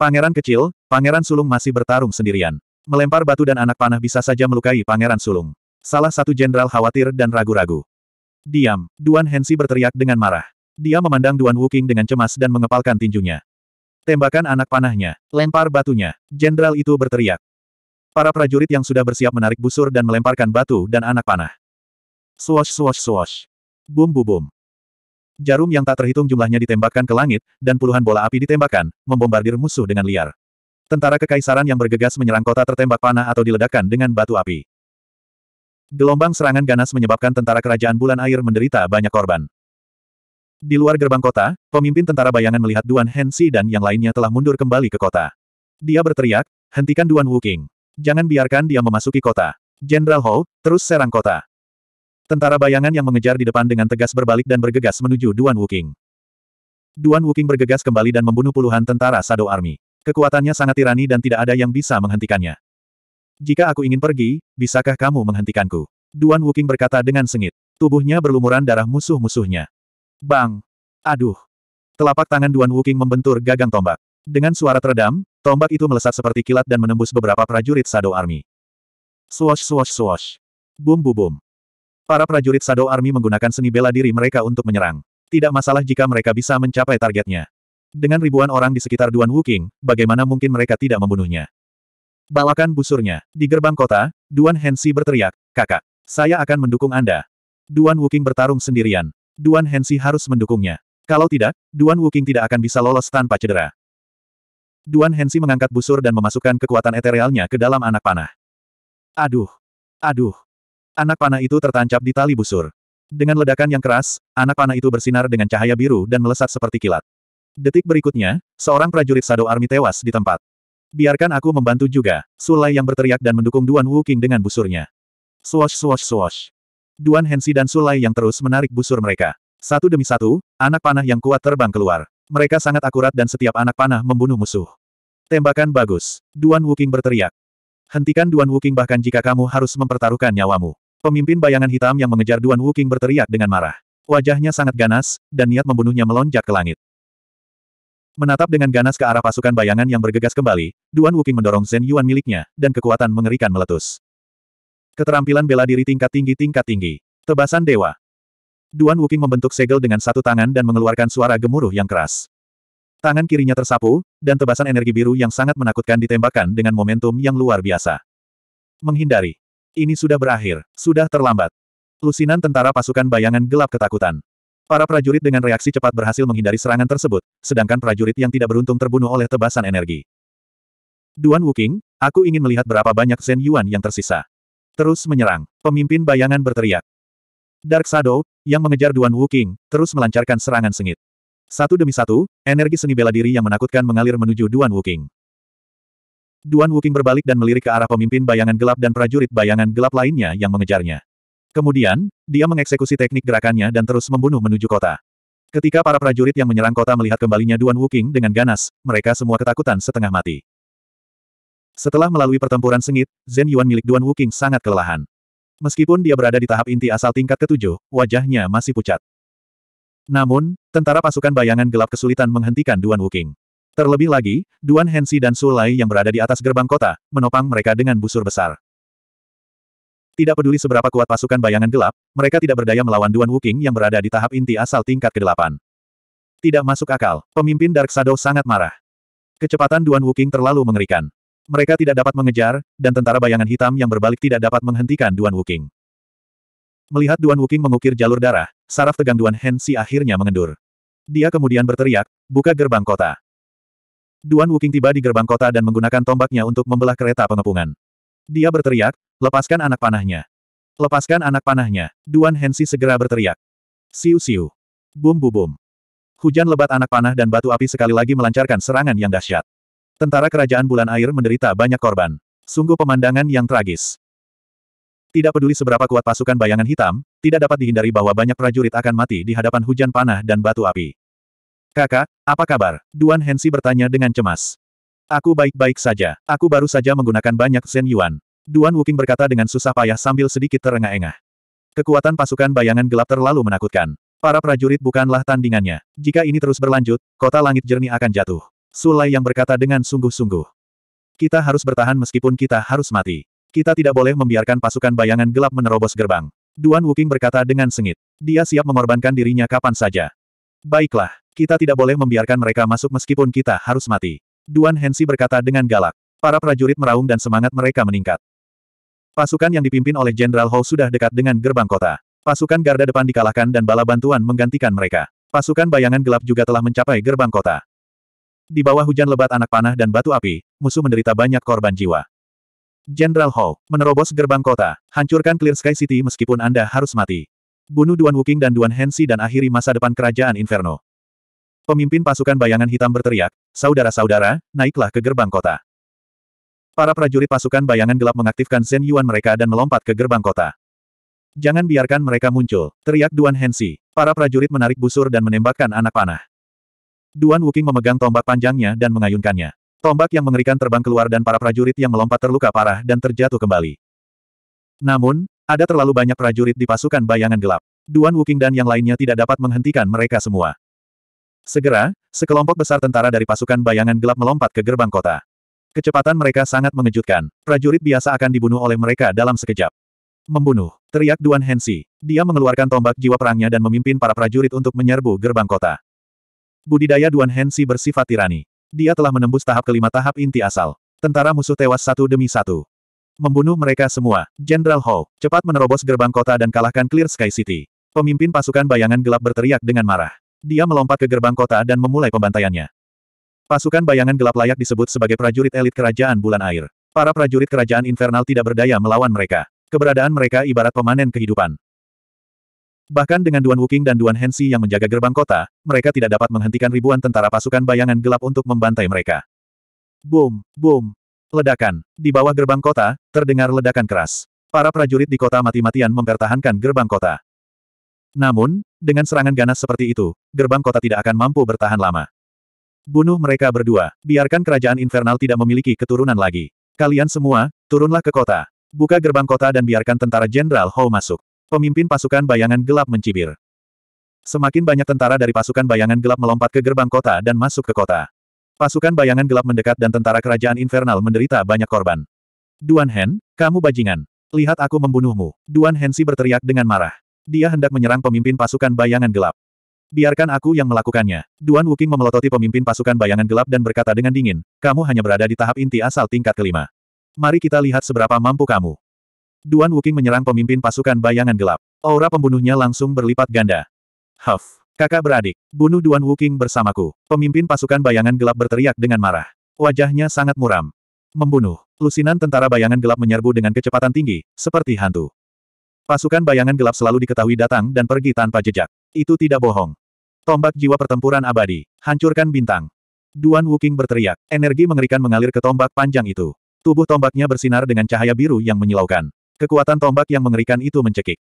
Pangeran kecil, Pangeran Sulung masih bertarung sendirian. Melempar batu dan anak panah bisa saja melukai Pangeran Sulung. Salah satu jenderal khawatir dan ragu-ragu. Diam, Duan Hensi berteriak dengan marah. Dia memandang Duan Wuking dengan cemas dan mengepalkan tinjunya. Tembakan anak panahnya, lempar batunya, jenderal itu berteriak. Para prajurit yang sudah bersiap menarik busur dan melemparkan batu dan anak panah. Swash swash swash. Bum bum bum. Jarum yang tak terhitung jumlahnya ditembakkan ke langit, dan puluhan bola api ditembakkan, membombardir musuh dengan liar. Tentara kekaisaran yang bergegas menyerang kota tertembak panah atau diledakkan dengan batu api. Gelombang serangan ganas menyebabkan tentara kerajaan bulan air menderita banyak korban. Di luar gerbang kota, pemimpin tentara bayangan melihat Duan Hensi dan yang lainnya telah mundur kembali ke kota. Dia berteriak, hentikan Duan Wuking. Jangan biarkan dia memasuki kota. Jenderal Hou, terus serang kota. Tentara bayangan yang mengejar di depan dengan tegas berbalik dan bergegas menuju Duan Wuking. Duan Wuking bergegas kembali dan membunuh puluhan tentara Shadow Army. Kekuatannya sangat tirani dan tidak ada yang bisa menghentikannya. Jika aku ingin pergi, bisakah kamu menghentikanku? Duan Wuking berkata dengan sengit. Tubuhnya berlumuran darah musuh-musuhnya. Bang! Aduh! Telapak tangan Duan Wuking membentur gagang tombak. Dengan suara teredam, tombak itu melesat seperti kilat dan menembus beberapa prajurit Shadow Army. Swash swash swash. Bum bum bum. Para prajurit Shadow Army menggunakan seni bela diri mereka untuk menyerang. Tidak masalah jika mereka bisa mencapai targetnya. Dengan ribuan orang di sekitar Duan Wuking, bagaimana mungkin mereka tidak membunuhnya? Balakan busurnya. Di gerbang kota, Duan Hensi berteriak, Kakak, saya akan mendukung Anda. Duan Wuking bertarung sendirian. Duan Hensi harus mendukungnya. Kalau tidak, Duan Wuking tidak akan bisa lolos tanpa cedera. Duan Hensi mengangkat busur dan memasukkan kekuatan eterealnya ke dalam anak panah. Aduh! Aduh! Anak panah itu tertancap di tali busur. Dengan ledakan yang keras, anak panah itu bersinar dengan cahaya biru dan melesat seperti kilat. Detik berikutnya, seorang prajurit Sado Army tewas di tempat. Biarkan aku membantu juga, Sulai yang berteriak dan mendukung Duan Wuking dengan busurnya. Swash swash swash. Duan Hensi dan Sulai yang terus menarik busur mereka. Satu demi satu, anak panah yang kuat terbang keluar. Mereka sangat akurat dan setiap anak panah membunuh musuh. Tembakan bagus. Duan Wuking berteriak. Hentikan Duan Wuking bahkan jika kamu harus mempertaruhkan nyawamu. Pemimpin bayangan hitam yang mengejar Duan Wuking berteriak dengan marah. Wajahnya sangat ganas, dan niat membunuhnya melonjak ke langit. Menatap dengan ganas ke arah pasukan bayangan yang bergegas kembali, Duan Wuking mendorong Zen Yuan miliknya, dan kekuatan mengerikan meletus. Keterampilan bela diri tingkat tinggi tingkat tinggi. Tebasan dewa. Duan Wuking membentuk segel dengan satu tangan dan mengeluarkan suara gemuruh yang keras. Tangan kirinya tersapu, dan tebasan energi biru yang sangat menakutkan ditembakkan dengan momentum yang luar biasa. Menghindari. Ini sudah berakhir, sudah terlambat. Lusinan tentara pasukan bayangan gelap ketakutan. Para prajurit dengan reaksi cepat berhasil menghindari serangan tersebut, sedangkan prajurit yang tidak beruntung terbunuh oleh tebasan energi. Duan Wuking, aku ingin melihat berapa banyak Zen Yuan yang tersisa. Terus menyerang, pemimpin bayangan berteriak. Dark Shadow, yang mengejar Duan Wuking, terus melancarkan serangan sengit. Satu demi satu, energi seni bela diri yang menakutkan mengalir menuju Duan Wuking. Duan Wuking berbalik dan melirik ke arah pemimpin bayangan gelap dan prajurit bayangan gelap lainnya yang mengejarnya. Kemudian, dia mengeksekusi teknik gerakannya dan terus membunuh menuju kota. Ketika para prajurit yang menyerang kota melihat kembalinya Duan Wuking dengan ganas, mereka semua ketakutan setengah mati. Setelah melalui pertempuran sengit, Zen Yuan milik Duan Wuking sangat kelelahan. Meskipun dia berada di tahap inti asal tingkat ketujuh, wajahnya masih pucat. Namun, tentara pasukan bayangan gelap kesulitan menghentikan Duan Wuking. Terlebih lagi, Duan Hensi dan Sulai yang berada di atas gerbang kota, menopang mereka dengan busur besar. Tidak peduli seberapa kuat pasukan bayangan gelap, mereka tidak berdaya melawan Duan Wuking yang berada di tahap inti asal tingkat ke-8. Tidak masuk akal, pemimpin Dark Shadow sangat marah. Kecepatan Duan Wuking terlalu mengerikan. Mereka tidak dapat mengejar, dan tentara bayangan hitam yang berbalik tidak dapat menghentikan Duan Wuking. Melihat Duan Wuking mengukir jalur darah, saraf tegang Duan Hensi akhirnya mengendur. Dia kemudian berteriak, buka gerbang kota. Duan Wuking tiba di gerbang kota dan menggunakan tombaknya untuk membelah kereta pengepungan. Dia berteriak, lepaskan anak panahnya. Lepaskan anak panahnya. Duan Hensi segera berteriak. Siu siu. Bum bu bum. Hujan lebat anak panah dan batu api sekali lagi melancarkan serangan yang dahsyat. Tentara kerajaan bulan air menderita banyak korban. Sungguh pemandangan yang tragis. Tidak peduli seberapa kuat pasukan bayangan hitam, tidak dapat dihindari bahwa banyak prajurit akan mati di hadapan hujan panah dan batu api. Kakak, apa kabar? Duan Hensi bertanya dengan cemas. Aku baik-baik saja. Aku baru saja menggunakan banyak Zen Yuan. Duan Wuking berkata dengan susah payah sambil sedikit terengah-engah. Kekuatan pasukan bayangan gelap terlalu menakutkan. Para prajurit bukanlah tandingannya. Jika ini terus berlanjut, kota langit jernih akan jatuh. Sulai yang berkata dengan sungguh-sungguh. Kita harus bertahan meskipun kita harus mati. Kita tidak boleh membiarkan pasukan bayangan gelap menerobos gerbang. Duan Wuking berkata dengan sengit. Dia siap mengorbankan dirinya kapan saja. Baiklah. Kita tidak boleh membiarkan mereka masuk meskipun kita harus mati. Duan Hensi berkata dengan galak. Para prajurit meraung dan semangat mereka meningkat. Pasukan yang dipimpin oleh Jenderal Hou sudah dekat dengan gerbang kota. Pasukan garda depan dikalahkan dan bala bantuan menggantikan mereka. Pasukan bayangan gelap juga telah mencapai gerbang kota. Di bawah hujan lebat anak panah dan batu api, musuh menderita banyak korban jiwa. Jenderal Hou, menerobos gerbang kota, hancurkan Clear Sky City meskipun Anda harus mati. Bunuh Duan Wuking dan Duan Hensi dan akhiri masa depan kerajaan Inferno. Pemimpin pasukan bayangan hitam berteriak, Saudara-saudara, naiklah ke gerbang kota. Para prajurit pasukan bayangan gelap mengaktifkan Zen Yuan mereka dan melompat ke gerbang kota. Jangan biarkan mereka muncul, teriak Duan Hensi. Para prajurit menarik busur dan menembakkan anak panah. Duan Wuking memegang tombak panjangnya dan mengayunkannya. Tombak yang mengerikan terbang keluar dan para prajurit yang melompat terluka parah dan terjatuh kembali. Namun, ada terlalu banyak prajurit di pasukan bayangan gelap. Duan Wuking dan yang lainnya tidak dapat menghentikan mereka semua. Segera, sekelompok besar tentara dari pasukan bayangan gelap melompat ke gerbang kota. Kecepatan mereka sangat mengejutkan. Prajurit biasa akan dibunuh oleh mereka dalam sekejap. Membunuh, teriak Duan Hensi. Dia mengeluarkan tombak jiwa perangnya dan memimpin para prajurit untuk menyerbu gerbang kota. Budidaya Duan Hensi bersifat tirani. Dia telah menembus tahap kelima tahap inti asal. Tentara musuh tewas satu demi satu. Membunuh mereka semua. Jenderal Ho, cepat menerobos gerbang kota dan kalahkan Clear Sky City. Pemimpin pasukan bayangan gelap berteriak dengan marah. Dia melompat ke gerbang kota dan memulai pembantaiannya. Pasukan bayangan gelap layak disebut sebagai prajurit elit kerajaan bulan air. Para prajurit kerajaan infernal tidak berdaya melawan mereka. Keberadaan mereka ibarat pemanen kehidupan. Bahkan dengan Duan Wuking dan Duan Hensi yang menjaga gerbang kota, mereka tidak dapat menghentikan ribuan tentara pasukan bayangan gelap untuk membantai mereka. Boom, boom. Ledakan. Di bawah gerbang kota, terdengar ledakan keras. Para prajurit di kota mati-matian mempertahankan gerbang kota. Namun, dengan serangan ganas seperti itu, gerbang kota tidak akan mampu bertahan lama. Bunuh mereka berdua, biarkan kerajaan infernal tidak memiliki keturunan lagi. Kalian semua, turunlah ke kota. Buka gerbang kota dan biarkan tentara Jenderal Hou masuk. Pemimpin pasukan bayangan gelap mencibir. Semakin banyak tentara dari pasukan bayangan gelap melompat ke gerbang kota dan masuk ke kota. Pasukan bayangan gelap mendekat dan tentara kerajaan infernal menderita banyak korban. Duan Hen, kamu bajingan. Lihat aku membunuhmu. Duan Hensi berteriak dengan marah. Dia hendak menyerang pemimpin pasukan bayangan gelap. Biarkan aku yang melakukannya. Duan Wuking memelototi pemimpin pasukan bayangan gelap dan berkata dengan dingin, kamu hanya berada di tahap inti asal tingkat kelima. Mari kita lihat seberapa mampu kamu. Duan Wuking menyerang pemimpin pasukan bayangan gelap. Aura pembunuhnya langsung berlipat ganda. Huff, kakak beradik, bunuh Duan Wuking bersamaku. Pemimpin pasukan bayangan gelap berteriak dengan marah. Wajahnya sangat muram. Membunuh. Lusinan tentara bayangan gelap menyerbu dengan kecepatan tinggi, seperti hantu. Pasukan bayangan gelap selalu diketahui datang dan pergi tanpa jejak. Itu tidak bohong. Tombak jiwa pertempuran abadi. Hancurkan bintang. Duan Wuking berteriak. Energi mengerikan mengalir ke tombak panjang itu. Tubuh tombaknya bersinar dengan cahaya biru yang menyilaukan. Kekuatan tombak yang mengerikan itu mencekik.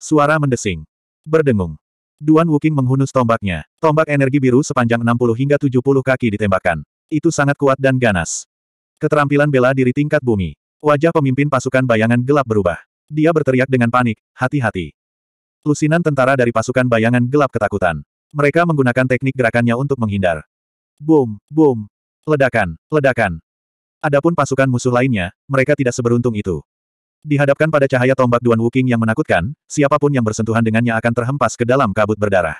Suara mendesing. Berdengung. Duan Wuking menghunus tombaknya. Tombak energi biru sepanjang 60 hingga 70 kaki ditembakkan. Itu sangat kuat dan ganas. Keterampilan bela diri tingkat bumi. Wajah pemimpin pasukan bayangan gelap berubah. Dia berteriak dengan panik, hati-hati. Lusinan tentara dari pasukan bayangan gelap ketakutan. Mereka menggunakan teknik gerakannya untuk menghindar. Boom, boom, ledakan, ledakan. Adapun pasukan musuh lainnya, mereka tidak seberuntung itu. Dihadapkan pada cahaya tombak Duan Wuking yang menakutkan, siapapun yang bersentuhan dengannya akan terhempas ke dalam kabut berdarah.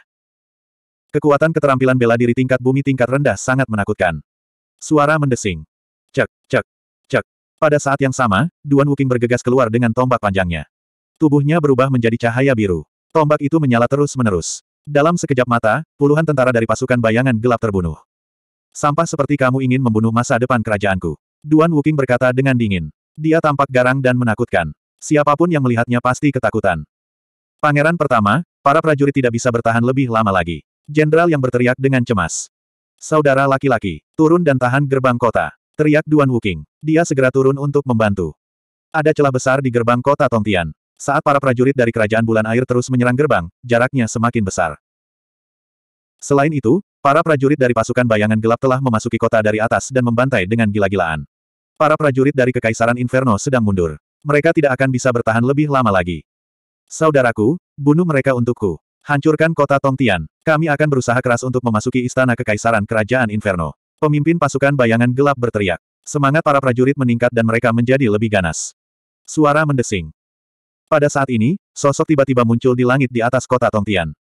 Kekuatan keterampilan bela diri tingkat bumi tingkat rendah sangat menakutkan. Suara mendesing. Cek, cek. Pada saat yang sama, Duan Wuking bergegas keluar dengan tombak panjangnya. Tubuhnya berubah menjadi cahaya biru. Tombak itu menyala terus-menerus. Dalam sekejap mata, puluhan tentara dari pasukan bayangan gelap terbunuh. Sampah seperti kamu ingin membunuh masa depan kerajaanku. Duan Wuking berkata dengan dingin. Dia tampak garang dan menakutkan. Siapapun yang melihatnya pasti ketakutan. Pangeran pertama, para prajurit tidak bisa bertahan lebih lama lagi. Jenderal yang berteriak dengan cemas. Saudara laki-laki, turun dan tahan gerbang kota. Teriak Duan Wuking. Dia segera turun untuk membantu. Ada celah besar di gerbang kota Tongtian. Saat para prajurit dari kerajaan bulan air terus menyerang gerbang, jaraknya semakin besar. Selain itu, para prajurit dari pasukan bayangan gelap telah memasuki kota dari atas dan membantai dengan gila-gilaan. Para prajurit dari Kekaisaran Inferno sedang mundur. Mereka tidak akan bisa bertahan lebih lama lagi. Saudaraku, bunuh mereka untukku. Hancurkan kota Tongtian. Kami akan berusaha keras untuk memasuki istana Kekaisaran Kerajaan Inferno. Pemimpin pasukan bayangan gelap berteriak. Semangat para prajurit meningkat dan mereka menjadi lebih ganas. Suara mendesing. Pada saat ini, sosok tiba-tiba muncul di langit di atas kota Tongtian.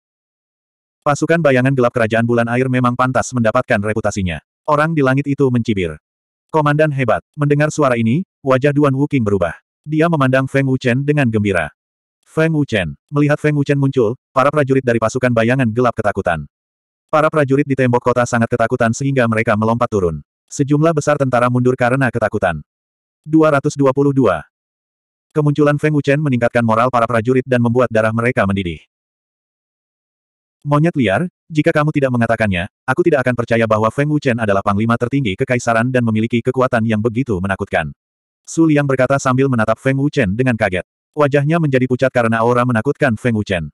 Pasukan bayangan gelap kerajaan bulan air memang pantas mendapatkan reputasinya. Orang di langit itu mencibir. Komandan hebat. Mendengar suara ini, wajah Duan Wuking berubah. Dia memandang Feng Wuchen dengan gembira. Feng Wuchen. Melihat Feng Wuchen muncul, para prajurit dari pasukan bayangan gelap ketakutan. Para prajurit di tembok kota sangat ketakutan sehingga mereka melompat turun. Sejumlah besar tentara mundur karena ketakutan. 222. Kemunculan Feng Wuchen meningkatkan moral para prajurit dan membuat darah mereka mendidih. Monyet liar, jika kamu tidak mengatakannya, aku tidak akan percaya bahwa Feng Wuchen adalah panglima tertinggi kekaisaran dan memiliki kekuatan yang begitu menakutkan. Su Liang berkata sambil menatap Feng Wuchen dengan kaget. Wajahnya menjadi pucat karena aura menakutkan Feng Wuchen.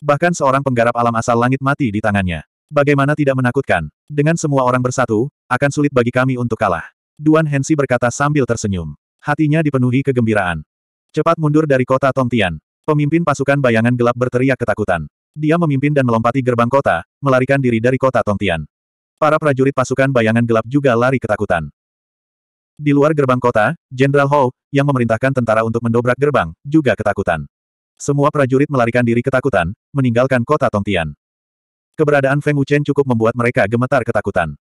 Bahkan seorang penggarap alam asal langit mati di tangannya. Bagaimana tidak menakutkan? Dengan semua orang bersatu, akan sulit bagi kami untuk kalah. Duan Hensi berkata sambil tersenyum. Hatinya dipenuhi kegembiraan. Cepat mundur dari kota Tongtian. Pemimpin pasukan bayangan gelap berteriak ketakutan. Dia memimpin dan melompati gerbang kota, melarikan diri dari kota Tongtian. Para prajurit pasukan bayangan gelap juga lari ketakutan. Di luar gerbang kota, Jenderal Hou, yang memerintahkan tentara untuk mendobrak gerbang, juga ketakutan. Semua prajurit melarikan diri ketakutan, meninggalkan kota Tongtian. Keberadaan Feng Wuchen cukup membuat mereka gemetar ketakutan.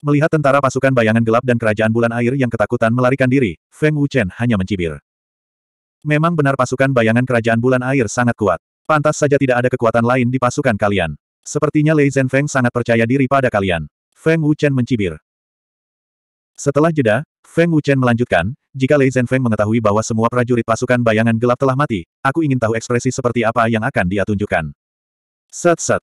Melihat tentara pasukan bayangan gelap dan kerajaan bulan air yang ketakutan melarikan diri, Feng Wuchen hanya mencibir. Memang benar pasukan bayangan kerajaan bulan air sangat kuat. Pantas saja tidak ada kekuatan lain di pasukan kalian. Sepertinya Lei Zhen Feng sangat percaya diri pada kalian. Feng Wuchen mencibir. Setelah jeda, Feng Wuchen melanjutkan, jika Lei Zhen Feng mengetahui bahwa semua prajurit pasukan bayangan gelap telah mati, aku ingin tahu ekspresi seperti apa yang akan dia tunjukkan. Set-set,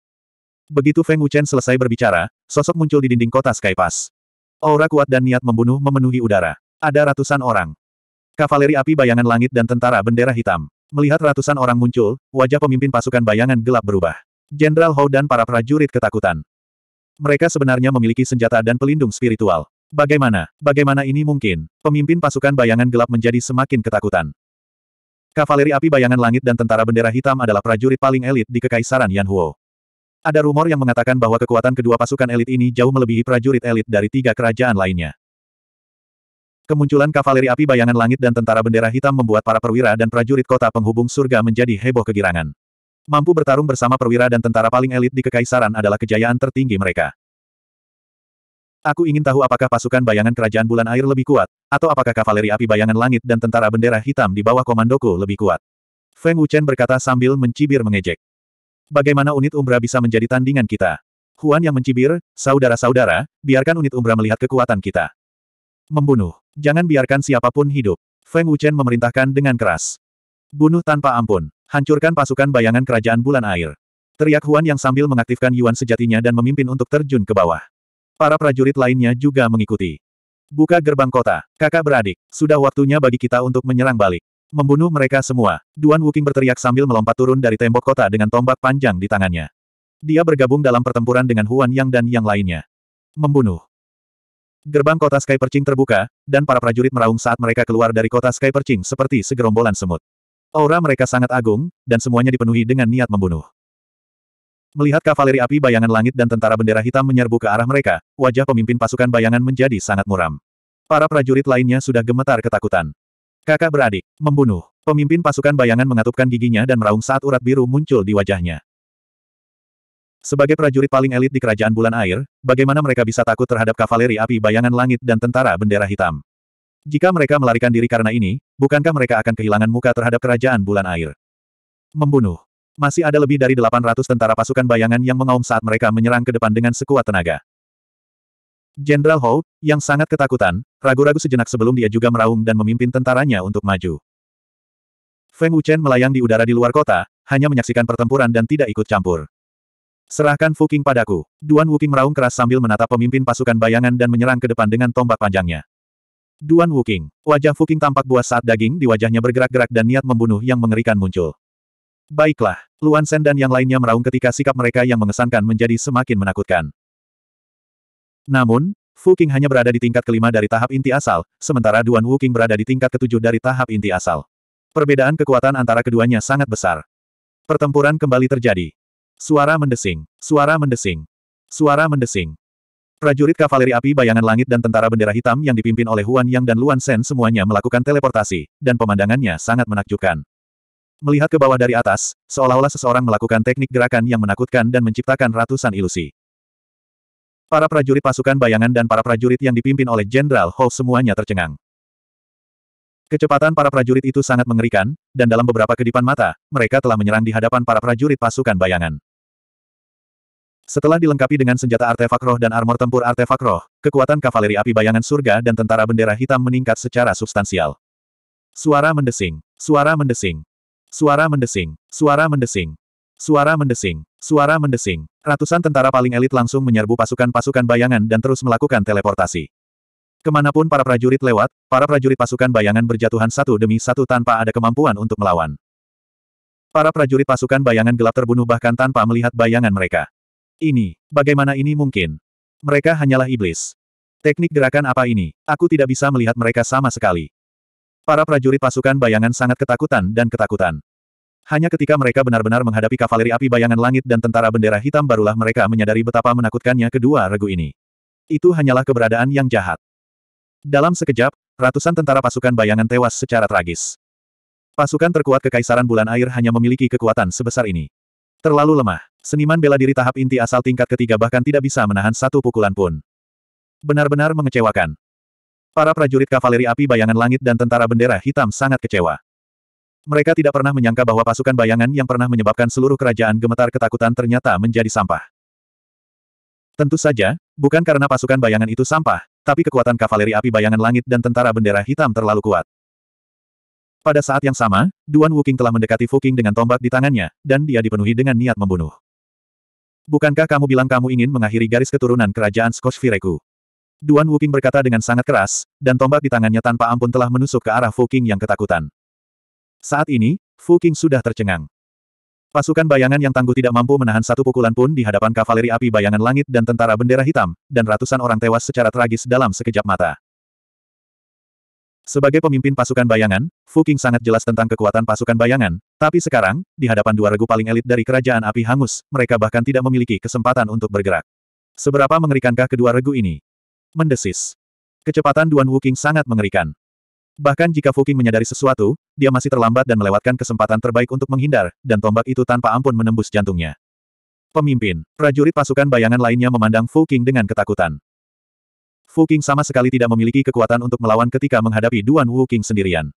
Begitu Feng Wuchen selesai berbicara, sosok muncul di dinding kota Skypass. Aura kuat dan niat membunuh memenuhi udara. Ada ratusan orang. Kavaleri api bayangan langit dan tentara bendera hitam. Melihat ratusan orang muncul, wajah pemimpin pasukan bayangan gelap berubah. Jenderal Hou dan para prajurit ketakutan. Mereka sebenarnya memiliki senjata dan pelindung spiritual. Bagaimana? Bagaimana ini mungkin? Pemimpin pasukan bayangan gelap menjadi semakin ketakutan. Kavaleri api bayangan langit dan tentara bendera hitam adalah prajurit paling elit di Kekaisaran Yanhuo. Ada rumor yang mengatakan bahwa kekuatan kedua pasukan elit ini jauh melebihi prajurit elit dari tiga kerajaan lainnya. Kemunculan kavaleri api bayangan langit dan tentara bendera hitam membuat para perwira dan prajurit kota penghubung surga menjadi heboh kegirangan. Mampu bertarung bersama perwira dan tentara paling elit di kekaisaran adalah kejayaan tertinggi mereka. Aku ingin tahu apakah pasukan bayangan kerajaan bulan air lebih kuat, atau apakah kavaleri api bayangan langit dan tentara bendera hitam di bawah komandoku lebih kuat. Feng Wuchen berkata sambil mencibir mengejek. Bagaimana unit Umbra bisa menjadi tandingan kita? Huan yang mencibir, saudara-saudara, biarkan unit Umbra melihat kekuatan kita. Membunuh. Jangan biarkan siapapun hidup. Feng Wuchen memerintahkan dengan keras. Bunuh tanpa ampun. Hancurkan pasukan bayangan kerajaan bulan air. Teriak Huan yang sambil mengaktifkan Yuan sejatinya dan memimpin untuk terjun ke bawah. Para prajurit lainnya juga mengikuti. Buka gerbang kota, kakak beradik, sudah waktunya bagi kita untuk menyerang balik. Membunuh mereka semua, Duan Wuking berteriak sambil melompat turun dari tembok kota dengan tombak panjang di tangannya. Dia bergabung dalam pertempuran dengan Huan Yang dan yang lainnya. Membunuh. Gerbang kota Sky Percing terbuka, dan para prajurit meraung saat mereka keluar dari kota Sky Percing seperti segerombolan semut. Aura mereka sangat agung, dan semuanya dipenuhi dengan niat membunuh. Melihat kavaleri api bayangan langit dan tentara bendera hitam menyerbu ke arah mereka, wajah pemimpin pasukan bayangan menjadi sangat muram. Para prajurit lainnya sudah gemetar ketakutan. Kakak beradik, membunuh. Pemimpin pasukan bayangan mengatupkan giginya dan meraung saat urat biru muncul di wajahnya. Sebagai prajurit paling elit di kerajaan bulan air, bagaimana mereka bisa takut terhadap kavaleri api bayangan langit dan tentara bendera hitam? Jika mereka melarikan diri karena ini, bukankah mereka akan kehilangan muka terhadap kerajaan bulan air? Membunuh. Masih ada lebih dari 800 tentara pasukan bayangan yang mengaum saat mereka menyerang ke depan dengan sekuat tenaga. Jenderal Hou, yang sangat ketakutan, ragu-ragu sejenak sebelum dia juga meraung dan memimpin tentaranya untuk maju. Feng Wuchen melayang di udara di luar kota, hanya menyaksikan pertempuran dan tidak ikut campur. Serahkan Fuking padaku. Duan Wuking meraung keras sambil menatap pemimpin pasukan bayangan dan menyerang ke depan dengan tombak panjangnya. Duan Wuking. Wajah Fuking tampak buas saat daging di wajahnya bergerak-gerak dan niat membunuh yang mengerikan muncul. Baiklah, Luan Sen dan yang lainnya meraung ketika sikap mereka yang mengesankan menjadi semakin menakutkan. Namun, Fu King hanya berada di tingkat kelima dari tahap inti asal, sementara Duan Wu King berada di tingkat ketujuh dari tahap inti asal. Perbedaan kekuatan antara keduanya sangat besar. Pertempuran kembali terjadi. Suara mendesing, suara mendesing, suara mendesing. Prajurit kavaleri api bayangan langit dan tentara bendera hitam yang dipimpin oleh Huan Yang dan Luan Sen semuanya melakukan teleportasi, dan pemandangannya sangat menakjubkan. Melihat ke bawah dari atas, seolah-olah seseorang melakukan teknik gerakan yang menakutkan dan menciptakan ratusan ilusi. Para prajurit pasukan bayangan dan para prajurit yang dipimpin oleh Jenderal Ho semuanya tercengang. Kecepatan para prajurit itu sangat mengerikan, dan dalam beberapa kedipan mata, mereka telah menyerang di hadapan para prajurit pasukan bayangan. Setelah dilengkapi dengan senjata artefak roh dan armor tempur artefak roh, kekuatan kavaleri api bayangan surga dan tentara bendera hitam meningkat secara substansial. Suara mendesing, suara mendesing, suara mendesing, suara mendesing. Suara mendesing. Suara mendesing. Ratusan tentara paling elit langsung menyerbu pasukan-pasukan bayangan dan terus melakukan teleportasi. Kemanapun para prajurit lewat, para prajurit pasukan bayangan berjatuhan satu demi satu tanpa ada kemampuan untuk melawan. Para prajurit pasukan bayangan gelap terbunuh bahkan tanpa melihat bayangan mereka. Ini, bagaimana ini mungkin? Mereka hanyalah iblis. Teknik gerakan apa ini? Aku tidak bisa melihat mereka sama sekali. Para prajurit pasukan bayangan sangat ketakutan dan ketakutan. Hanya ketika mereka benar-benar menghadapi kavaleri api bayangan langit dan tentara bendera hitam barulah mereka menyadari betapa menakutkannya kedua regu ini. Itu hanyalah keberadaan yang jahat. Dalam sekejap, ratusan tentara pasukan bayangan tewas secara tragis. Pasukan terkuat Kekaisaran Bulan Air hanya memiliki kekuatan sebesar ini. Terlalu lemah, seniman bela diri tahap inti asal tingkat ketiga bahkan tidak bisa menahan satu pukulan pun. Benar-benar mengecewakan. Para prajurit kavaleri api bayangan langit dan tentara bendera hitam sangat kecewa. Mereka tidak pernah menyangka bahwa pasukan bayangan yang pernah menyebabkan seluruh kerajaan gemetar ketakutan ternyata menjadi sampah. Tentu saja, bukan karena pasukan bayangan itu sampah, tapi kekuatan kavaleri api bayangan langit dan tentara bendera hitam terlalu kuat. Pada saat yang sama, Duan Wuking telah mendekati Fuking dengan tombak di tangannya, dan dia dipenuhi dengan niat membunuh. Bukankah kamu bilang kamu ingin mengakhiri garis keturunan kerajaan Scotch Duan Wuking berkata dengan sangat keras, dan tombak di tangannya tanpa ampun telah menusuk ke arah Fuking yang ketakutan. Saat ini, Fu King sudah tercengang. Pasukan bayangan yang tangguh tidak mampu menahan satu pukulan pun di hadapan kavaleri api bayangan langit dan tentara bendera hitam, dan ratusan orang tewas secara tragis dalam sekejap mata. Sebagai pemimpin pasukan bayangan, Fu King sangat jelas tentang kekuatan pasukan bayangan, tapi sekarang, di hadapan dua regu paling elit dari kerajaan api hangus, mereka bahkan tidak memiliki kesempatan untuk bergerak. Seberapa mengerikankah kedua regu ini? Mendesis. Kecepatan Duan Wu King sangat mengerikan. Bahkan jika Fuking menyadari sesuatu, dia masih terlambat dan melewatkan kesempatan terbaik untuk menghindar, dan tombak itu tanpa ampun menembus jantungnya. Pemimpin, prajurit pasukan bayangan lainnya memandang Fuking dengan ketakutan. Fuking sama sekali tidak memiliki kekuatan untuk melawan ketika menghadapi Duan Wuking sendirian.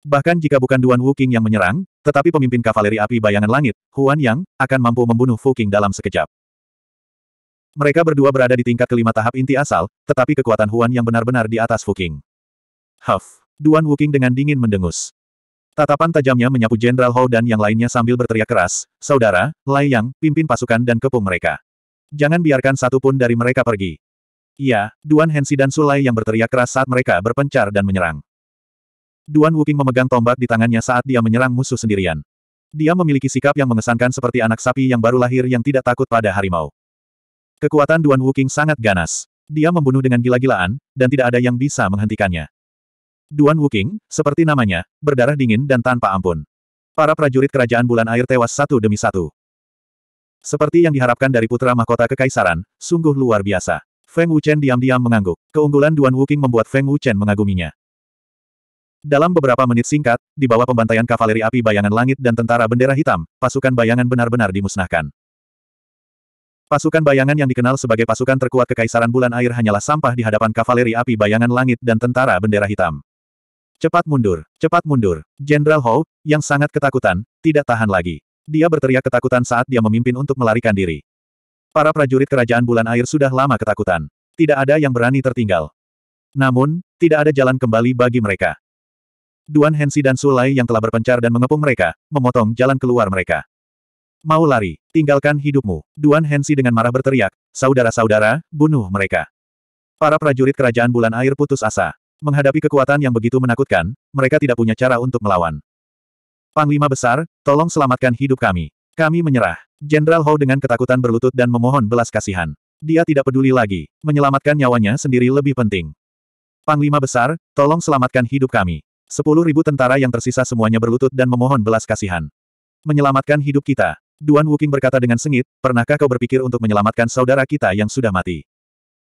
Bahkan jika bukan Duan Wuking yang menyerang, tetapi pemimpin kavaleri api bayangan langit, Huan Yang, akan mampu membunuh Fuking dalam sekejap. Mereka berdua berada di tingkat kelima tahap inti asal, tetapi kekuatan Huan yang benar-benar di atas Fuking. Huff. Duan Wuking dengan dingin mendengus. Tatapan tajamnya menyapu Jenderal Hou dan yang lainnya sambil berteriak keras, Saudara, Lai Yang, pimpin pasukan dan kepung mereka. Jangan biarkan satu pun dari mereka pergi. Iya, Duan Hensi dan Sulai yang berteriak keras saat mereka berpencar dan menyerang. Duan Wuking memegang tombak di tangannya saat dia menyerang musuh sendirian. Dia memiliki sikap yang mengesankan seperti anak sapi yang baru lahir yang tidak takut pada harimau. Kekuatan Duan Wuking sangat ganas. Dia membunuh dengan gila-gilaan, dan tidak ada yang bisa menghentikannya. Duan Wuking, seperti namanya, berdarah dingin dan tanpa ampun. Para prajurit kerajaan bulan air tewas satu demi satu. Seperti yang diharapkan dari putra mahkota kekaisaran, sungguh luar biasa. Feng Wuchen diam-diam mengangguk. Keunggulan Duan Wuking membuat Feng Wuchen mengaguminya. Dalam beberapa menit singkat, di bawah pembantaian kavaleri api bayangan langit dan tentara bendera hitam, pasukan bayangan benar-benar dimusnahkan. Pasukan bayangan yang dikenal sebagai pasukan terkuat Kekaisaran Bulan Air hanyalah sampah di hadapan kavaleri api bayangan langit dan tentara bendera hitam. Cepat mundur, cepat mundur. Jenderal Hou, yang sangat ketakutan, tidak tahan lagi. Dia berteriak ketakutan saat dia memimpin untuk melarikan diri. Para prajurit kerajaan bulan air sudah lama ketakutan. Tidak ada yang berani tertinggal. Namun, tidak ada jalan kembali bagi mereka. Duan Hensi dan Sulai yang telah berpencar dan mengepung mereka, memotong jalan keluar mereka. Mau lari, tinggalkan hidupmu. Duan Hensi dengan marah berteriak, saudara-saudara, bunuh mereka. Para prajurit kerajaan bulan air putus asa. Menghadapi kekuatan yang begitu menakutkan, mereka tidak punya cara untuk melawan. Panglima Besar, tolong selamatkan hidup kami. Kami menyerah. Jenderal Hou dengan ketakutan berlutut dan memohon belas kasihan. Dia tidak peduli lagi. Menyelamatkan nyawanya sendiri lebih penting. Panglima Besar, tolong selamatkan hidup kami. Sepuluh ribu tentara yang tersisa semuanya berlutut dan memohon belas kasihan. Menyelamatkan hidup kita. Duan Wuking berkata dengan sengit, pernahkah kau berpikir untuk menyelamatkan saudara kita yang sudah mati?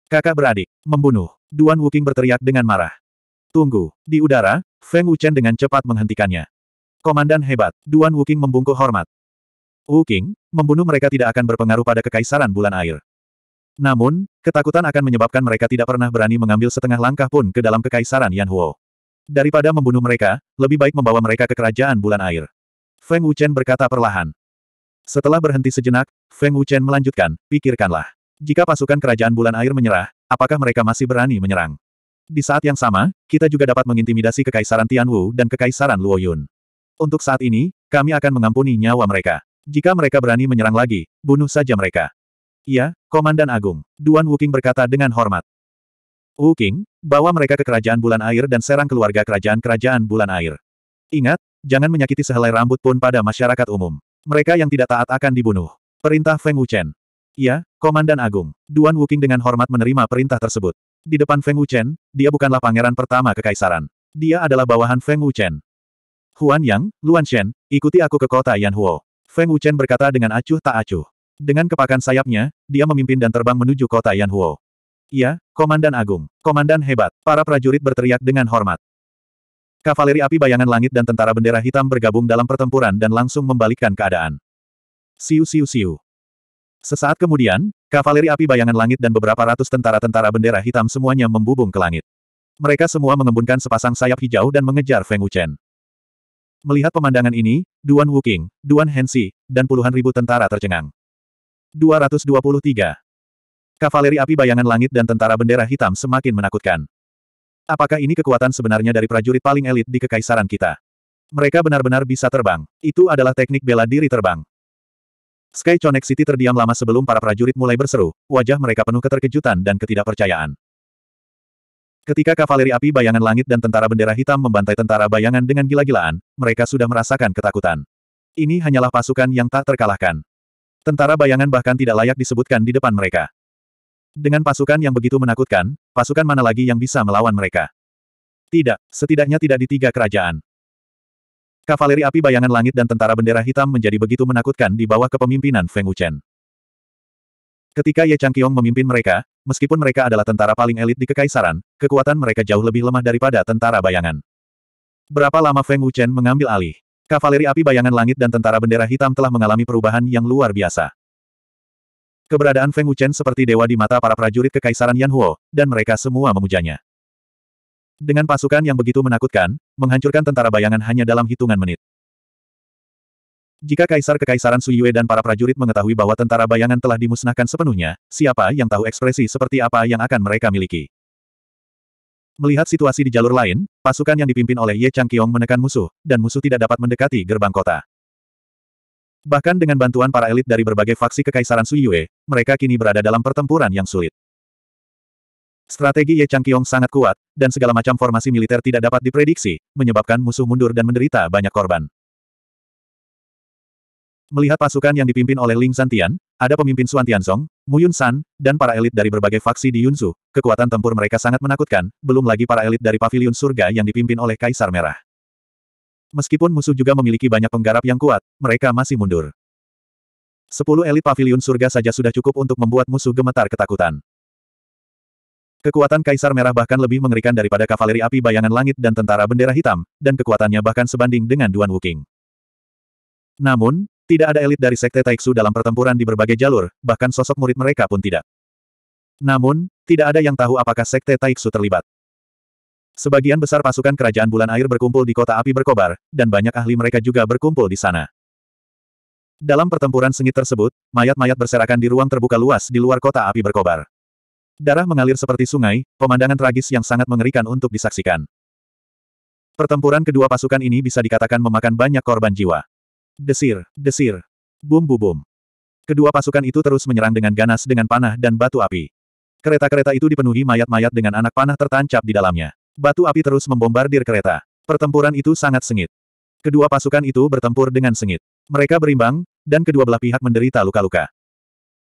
Kakak beradik, membunuh. Duan Wuking berteriak dengan marah. Tunggu, di udara, Feng Wuchen dengan cepat menghentikannya. Komandan hebat, Duan Wuking membungkuk hormat. Wuking, membunuh mereka tidak akan berpengaruh pada kekaisaran bulan air. Namun, ketakutan akan menyebabkan mereka tidak pernah berani mengambil setengah langkah pun ke dalam kekaisaran Yan Huo. Daripada membunuh mereka, lebih baik membawa mereka ke kerajaan bulan air. Feng Wuchen berkata perlahan. Setelah berhenti sejenak, Feng Wuchen melanjutkan, pikirkanlah. Jika pasukan kerajaan bulan air menyerah, apakah mereka masih berani menyerang? Di saat yang sama, kita juga dapat mengintimidasi Kekaisaran Tianwu dan Kekaisaran Luoyun. Untuk saat ini, kami akan mengampuni nyawa mereka. Jika mereka berani menyerang lagi, bunuh saja mereka. Iya, Komandan Agung. Duan Wuking berkata dengan hormat. Wuking, bawa mereka ke Kerajaan Bulan Air dan serang keluarga kerajaan-kerajaan Bulan Air. Ingat, jangan menyakiti sehelai rambut pun pada masyarakat umum. Mereka yang tidak taat akan dibunuh. Perintah Feng Wuchen. Ya, Komandan Agung. Duan Wuking dengan hormat menerima perintah tersebut. Di depan Feng Wuchen, dia bukanlah pangeran pertama kekaisaran. Dia adalah bawahan Feng Wuchen. Huan Yang, Luan Shen, ikuti aku ke kota Yanhuo. Feng Wuchen berkata dengan acuh tak acuh. Dengan kepakan sayapnya, dia memimpin dan terbang menuju kota Yanhuo. Ya, Komandan Agung. Komandan hebat. Para prajurit berteriak dengan hormat. Kavaleri api bayangan langit dan tentara bendera hitam bergabung dalam pertempuran dan langsung membalikkan keadaan. Siu siu siu. Sesaat kemudian, kavaleri api bayangan langit dan beberapa ratus tentara-tentara bendera hitam semuanya membubung ke langit. Mereka semua mengembunkan sepasang sayap hijau dan mengejar Feng Wuchen. Melihat pemandangan ini, Duan Wuking, Duan Hensi, dan puluhan ribu tentara tercengang. 223. Kavaleri api bayangan langit dan tentara bendera hitam semakin menakutkan. Apakah ini kekuatan sebenarnya dari prajurit paling elit di kekaisaran kita? Mereka benar-benar bisa terbang. Itu adalah teknik bela diri terbang. Sky Connect City terdiam lama sebelum para prajurit mulai berseru, wajah mereka penuh keterkejutan dan ketidakpercayaan. Ketika kavaleri api bayangan langit dan tentara bendera hitam membantai tentara bayangan dengan gila-gilaan, mereka sudah merasakan ketakutan. Ini hanyalah pasukan yang tak terkalahkan. Tentara bayangan bahkan tidak layak disebutkan di depan mereka. Dengan pasukan yang begitu menakutkan, pasukan mana lagi yang bisa melawan mereka? Tidak, setidaknya tidak di tiga kerajaan. Kavaleri api bayangan langit dan tentara bendera hitam menjadi begitu menakutkan di bawah kepemimpinan Feng Wuchen. Ketika Ye Changqiong memimpin mereka, meskipun mereka adalah tentara paling elit di kekaisaran, kekuatan mereka jauh lebih lemah daripada tentara bayangan. Berapa lama Feng Wuchen mengambil alih? Kavaleri api bayangan langit dan tentara bendera hitam telah mengalami perubahan yang luar biasa. Keberadaan Feng Wuchen seperti dewa di mata para prajurit kekaisaran Yan Huo, dan mereka semua memujanya. Dengan pasukan yang begitu menakutkan, menghancurkan tentara bayangan hanya dalam hitungan menit. Jika Kaisar Kekaisaran Suyue dan para prajurit mengetahui bahwa tentara bayangan telah dimusnahkan sepenuhnya, siapa yang tahu ekspresi seperti apa yang akan mereka miliki? Melihat situasi di jalur lain, pasukan yang dipimpin oleh Ye Chang Changqiong menekan musuh, dan musuh tidak dapat mendekati gerbang kota. Bahkan dengan bantuan para elit dari berbagai faksi Kekaisaran Suyue, mereka kini berada dalam pertempuran yang sulit. Strategi Ye Chang Kiong sangat kuat, dan segala macam formasi militer tidak dapat diprediksi, menyebabkan musuh mundur dan menderita banyak korban. Melihat pasukan yang dipimpin oleh Ling Santian, ada pemimpin Suan Tianzong, Mu Yun San, dan para elit dari berbagai faksi di Yunzu, kekuatan tempur mereka sangat menakutkan, belum lagi para elit dari Paviliun Surga yang dipimpin oleh Kaisar Merah. Meskipun musuh juga memiliki banyak penggarap yang kuat, mereka masih mundur. Sepuluh elit Paviliun Surga saja sudah cukup untuk membuat musuh gemetar ketakutan. Kekuatan Kaisar Merah bahkan lebih mengerikan daripada kavaleri api bayangan langit dan tentara bendera hitam, dan kekuatannya bahkan sebanding dengan Duan Wuking. Namun, tidak ada elit dari Sekte Taiksu dalam pertempuran di berbagai jalur, bahkan sosok murid mereka pun tidak. Namun, tidak ada yang tahu apakah Sekte Taiksu terlibat. Sebagian besar pasukan kerajaan bulan air berkumpul di kota api berkobar, dan banyak ahli mereka juga berkumpul di sana. Dalam pertempuran sengit tersebut, mayat-mayat berserakan di ruang terbuka luas di luar kota api berkobar. Darah mengalir seperti sungai, pemandangan tragis yang sangat mengerikan untuk disaksikan. Pertempuran kedua pasukan ini bisa dikatakan memakan banyak korban jiwa. Desir, desir, bum bum bum. Kedua pasukan itu terus menyerang dengan ganas dengan panah dan batu api. Kereta-kereta itu dipenuhi mayat-mayat dengan anak panah tertancap di dalamnya. Batu api terus membombardir kereta. Pertempuran itu sangat sengit. Kedua pasukan itu bertempur dengan sengit. Mereka berimbang, dan kedua belah pihak menderita luka-luka.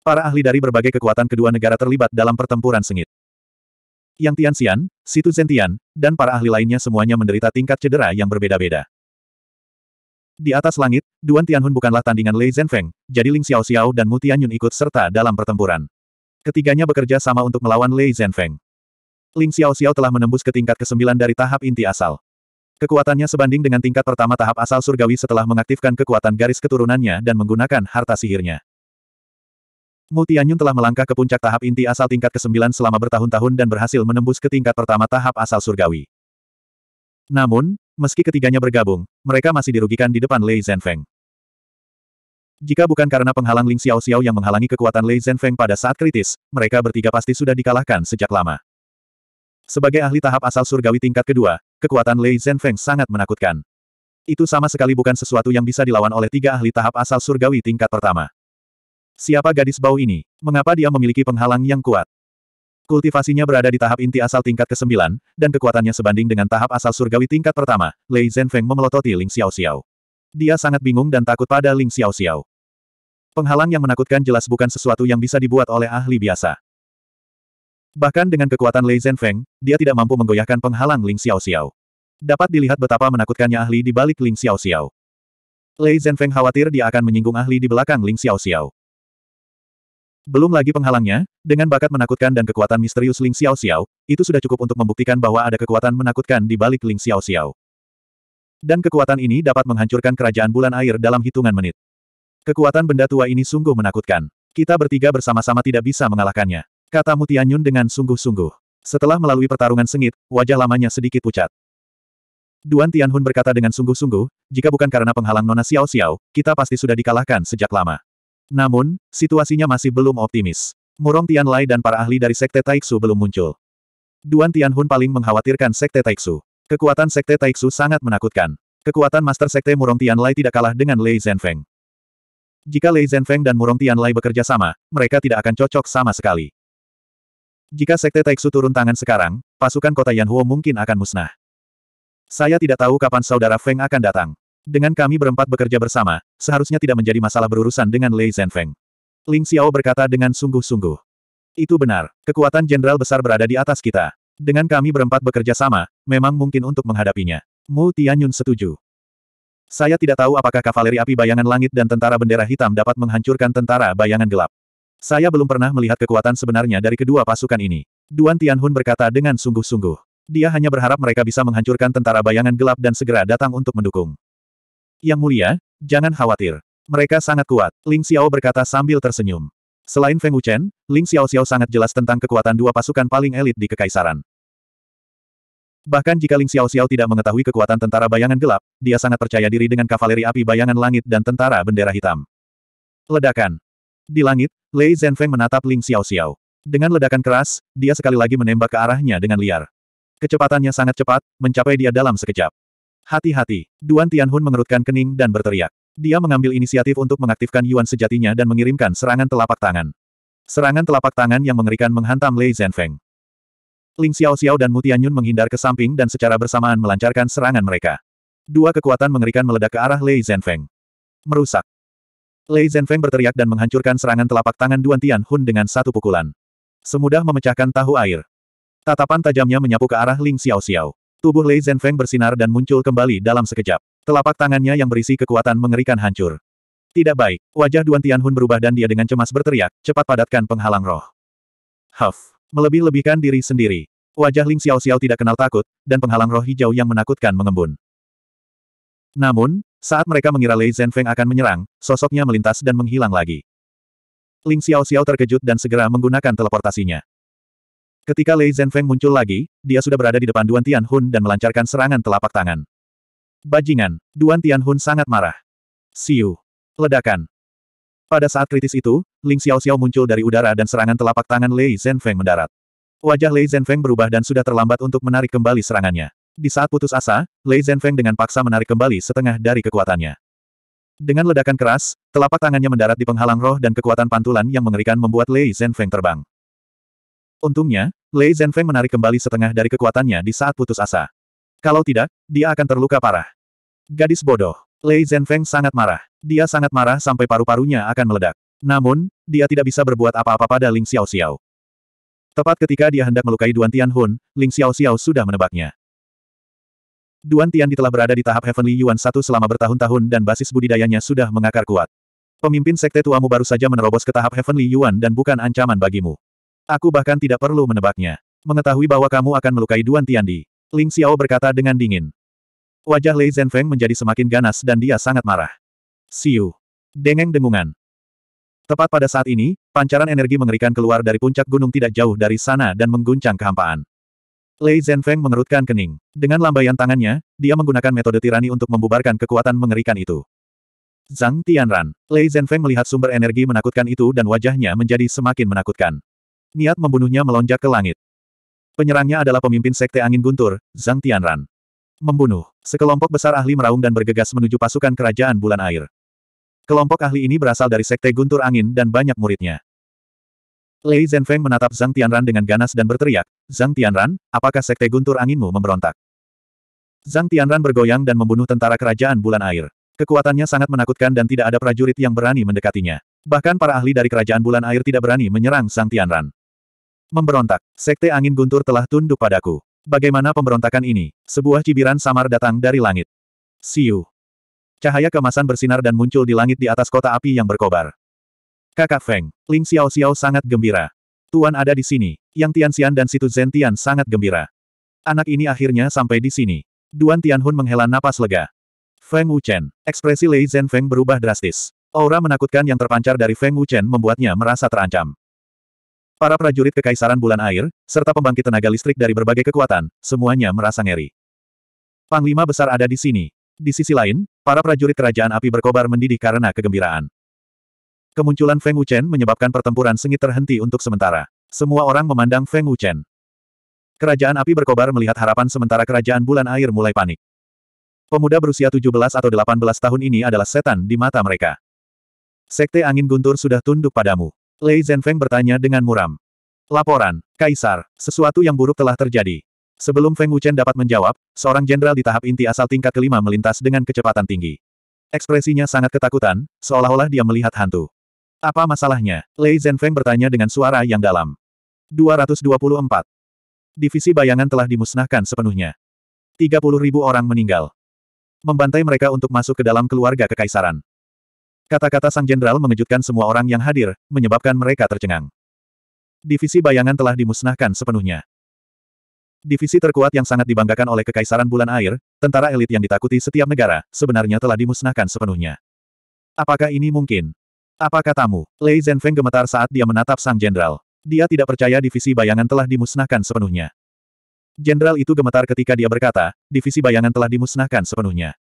Para ahli dari berbagai kekuatan kedua negara terlibat dalam pertempuran sengit. Yang Tianxian, Situ Zentian, dan para ahli lainnya semuanya menderita tingkat cedera yang berbeda-beda. Di atas langit, Duan Tianhun bukanlah tandingan Lei Zhenfeng, jadi Ling Xiao Xiao dan Mu Tianyun ikut serta dalam pertempuran. Ketiganya bekerja sama untuk melawan Lei Zhenfeng. Ling Xiao Xiao telah menembus ke tingkat ke-9 dari tahap inti asal. Kekuatannya sebanding dengan tingkat pertama tahap asal surgawi setelah mengaktifkan kekuatan garis keturunannya dan menggunakan harta sihirnya. Mu Tianyun telah melangkah ke puncak tahap inti asal tingkat ke-9 selama bertahun-tahun dan berhasil menembus ke tingkat pertama tahap asal surgawi. Namun, meski ketiganya bergabung, mereka masih dirugikan di depan Lei Zhenfeng. Jika bukan karena penghalang Ling Xiao Xiao yang menghalangi kekuatan Lei Zhenfeng pada saat kritis, mereka bertiga pasti sudah dikalahkan sejak lama. Sebagai ahli tahap asal surgawi tingkat kedua, kekuatan Lei Zhenfeng sangat menakutkan. Itu sama sekali bukan sesuatu yang bisa dilawan oleh tiga ahli tahap asal surgawi tingkat pertama. Siapa gadis bau ini? Mengapa dia memiliki penghalang yang kuat? Kultivasinya berada di tahap inti asal tingkat ke-9, dan kekuatannya sebanding dengan tahap asal surgawi tingkat pertama. Lei Zhenfeng memelototi Ling Xiaoxiao. Dia sangat bingung dan takut pada Ling Xiaoxiao. Penghalang yang menakutkan jelas bukan sesuatu yang bisa dibuat oleh ahli biasa. Bahkan dengan kekuatan Lei Zhenfeng, dia tidak mampu menggoyahkan penghalang Ling Xiaoxiao. Dapat dilihat betapa menakutkannya ahli di balik Ling Xiaoxiao. Lei Zhenfeng khawatir dia akan menyinggung ahli di belakang Ling Xiaoxiao. Belum lagi penghalangnya, dengan bakat menakutkan dan kekuatan misterius Ling Xiao Xiao, itu sudah cukup untuk membuktikan bahwa ada kekuatan menakutkan di balik Ling Xiao Xiao. Dan kekuatan ini dapat menghancurkan kerajaan bulan air dalam hitungan menit. Kekuatan benda tua ini sungguh menakutkan. Kita bertiga bersama-sama tidak bisa mengalahkannya. Kata Mutianyun dengan sungguh-sungguh. Setelah melalui pertarungan sengit, wajah lamanya sedikit pucat. Duan Tianhun berkata dengan sungguh-sungguh, jika bukan karena penghalang Nona Xiao Xiao, kita pasti sudah dikalahkan sejak lama. Namun, situasinya masih belum optimis. Murong Tianlai dan para ahli dari Sekte Taiksu belum muncul. Duan Tianhun paling mengkhawatirkan Sekte Taiksu. Kekuatan Sekte Taiksu sangat menakutkan. Kekuatan Master Sekte Murong Tianlai tidak kalah dengan Lei Zhenfeng. Jika Lei Zhenfeng dan Murong Tianlai bekerja sama, mereka tidak akan cocok sama sekali. Jika Sekte Taiksu turun tangan sekarang, pasukan kota Yanhuo mungkin akan musnah. Saya tidak tahu kapan saudara Feng akan datang. Dengan kami berempat bekerja bersama, seharusnya tidak menjadi masalah berurusan dengan Lei Zhenfeng. Ling Xiao berkata dengan sungguh-sungguh. Itu benar, kekuatan jenderal besar berada di atas kita. Dengan kami berempat bekerja sama, memang mungkin untuk menghadapinya. Mu Tianyun setuju. Saya tidak tahu apakah kavaleri api bayangan langit dan tentara bendera hitam dapat menghancurkan tentara bayangan gelap. Saya belum pernah melihat kekuatan sebenarnya dari kedua pasukan ini. Duan Tianhun berkata dengan sungguh-sungguh. Dia hanya berharap mereka bisa menghancurkan tentara bayangan gelap dan segera datang untuk mendukung. Yang mulia, jangan khawatir. Mereka sangat kuat, Ling Xiao berkata sambil tersenyum. Selain Feng Wuchen, Ling Xiao Xiao sangat jelas tentang kekuatan dua pasukan paling elit di Kekaisaran. Bahkan jika Ling Xiao Xiao tidak mengetahui kekuatan tentara bayangan gelap, dia sangat percaya diri dengan kavaleri api bayangan langit dan tentara bendera hitam. Ledakan. Di langit, Lei Zhenfeng menatap Ling Xiao Xiao. Dengan ledakan keras, dia sekali lagi menembak ke arahnya dengan liar. Kecepatannya sangat cepat, mencapai dia dalam sekejap. Hati-hati. Duan Tianhun mengerutkan kening dan berteriak. Dia mengambil inisiatif untuk mengaktifkan Yuan sejatinya dan mengirimkan serangan telapak tangan. Serangan telapak tangan yang mengerikan menghantam Lei Zhenfeng. Ling Xiao Xiao dan Mu Tianyun menghindar ke samping dan secara bersamaan melancarkan serangan mereka. Dua kekuatan mengerikan meledak ke arah Lei Zhenfeng. Merusak. Lei Zhenfeng berteriak dan menghancurkan serangan telapak tangan Duan Tianhun dengan satu pukulan. Semudah memecahkan tahu air. Tatapan tajamnya menyapu ke arah Ling Xiao Xiao. Tubuh Lei Zhenfeng bersinar dan muncul kembali dalam sekejap. Telapak tangannya yang berisi kekuatan mengerikan hancur. Tidak baik, wajah Duan Tianhun berubah dan dia dengan cemas berteriak, cepat padatkan penghalang roh. Huff, melebih-lebihkan diri sendiri. Wajah Ling Xiao Xiao tidak kenal takut, dan penghalang roh hijau yang menakutkan mengembun. Namun, saat mereka mengira Lei Zhenfeng akan menyerang, sosoknya melintas dan menghilang lagi. Ling Xiao Xiao terkejut dan segera menggunakan teleportasinya. Ketika Lei Zhenfeng muncul lagi, dia sudah berada di depan Duan Tianhun dan melancarkan serangan telapak tangan. Bajingan, Duan Tianhun sangat marah. Siu. Ledakan. Pada saat kritis itu, Ling Xiao Xiao muncul dari udara dan serangan telapak tangan Lei Zhenfeng mendarat. Wajah Lei Zhenfeng berubah dan sudah terlambat untuk menarik kembali serangannya. Di saat putus asa, Lei Zhenfeng dengan paksa menarik kembali setengah dari kekuatannya. Dengan ledakan keras, telapak tangannya mendarat di penghalang roh dan kekuatan pantulan yang mengerikan membuat Lei Zhenfeng terbang. Untungnya, Lei Zhenfeng menarik kembali setengah dari kekuatannya di saat putus asa. Kalau tidak, dia akan terluka parah. Gadis bodoh. Lei Zhenfeng sangat marah. Dia sangat marah sampai paru-parunya akan meledak. Namun, dia tidak bisa berbuat apa-apa pada Ling Xiao Xiao. Tepat ketika dia hendak melukai Duan Tianhun, Ling Xiao Xiao sudah menebaknya. Duan Tian telah berada di tahap Heavenly Yuan 1 selama bertahun-tahun dan basis budidayanya sudah mengakar kuat. Pemimpin sekte tuamu baru saja menerobos ke tahap Heavenly Yuan dan bukan ancaman bagimu. Aku bahkan tidak perlu menebaknya. Mengetahui bahwa kamu akan melukai Duan Tiandi. Ling Xiao berkata dengan dingin. Wajah Lei Zhenfeng menjadi semakin ganas dan dia sangat marah. Siu. Dengeng dengungan. Tepat pada saat ini, pancaran energi mengerikan keluar dari puncak gunung tidak jauh dari sana dan mengguncang kehampaan. Lei Zhenfeng mengerutkan kening. Dengan lambaian tangannya, dia menggunakan metode tirani untuk membubarkan kekuatan mengerikan itu. Zhang Tianran. Lei Zhenfeng melihat sumber energi menakutkan itu dan wajahnya menjadi semakin menakutkan. Niat membunuhnya melonjak ke langit. Penyerangnya adalah pemimpin Sekte Angin Guntur, Zhang Tianran. Membunuh. Sekelompok besar ahli meraung dan bergegas menuju pasukan kerajaan bulan air. Kelompok ahli ini berasal dari Sekte Guntur Angin dan banyak muridnya. Lei Zhenfeng menatap Zhang Tianran dengan ganas dan berteriak, Zhang Tianran, apakah Sekte Guntur Anginmu memberontak? Zhang Tianran bergoyang dan membunuh tentara kerajaan bulan air. Kekuatannya sangat menakutkan dan tidak ada prajurit yang berani mendekatinya. Bahkan para ahli dari kerajaan bulan air tidak berani menyerang Zhang Tianran. Memberontak, Sekte Angin Guntur telah tunduk padaku. Bagaimana pemberontakan ini? Sebuah cibiran samar datang dari langit. Siu. Cahaya kemasan bersinar dan muncul di langit di atas kota api yang berkobar. Kakak Feng, Ling Xiao Xiao sangat gembira. Tuan ada di sini, Yang Tian Tianxian dan Situ Zentian sangat gembira. Anak ini akhirnya sampai di sini. Duan Tianhun menghela napas lega. Feng Wuchen, ekspresi Lei Zhen Feng berubah drastis. Aura menakutkan yang terpancar dari Feng Wuchen membuatnya merasa terancam. Para prajurit Kekaisaran Bulan Air, serta pembangkit tenaga listrik dari berbagai kekuatan, semuanya merasa ngeri. Panglima besar ada di sini. Di sisi lain, para prajurit kerajaan api berkobar mendidih karena kegembiraan. Kemunculan Feng Wuchen menyebabkan pertempuran sengit terhenti untuk sementara. Semua orang memandang Feng Wuchen. Kerajaan api berkobar melihat harapan sementara kerajaan bulan air mulai panik. Pemuda berusia 17 atau 18 tahun ini adalah setan di mata mereka. Sekte angin guntur sudah tunduk padamu. Lei Zhenfeng bertanya dengan muram. Laporan, Kaisar, sesuatu yang buruk telah terjadi. Sebelum Feng Wuchen dapat menjawab, seorang jenderal di tahap inti asal tingkat kelima melintas dengan kecepatan tinggi. Ekspresinya sangat ketakutan, seolah-olah dia melihat hantu. Apa masalahnya? Lei Zhenfeng bertanya dengan suara yang dalam. 224. Divisi bayangan telah dimusnahkan sepenuhnya. 30.000 orang meninggal membantai mereka untuk masuk ke dalam keluarga kekaisaran. Kata-kata sang jenderal mengejutkan semua orang yang hadir, menyebabkan mereka tercengang. Divisi bayangan telah dimusnahkan sepenuhnya. Divisi terkuat yang sangat dibanggakan oleh Kekaisaran Bulan Air, tentara elit yang ditakuti setiap negara, sebenarnya telah dimusnahkan sepenuhnya. Apakah ini mungkin? Apa katamu? Lei Zhenfeng gemetar saat dia menatap sang jenderal. Dia tidak percaya divisi bayangan telah dimusnahkan sepenuhnya. Jenderal itu gemetar ketika dia berkata, divisi bayangan telah dimusnahkan sepenuhnya.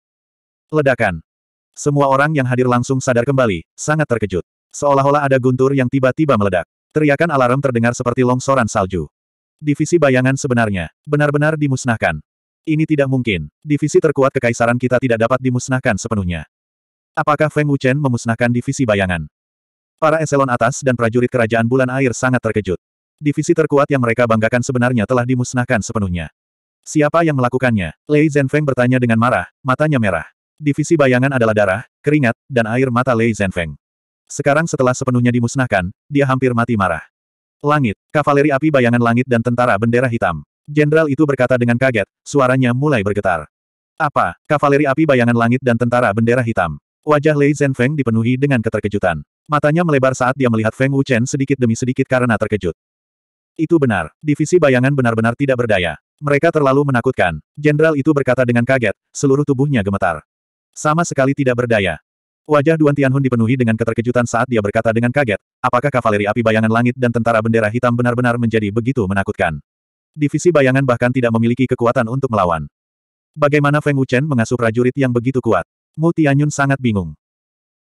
Ledakan. Semua orang yang hadir langsung sadar kembali, sangat terkejut. Seolah-olah ada guntur yang tiba-tiba meledak. Teriakan alarm terdengar seperti longsoran salju. Divisi bayangan sebenarnya, benar-benar dimusnahkan. Ini tidak mungkin. Divisi terkuat kekaisaran kita tidak dapat dimusnahkan sepenuhnya. Apakah Feng Wuchen memusnahkan divisi bayangan? Para eselon atas dan prajurit kerajaan bulan air sangat terkejut. Divisi terkuat yang mereka banggakan sebenarnya telah dimusnahkan sepenuhnya. Siapa yang melakukannya? Lei Zhenfeng bertanya dengan marah, matanya merah. Divisi bayangan adalah darah, keringat, dan air mata Lei Zhenfeng. Sekarang setelah sepenuhnya dimusnahkan, dia hampir mati marah. Langit, kavaleri api bayangan langit dan tentara bendera hitam. Jenderal itu berkata dengan kaget, suaranya mulai bergetar. Apa, kavaleri api bayangan langit dan tentara bendera hitam? Wajah Lei Zhenfeng dipenuhi dengan keterkejutan. Matanya melebar saat dia melihat Feng Wuchen sedikit demi sedikit karena terkejut. Itu benar, divisi bayangan benar-benar tidak berdaya. Mereka terlalu menakutkan. Jenderal itu berkata dengan kaget, seluruh tubuhnya gemetar. Sama sekali tidak berdaya. Wajah Duan Tianhun dipenuhi dengan keterkejutan saat dia berkata dengan kaget, apakah kavaleri api bayangan langit dan tentara bendera hitam benar-benar menjadi begitu menakutkan. Divisi bayangan bahkan tidak memiliki kekuatan untuk melawan. Bagaimana Feng Wuchen mengasuh prajurit yang begitu kuat? Mu Tianyun sangat bingung.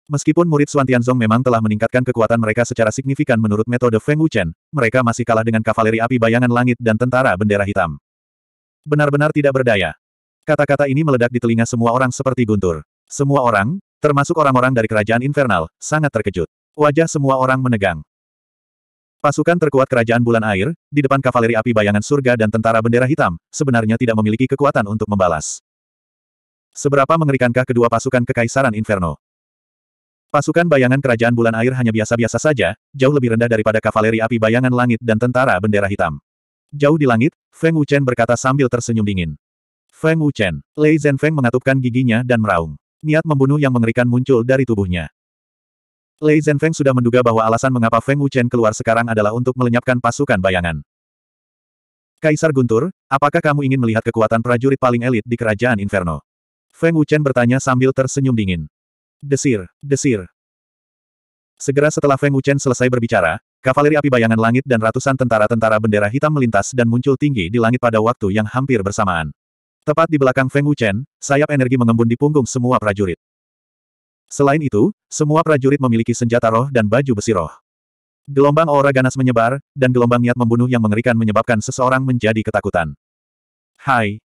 Meskipun murid Suan Tianzong memang telah meningkatkan kekuatan mereka secara signifikan menurut metode Feng Wuchen, mereka masih kalah dengan kavaleri api bayangan langit dan tentara bendera hitam. Benar-benar tidak berdaya. Kata-kata ini meledak di telinga semua orang seperti guntur. Semua orang, termasuk orang-orang dari kerajaan infernal, sangat terkejut. Wajah semua orang menegang. Pasukan terkuat kerajaan bulan air, di depan kavaleri api bayangan surga dan tentara bendera hitam, sebenarnya tidak memiliki kekuatan untuk membalas. Seberapa mengerikankah kedua pasukan kekaisaran Inferno? Pasukan bayangan kerajaan bulan air hanya biasa-biasa saja, jauh lebih rendah daripada kavaleri api bayangan langit dan tentara bendera hitam. Jauh di langit, Feng Wuchen berkata sambil tersenyum dingin. Feng Wuchen. Lei Zhenfeng mengatupkan giginya dan meraung. Niat membunuh yang mengerikan muncul dari tubuhnya. Lei Zhenfeng sudah menduga bahwa alasan mengapa Feng Wuchen keluar sekarang adalah untuk melenyapkan pasukan bayangan. Kaisar Guntur, apakah kamu ingin melihat kekuatan prajurit paling elit di kerajaan Inferno? Feng Wuchen bertanya sambil tersenyum dingin. Desir, desir. Segera setelah Feng Wuchen selesai berbicara, Kavaleri api bayangan langit dan ratusan tentara-tentara bendera hitam melintas dan muncul tinggi di langit pada waktu yang hampir bersamaan. Tepat di belakang Feng Wuchen, sayap energi mengembun di punggung semua prajurit. Selain itu, semua prajurit memiliki senjata roh dan baju besi roh. Gelombang aura ganas menyebar, dan gelombang niat membunuh yang mengerikan menyebabkan seseorang menjadi ketakutan. Hai!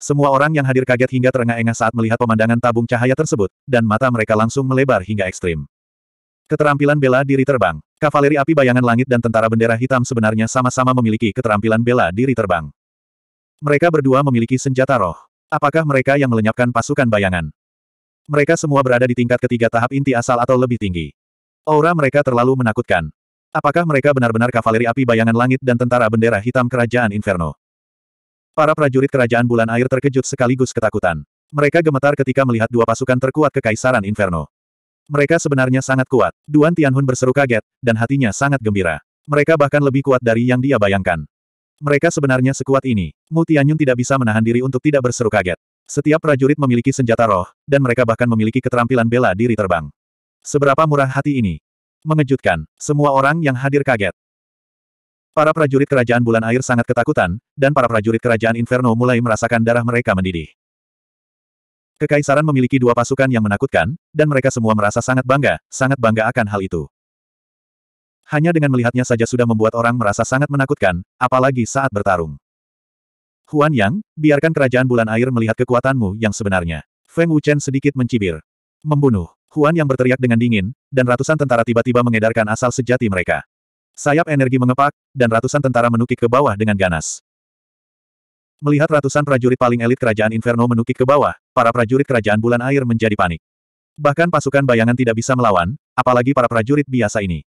Semua orang yang hadir kaget hingga terengah-engah saat melihat pemandangan tabung cahaya tersebut, dan mata mereka langsung melebar hingga ekstrim. Keterampilan bela diri terbang. Kavaleri api bayangan langit dan tentara bendera hitam sebenarnya sama-sama memiliki keterampilan bela diri terbang. Mereka berdua memiliki senjata roh. Apakah mereka yang melenyapkan pasukan bayangan? Mereka semua berada di tingkat ketiga tahap inti asal atau lebih tinggi. Aura mereka terlalu menakutkan. Apakah mereka benar-benar kavaleri api bayangan langit dan tentara bendera hitam kerajaan Inferno? Para prajurit kerajaan bulan air terkejut sekaligus ketakutan. Mereka gemetar ketika melihat dua pasukan terkuat kekaisaran Inferno. Mereka sebenarnya sangat kuat. Duan Tianhun berseru kaget, dan hatinya sangat gembira. Mereka bahkan lebih kuat dari yang dia bayangkan. Mereka sebenarnya sekuat ini. Mu Tianyun tidak bisa menahan diri untuk tidak berseru kaget. Setiap prajurit memiliki senjata roh, dan mereka bahkan memiliki keterampilan bela diri terbang. Seberapa murah hati ini? Mengejutkan, semua orang yang hadir kaget. Para prajurit kerajaan bulan air sangat ketakutan, dan para prajurit kerajaan Inferno mulai merasakan darah mereka mendidih. Kekaisaran memiliki dua pasukan yang menakutkan, dan mereka semua merasa sangat bangga, sangat bangga akan hal itu. Hanya dengan melihatnya saja sudah membuat orang merasa sangat menakutkan, apalagi saat bertarung. Huan Yang, biarkan kerajaan bulan air melihat kekuatanmu yang sebenarnya. Feng Wuchen sedikit mencibir. Membunuh. Huan Yang berteriak dengan dingin, dan ratusan tentara tiba-tiba mengedarkan asal sejati mereka. Sayap energi mengepak, dan ratusan tentara menukik ke bawah dengan ganas. Melihat ratusan prajurit paling elit kerajaan Inferno menukik ke bawah, para prajurit kerajaan bulan air menjadi panik. Bahkan pasukan bayangan tidak bisa melawan, apalagi para prajurit biasa ini.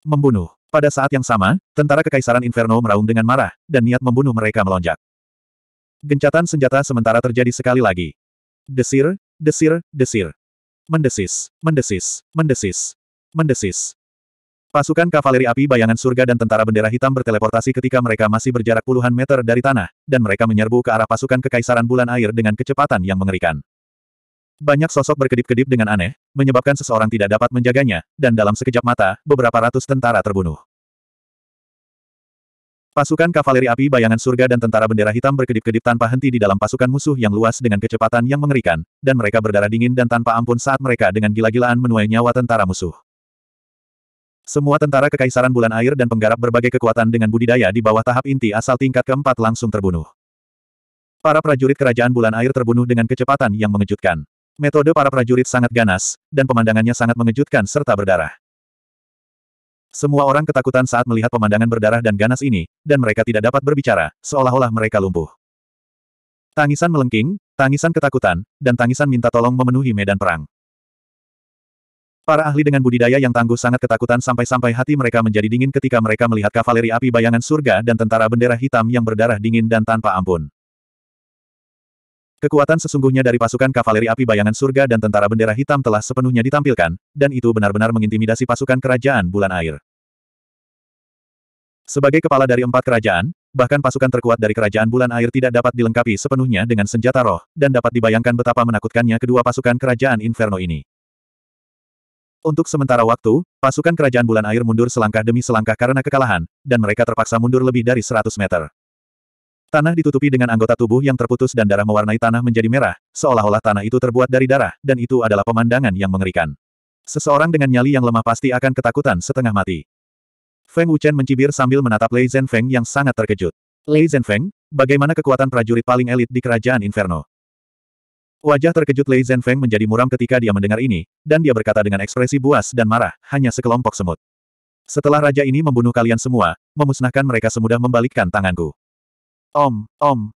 Membunuh. Pada saat yang sama, tentara Kekaisaran Inferno meraung dengan marah, dan niat membunuh mereka melonjak. Gencatan senjata sementara terjadi sekali lagi. Desir, desir, desir. Mendesis, mendesis, mendesis, mendesis. Pasukan kavaleri api bayangan surga dan tentara bendera hitam berteleportasi ketika mereka masih berjarak puluhan meter dari tanah, dan mereka menyerbu ke arah pasukan Kekaisaran Bulan Air dengan kecepatan yang mengerikan. Banyak sosok berkedip-kedip dengan aneh, menyebabkan seseorang tidak dapat menjaganya, dan dalam sekejap mata, beberapa ratus tentara terbunuh. Pasukan kavaleri api bayangan surga dan tentara bendera hitam berkedip-kedip tanpa henti di dalam pasukan musuh yang luas dengan kecepatan yang mengerikan, dan mereka berdarah dingin dan tanpa ampun saat mereka dengan gila-gilaan menuai nyawa tentara musuh. Semua tentara Kekaisaran Bulan Air dan penggarap berbagai kekuatan dengan budidaya di bawah tahap inti asal tingkat keempat langsung terbunuh. Para prajurit kerajaan bulan air terbunuh dengan kecepatan yang mengejutkan. Metode para prajurit sangat ganas, dan pemandangannya sangat mengejutkan serta berdarah. Semua orang ketakutan saat melihat pemandangan berdarah dan ganas ini, dan mereka tidak dapat berbicara, seolah-olah mereka lumpuh. Tangisan melengking, tangisan ketakutan, dan tangisan minta tolong memenuhi medan perang. Para ahli dengan budidaya yang tangguh sangat ketakutan sampai-sampai hati mereka menjadi dingin ketika mereka melihat kavaleri api bayangan surga dan tentara bendera hitam yang berdarah dingin dan tanpa ampun. Kekuatan sesungguhnya dari pasukan kavaleri api bayangan surga dan tentara bendera hitam telah sepenuhnya ditampilkan, dan itu benar-benar mengintimidasi pasukan kerajaan bulan air. Sebagai kepala dari empat kerajaan, bahkan pasukan terkuat dari kerajaan bulan air tidak dapat dilengkapi sepenuhnya dengan senjata roh, dan dapat dibayangkan betapa menakutkannya kedua pasukan kerajaan Inferno ini. Untuk sementara waktu, pasukan kerajaan bulan air mundur selangkah demi selangkah karena kekalahan, dan mereka terpaksa mundur lebih dari 100 meter. Tanah ditutupi dengan anggota tubuh yang terputus dan darah mewarnai tanah menjadi merah, seolah-olah tanah itu terbuat dari darah, dan itu adalah pemandangan yang mengerikan. Seseorang dengan nyali yang lemah pasti akan ketakutan setengah mati. Feng Wuchen mencibir sambil menatap Lei Zhenfeng yang sangat terkejut. Lei Zhenfeng, bagaimana kekuatan prajurit paling elit di kerajaan Inferno? Wajah terkejut Lei Zhenfeng menjadi muram ketika dia mendengar ini, dan dia berkata dengan ekspresi buas dan marah, hanya sekelompok semut. Setelah raja ini membunuh kalian semua, memusnahkan mereka semudah membalikkan tanganku. Om, om.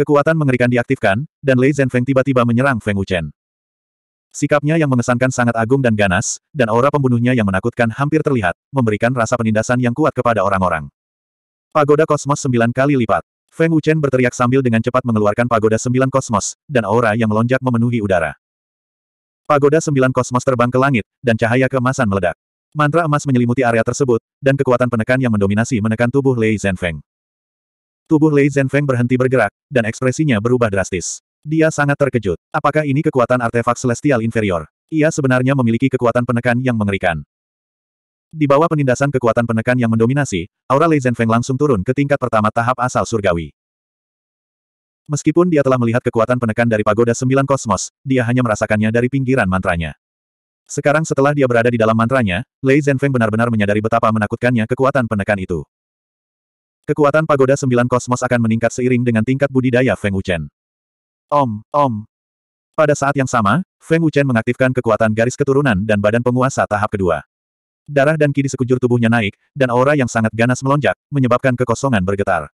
Kekuatan mengerikan diaktifkan, dan Lei Zhenfeng tiba-tiba menyerang Feng Wuchen. Sikapnya yang mengesankan sangat agung dan ganas, dan aura pembunuhnya yang menakutkan hampir terlihat, memberikan rasa penindasan yang kuat kepada orang-orang. Pagoda kosmos sembilan kali lipat. Feng Wuchen berteriak sambil dengan cepat mengeluarkan pagoda sembilan kosmos, dan aura yang melonjak memenuhi udara. Pagoda sembilan kosmos terbang ke langit, dan cahaya keemasan meledak. Mantra emas menyelimuti area tersebut, dan kekuatan penekan yang mendominasi menekan tubuh Lei Zhenfeng. Tubuh Lei Zhenfeng berhenti bergerak, dan ekspresinya berubah drastis. Dia sangat terkejut. Apakah ini kekuatan artefak celestial inferior? Ia sebenarnya memiliki kekuatan penekan yang mengerikan. Di bawah penindasan kekuatan penekan yang mendominasi, aura Lei Zhenfeng langsung turun ke tingkat pertama tahap asal surgawi. Meskipun dia telah melihat kekuatan penekan dari pagoda sembilan kosmos, dia hanya merasakannya dari pinggiran mantranya. Sekarang setelah dia berada di dalam mantranya, Lei Zhenfeng benar-benar menyadari betapa menakutkannya kekuatan penekan itu. Kekuatan pagoda sembilan kosmos akan meningkat seiring dengan tingkat budidaya Feng Wuchen. Om, om. Pada saat yang sama, Feng Wuchen mengaktifkan kekuatan garis keturunan dan badan penguasa tahap kedua. Darah dan ki sekujur tubuhnya naik, dan aura yang sangat ganas melonjak, menyebabkan kekosongan bergetar.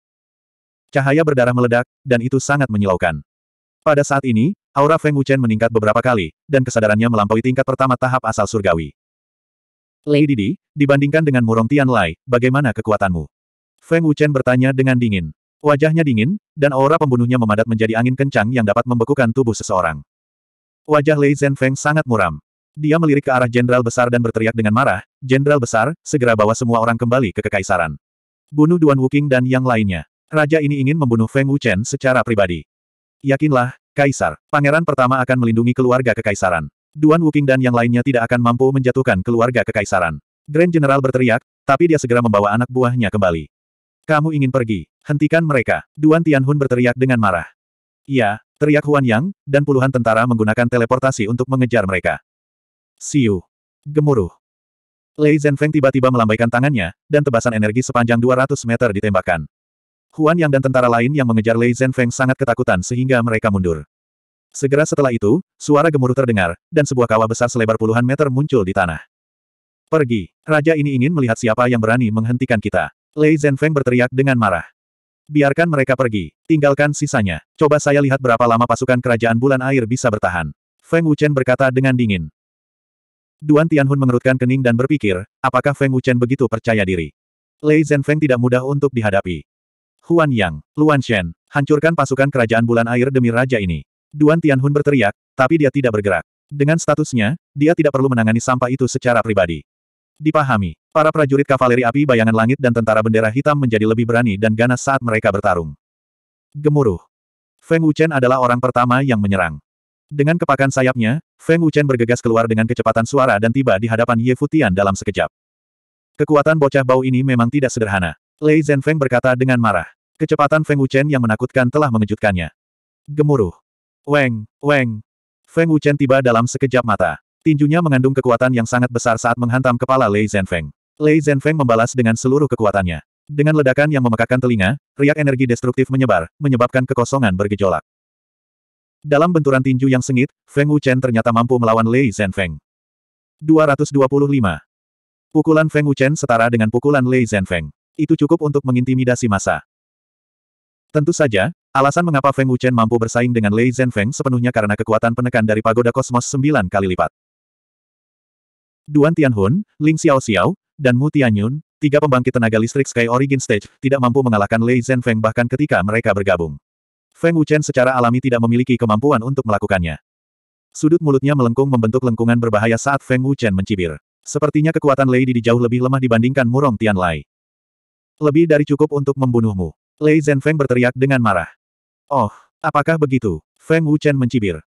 Cahaya berdarah meledak, dan itu sangat menyilaukan. Pada saat ini, aura Feng Wuchen meningkat beberapa kali, dan kesadarannya melampaui tingkat pertama tahap asal surgawi. Lady Di, dibandingkan dengan Murong Tian Lai, bagaimana kekuatanmu? Feng Wuchen bertanya dengan dingin. Wajahnya dingin, dan aura pembunuhnya memadat menjadi angin kencang yang dapat membekukan tubuh seseorang. Wajah Lei Zhen Feng sangat muram. Dia melirik ke arah jenderal besar dan berteriak dengan marah, Jenderal besar, segera bawa semua orang kembali ke kekaisaran. Bunuh Duan Wuking dan yang lainnya. Raja ini ingin membunuh Feng Wuchen secara pribadi. Yakinlah, Kaisar, pangeran pertama akan melindungi keluarga kekaisaran. Duan Wuking dan yang lainnya tidak akan mampu menjatuhkan keluarga kekaisaran. Grand General berteriak, tapi dia segera membawa anak buahnya kembali. Kamu ingin pergi, hentikan mereka, Duan Tianhun berteriak dengan marah. Ya, teriak Huan Yang, dan puluhan tentara menggunakan teleportasi untuk mengejar mereka. Siu. Gemuruh. Lei Zhenfeng tiba-tiba melambaikan tangannya, dan tebasan energi sepanjang 200 meter ditembakkan. Huan Yang dan tentara lain yang mengejar Lei Zhenfeng sangat ketakutan sehingga mereka mundur. Segera setelah itu, suara gemuruh terdengar, dan sebuah kawah besar selebar puluhan meter muncul di tanah. Pergi, raja ini ingin melihat siapa yang berani menghentikan kita. Lei Zhenfeng berteriak dengan marah. Biarkan mereka pergi, tinggalkan sisanya. Coba saya lihat berapa lama pasukan kerajaan bulan air bisa bertahan. Feng Wuchen berkata dengan dingin. Duan Tianhun mengerutkan kening dan berpikir, apakah Feng Wuchen begitu percaya diri? Lei Zhenfeng tidak mudah untuk dihadapi. Huan Yang, Luan Shen, hancurkan pasukan kerajaan bulan air demi raja ini. Duan Tianhun berteriak, tapi dia tidak bergerak. Dengan statusnya, dia tidak perlu menangani sampah itu secara pribadi. Dipahami. Para prajurit kavaleri api bayangan langit dan tentara bendera hitam menjadi lebih berani dan ganas saat mereka bertarung. Gemuruh. Feng Wuchen adalah orang pertama yang menyerang. Dengan kepakan sayapnya, Feng Wuchen bergegas keluar dengan kecepatan suara dan tiba di hadapan Ye Futian dalam sekejap. Kekuatan bocah bau ini memang tidak sederhana. Lei Zhenfeng berkata dengan marah. Kecepatan Feng Wuchen yang menakutkan telah mengejutkannya. Gemuruh. Weng, Weng. Feng Wuchen tiba dalam sekejap mata. Tinjunya mengandung kekuatan yang sangat besar saat menghantam kepala Lei Zhenfeng. Lei Zhenfeng membalas dengan seluruh kekuatannya. Dengan ledakan yang memekakan telinga, riak energi destruktif menyebar, menyebabkan kekosongan bergejolak. Dalam benturan tinju yang sengit, Feng Wuchen ternyata mampu melawan Lei Zhenfeng. 225. Pukulan Feng Wuchen setara dengan pukulan Lei Zhenfeng. Itu cukup untuk mengintimidasi masa. Tentu saja, alasan mengapa Feng Wuchen mampu bersaing dengan Lei Zhenfeng sepenuhnya karena kekuatan penekan dari pagoda kosmos 9 kali lipat. Duan Tianhun, Ling Xiao Xiao, dan Mu Tianyun, tiga pembangkit tenaga listrik Sky Origin Stage, tidak mampu mengalahkan Lei Zhen Feng bahkan ketika mereka bergabung. Feng Wuchen secara alami tidak memiliki kemampuan untuk melakukannya. Sudut mulutnya melengkung membentuk lengkungan berbahaya saat Feng Wuchen mencibir. Sepertinya kekuatan Lei Di jauh lebih lemah dibandingkan Murong Tianlai. Lebih dari cukup untuk membunuhmu. Lei Zhen Feng berteriak dengan marah. Oh, apakah begitu? Feng Wuchen mencibir.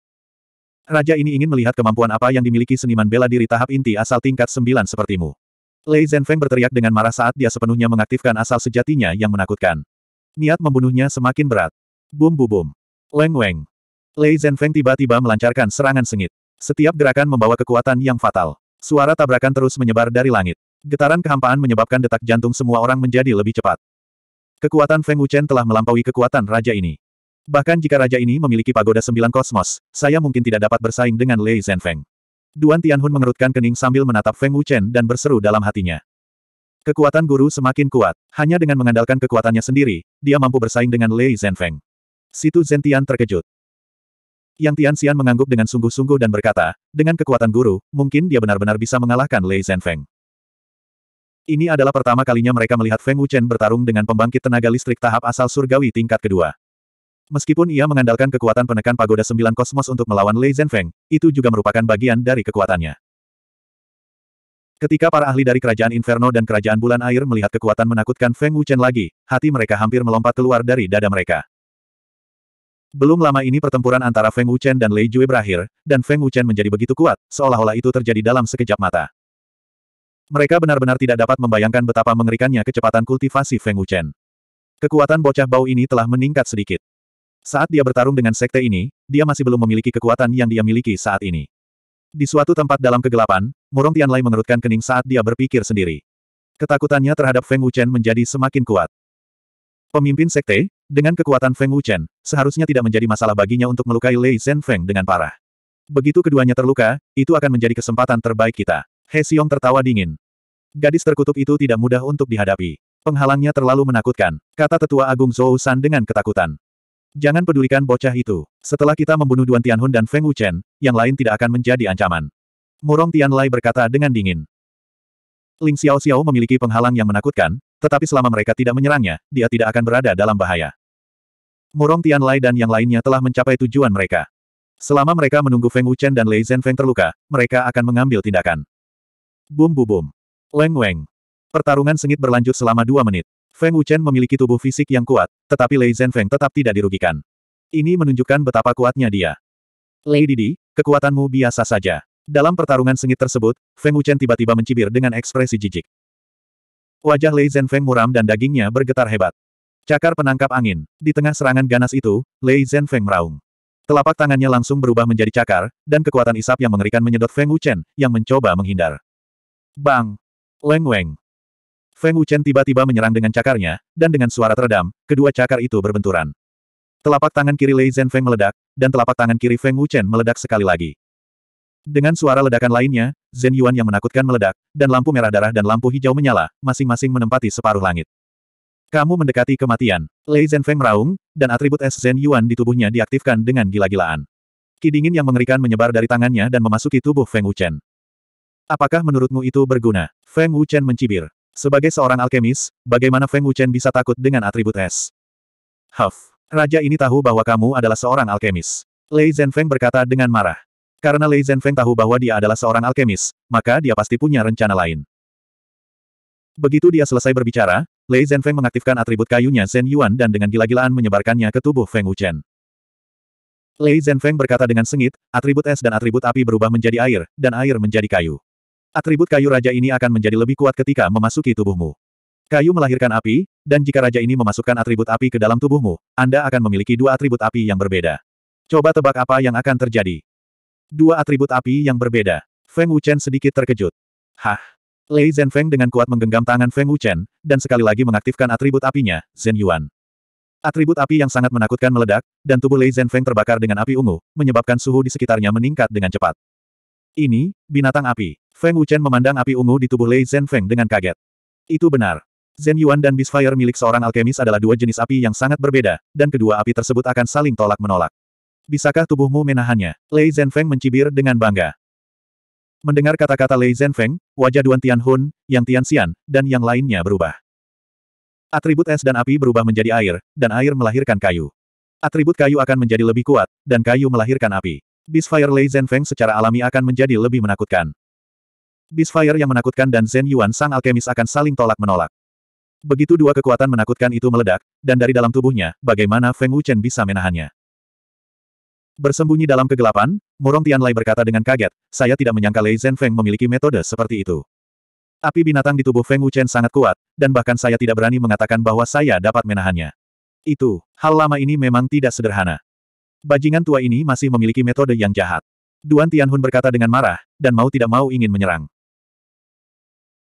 Raja ini ingin melihat kemampuan apa yang dimiliki seniman bela diri tahap inti asal tingkat sembilan sepertimu. Lei Zhenfeng berteriak dengan marah saat dia sepenuhnya mengaktifkan asal sejatinya yang menakutkan. Niat membunuhnya semakin berat. Bum bum bum. Leng weng. Lei Zhenfeng tiba-tiba melancarkan serangan sengit. Setiap gerakan membawa kekuatan yang fatal. Suara tabrakan terus menyebar dari langit. Getaran kehampaan menyebabkan detak jantung semua orang menjadi lebih cepat. Kekuatan Feng Wuchen telah melampaui kekuatan raja ini. Bahkan jika raja ini memiliki pagoda sembilan kosmos, saya mungkin tidak dapat bersaing dengan Lei Zhenfeng. Duan Tianhun mengerutkan kening sambil menatap Feng Wuchen dan berseru dalam hatinya. Kekuatan guru semakin kuat. Hanya dengan mengandalkan kekuatannya sendiri, dia mampu bersaing dengan Lei Zhenfeng. Situ Zentian terkejut. Yang Tian Xian mengangguk dengan sungguh-sungguh dan berkata, dengan kekuatan guru, mungkin dia benar-benar bisa mengalahkan Lei Zhenfeng. Ini adalah pertama kalinya mereka melihat Feng Wuchen bertarung dengan pembangkit tenaga listrik tahap asal surgawi tingkat kedua. Meskipun ia mengandalkan kekuatan penekan pagoda sembilan kosmos untuk melawan Lei Zhenfeng, itu juga merupakan bagian dari kekuatannya. Ketika para ahli dari Kerajaan Inferno dan Kerajaan Bulan Air melihat kekuatan menakutkan Feng Wuchen lagi, hati mereka hampir melompat keluar dari dada mereka. Belum lama ini pertempuran antara Feng Wuchen dan Lei Jue berakhir, dan Feng Wuchen menjadi begitu kuat, seolah-olah itu terjadi dalam sekejap mata. Mereka benar-benar tidak dapat membayangkan betapa mengerikannya kecepatan kultivasi Feng Wuchen. Kekuatan bocah bau ini telah meningkat sedikit. Saat dia bertarung dengan sekte ini, dia masih belum memiliki kekuatan yang dia miliki saat ini. Di suatu tempat dalam kegelapan, Murong Tianlai mengerutkan kening saat dia berpikir sendiri. Ketakutannya terhadap Feng Wuchen menjadi semakin kuat. Pemimpin sekte, dengan kekuatan Feng Wuchen, seharusnya tidak menjadi masalah baginya untuk melukai Lei Feng dengan parah. Begitu keduanya terluka, itu akan menjadi kesempatan terbaik kita. He Xiong tertawa dingin. Gadis terkutuk itu tidak mudah untuk dihadapi. Penghalangnya terlalu menakutkan, kata tetua agung Zhou San dengan ketakutan. Jangan pedulikan bocah itu. Setelah kita membunuh Duan Tianhun dan Feng Wuchen, yang lain tidak akan menjadi ancaman. Murong Tianlai berkata dengan dingin. Ling Xiao Xiao memiliki penghalang yang menakutkan, tetapi selama mereka tidak menyerangnya, dia tidak akan berada dalam bahaya. Murong Tianlai dan yang lainnya telah mencapai tujuan mereka. Selama mereka menunggu Feng Wuchen dan Lei Zhenfeng terluka, mereka akan mengambil tindakan. Bum bum bum. Leng weng. Pertarungan sengit berlanjut selama dua menit. Feng Wuchen memiliki tubuh fisik yang kuat, tetapi Lei Zhenfeng tetap tidak dirugikan. Ini menunjukkan betapa kuatnya dia. Lei Didi, kekuatanmu biasa saja. Dalam pertarungan sengit tersebut, Feng Wuchen tiba-tiba mencibir dengan ekspresi jijik. Wajah Lei Zhenfeng muram dan dagingnya bergetar hebat. Cakar penangkap angin. Di tengah serangan ganas itu, Lei Zhenfeng meraung. Telapak tangannya langsung berubah menjadi cakar, dan kekuatan isap yang mengerikan menyedot Feng Wuchen, yang mencoba menghindar. Bang! Leng Weng! Feng Wuchen tiba-tiba menyerang dengan cakarnya, dan dengan suara teredam, kedua cakar itu berbenturan. Telapak tangan kiri Lei Zhen Feng meledak, dan telapak tangan kiri Feng Wuchen meledak sekali lagi. Dengan suara ledakan lainnya, Zhen Yuan yang menakutkan meledak, dan lampu merah darah dan lampu hijau menyala, masing-masing menempati separuh langit. Kamu mendekati kematian. Lei Zhen Feng meraung, dan atribut es Zhen Yuan di tubuhnya diaktifkan dengan gila-gilaan. Ki dingin yang mengerikan menyebar dari tangannya dan memasuki tubuh Feng Wuchen. Apakah menurutmu itu berguna? Feng Wuchen mencibir. Sebagai seorang alkemis, bagaimana Feng Wuchen bisa takut dengan atribut es? Huff, raja ini tahu bahwa kamu adalah seorang alkemis. Lei Zhenfeng berkata dengan marah. Karena Lei Zhenfeng tahu bahwa dia adalah seorang alkemis, maka dia pasti punya rencana lain. Begitu dia selesai berbicara, Lei Zhenfeng mengaktifkan atribut kayunya Zhen Yuan dan dengan gila-gilaan menyebarkannya ke tubuh Feng Wuchen. Lei Zhenfeng berkata dengan sengit, atribut es dan atribut api berubah menjadi air, dan air menjadi kayu. Atribut kayu raja ini akan menjadi lebih kuat ketika memasuki tubuhmu. Kayu melahirkan api, dan jika raja ini memasukkan atribut api ke dalam tubuhmu, Anda akan memiliki dua atribut api yang berbeda. Coba tebak apa yang akan terjadi. Dua atribut api yang berbeda. Feng Wuchen sedikit terkejut. Hah? Lei Zhen Feng dengan kuat menggenggam tangan Feng Wuchen, dan sekali lagi mengaktifkan atribut apinya, Zhen Yuan. Atribut api yang sangat menakutkan meledak, dan tubuh Lei Zhen Feng terbakar dengan api ungu, menyebabkan suhu di sekitarnya meningkat dengan cepat. Ini, binatang api. Feng Wuchen memandang api ungu di tubuh Lei Zhen Feng dengan kaget. Itu benar. Zhen Yuan dan Bisfire milik seorang alkemis adalah dua jenis api yang sangat berbeda, dan kedua api tersebut akan saling tolak-menolak. Bisakah tubuhmu menahannya? Lei Zhen Feng mencibir dengan bangga. Mendengar kata-kata Lei Zhen Feng, wajah Duan Tian Hun, Yang Tian Xian, dan yang lainnya berubah. Atribut es dan api berubah menjadi air, dan air melahirkan kayu. Atribut kayu akan menjadi lebih kuat, dan kayu melahirkan api. Bisfire Lei Zhenfeng secara alami akan menjadi lebih menakutkan. Bisfire yang menakutkan dan Zen Yuan sang alkemis akan saling tolak-menolak. Begitu dua kekuatan menakutkan itu meledak, dan dari dalam tubuhnya, bagaimana Feng Wuchen bisa menahannya? Bersembunyi dalam kegelapan, Murong Tianlai berkata dengan kaget, saya tidak menyangka Lei Zhenfeng memiliki metode seperti itu. Api binatang di tubuh Feng Wuchen sangat kuat, dan bahkan saya tidak berani mengatakan bahwa saya dapat menahannya. Itu, hal lama ini memang tidak sederhana. Bajingan tua ini masih memiliki metode yang jahat. Duan Tianhun berkata dengan marah, dan mau tidak mau ingin menyerang.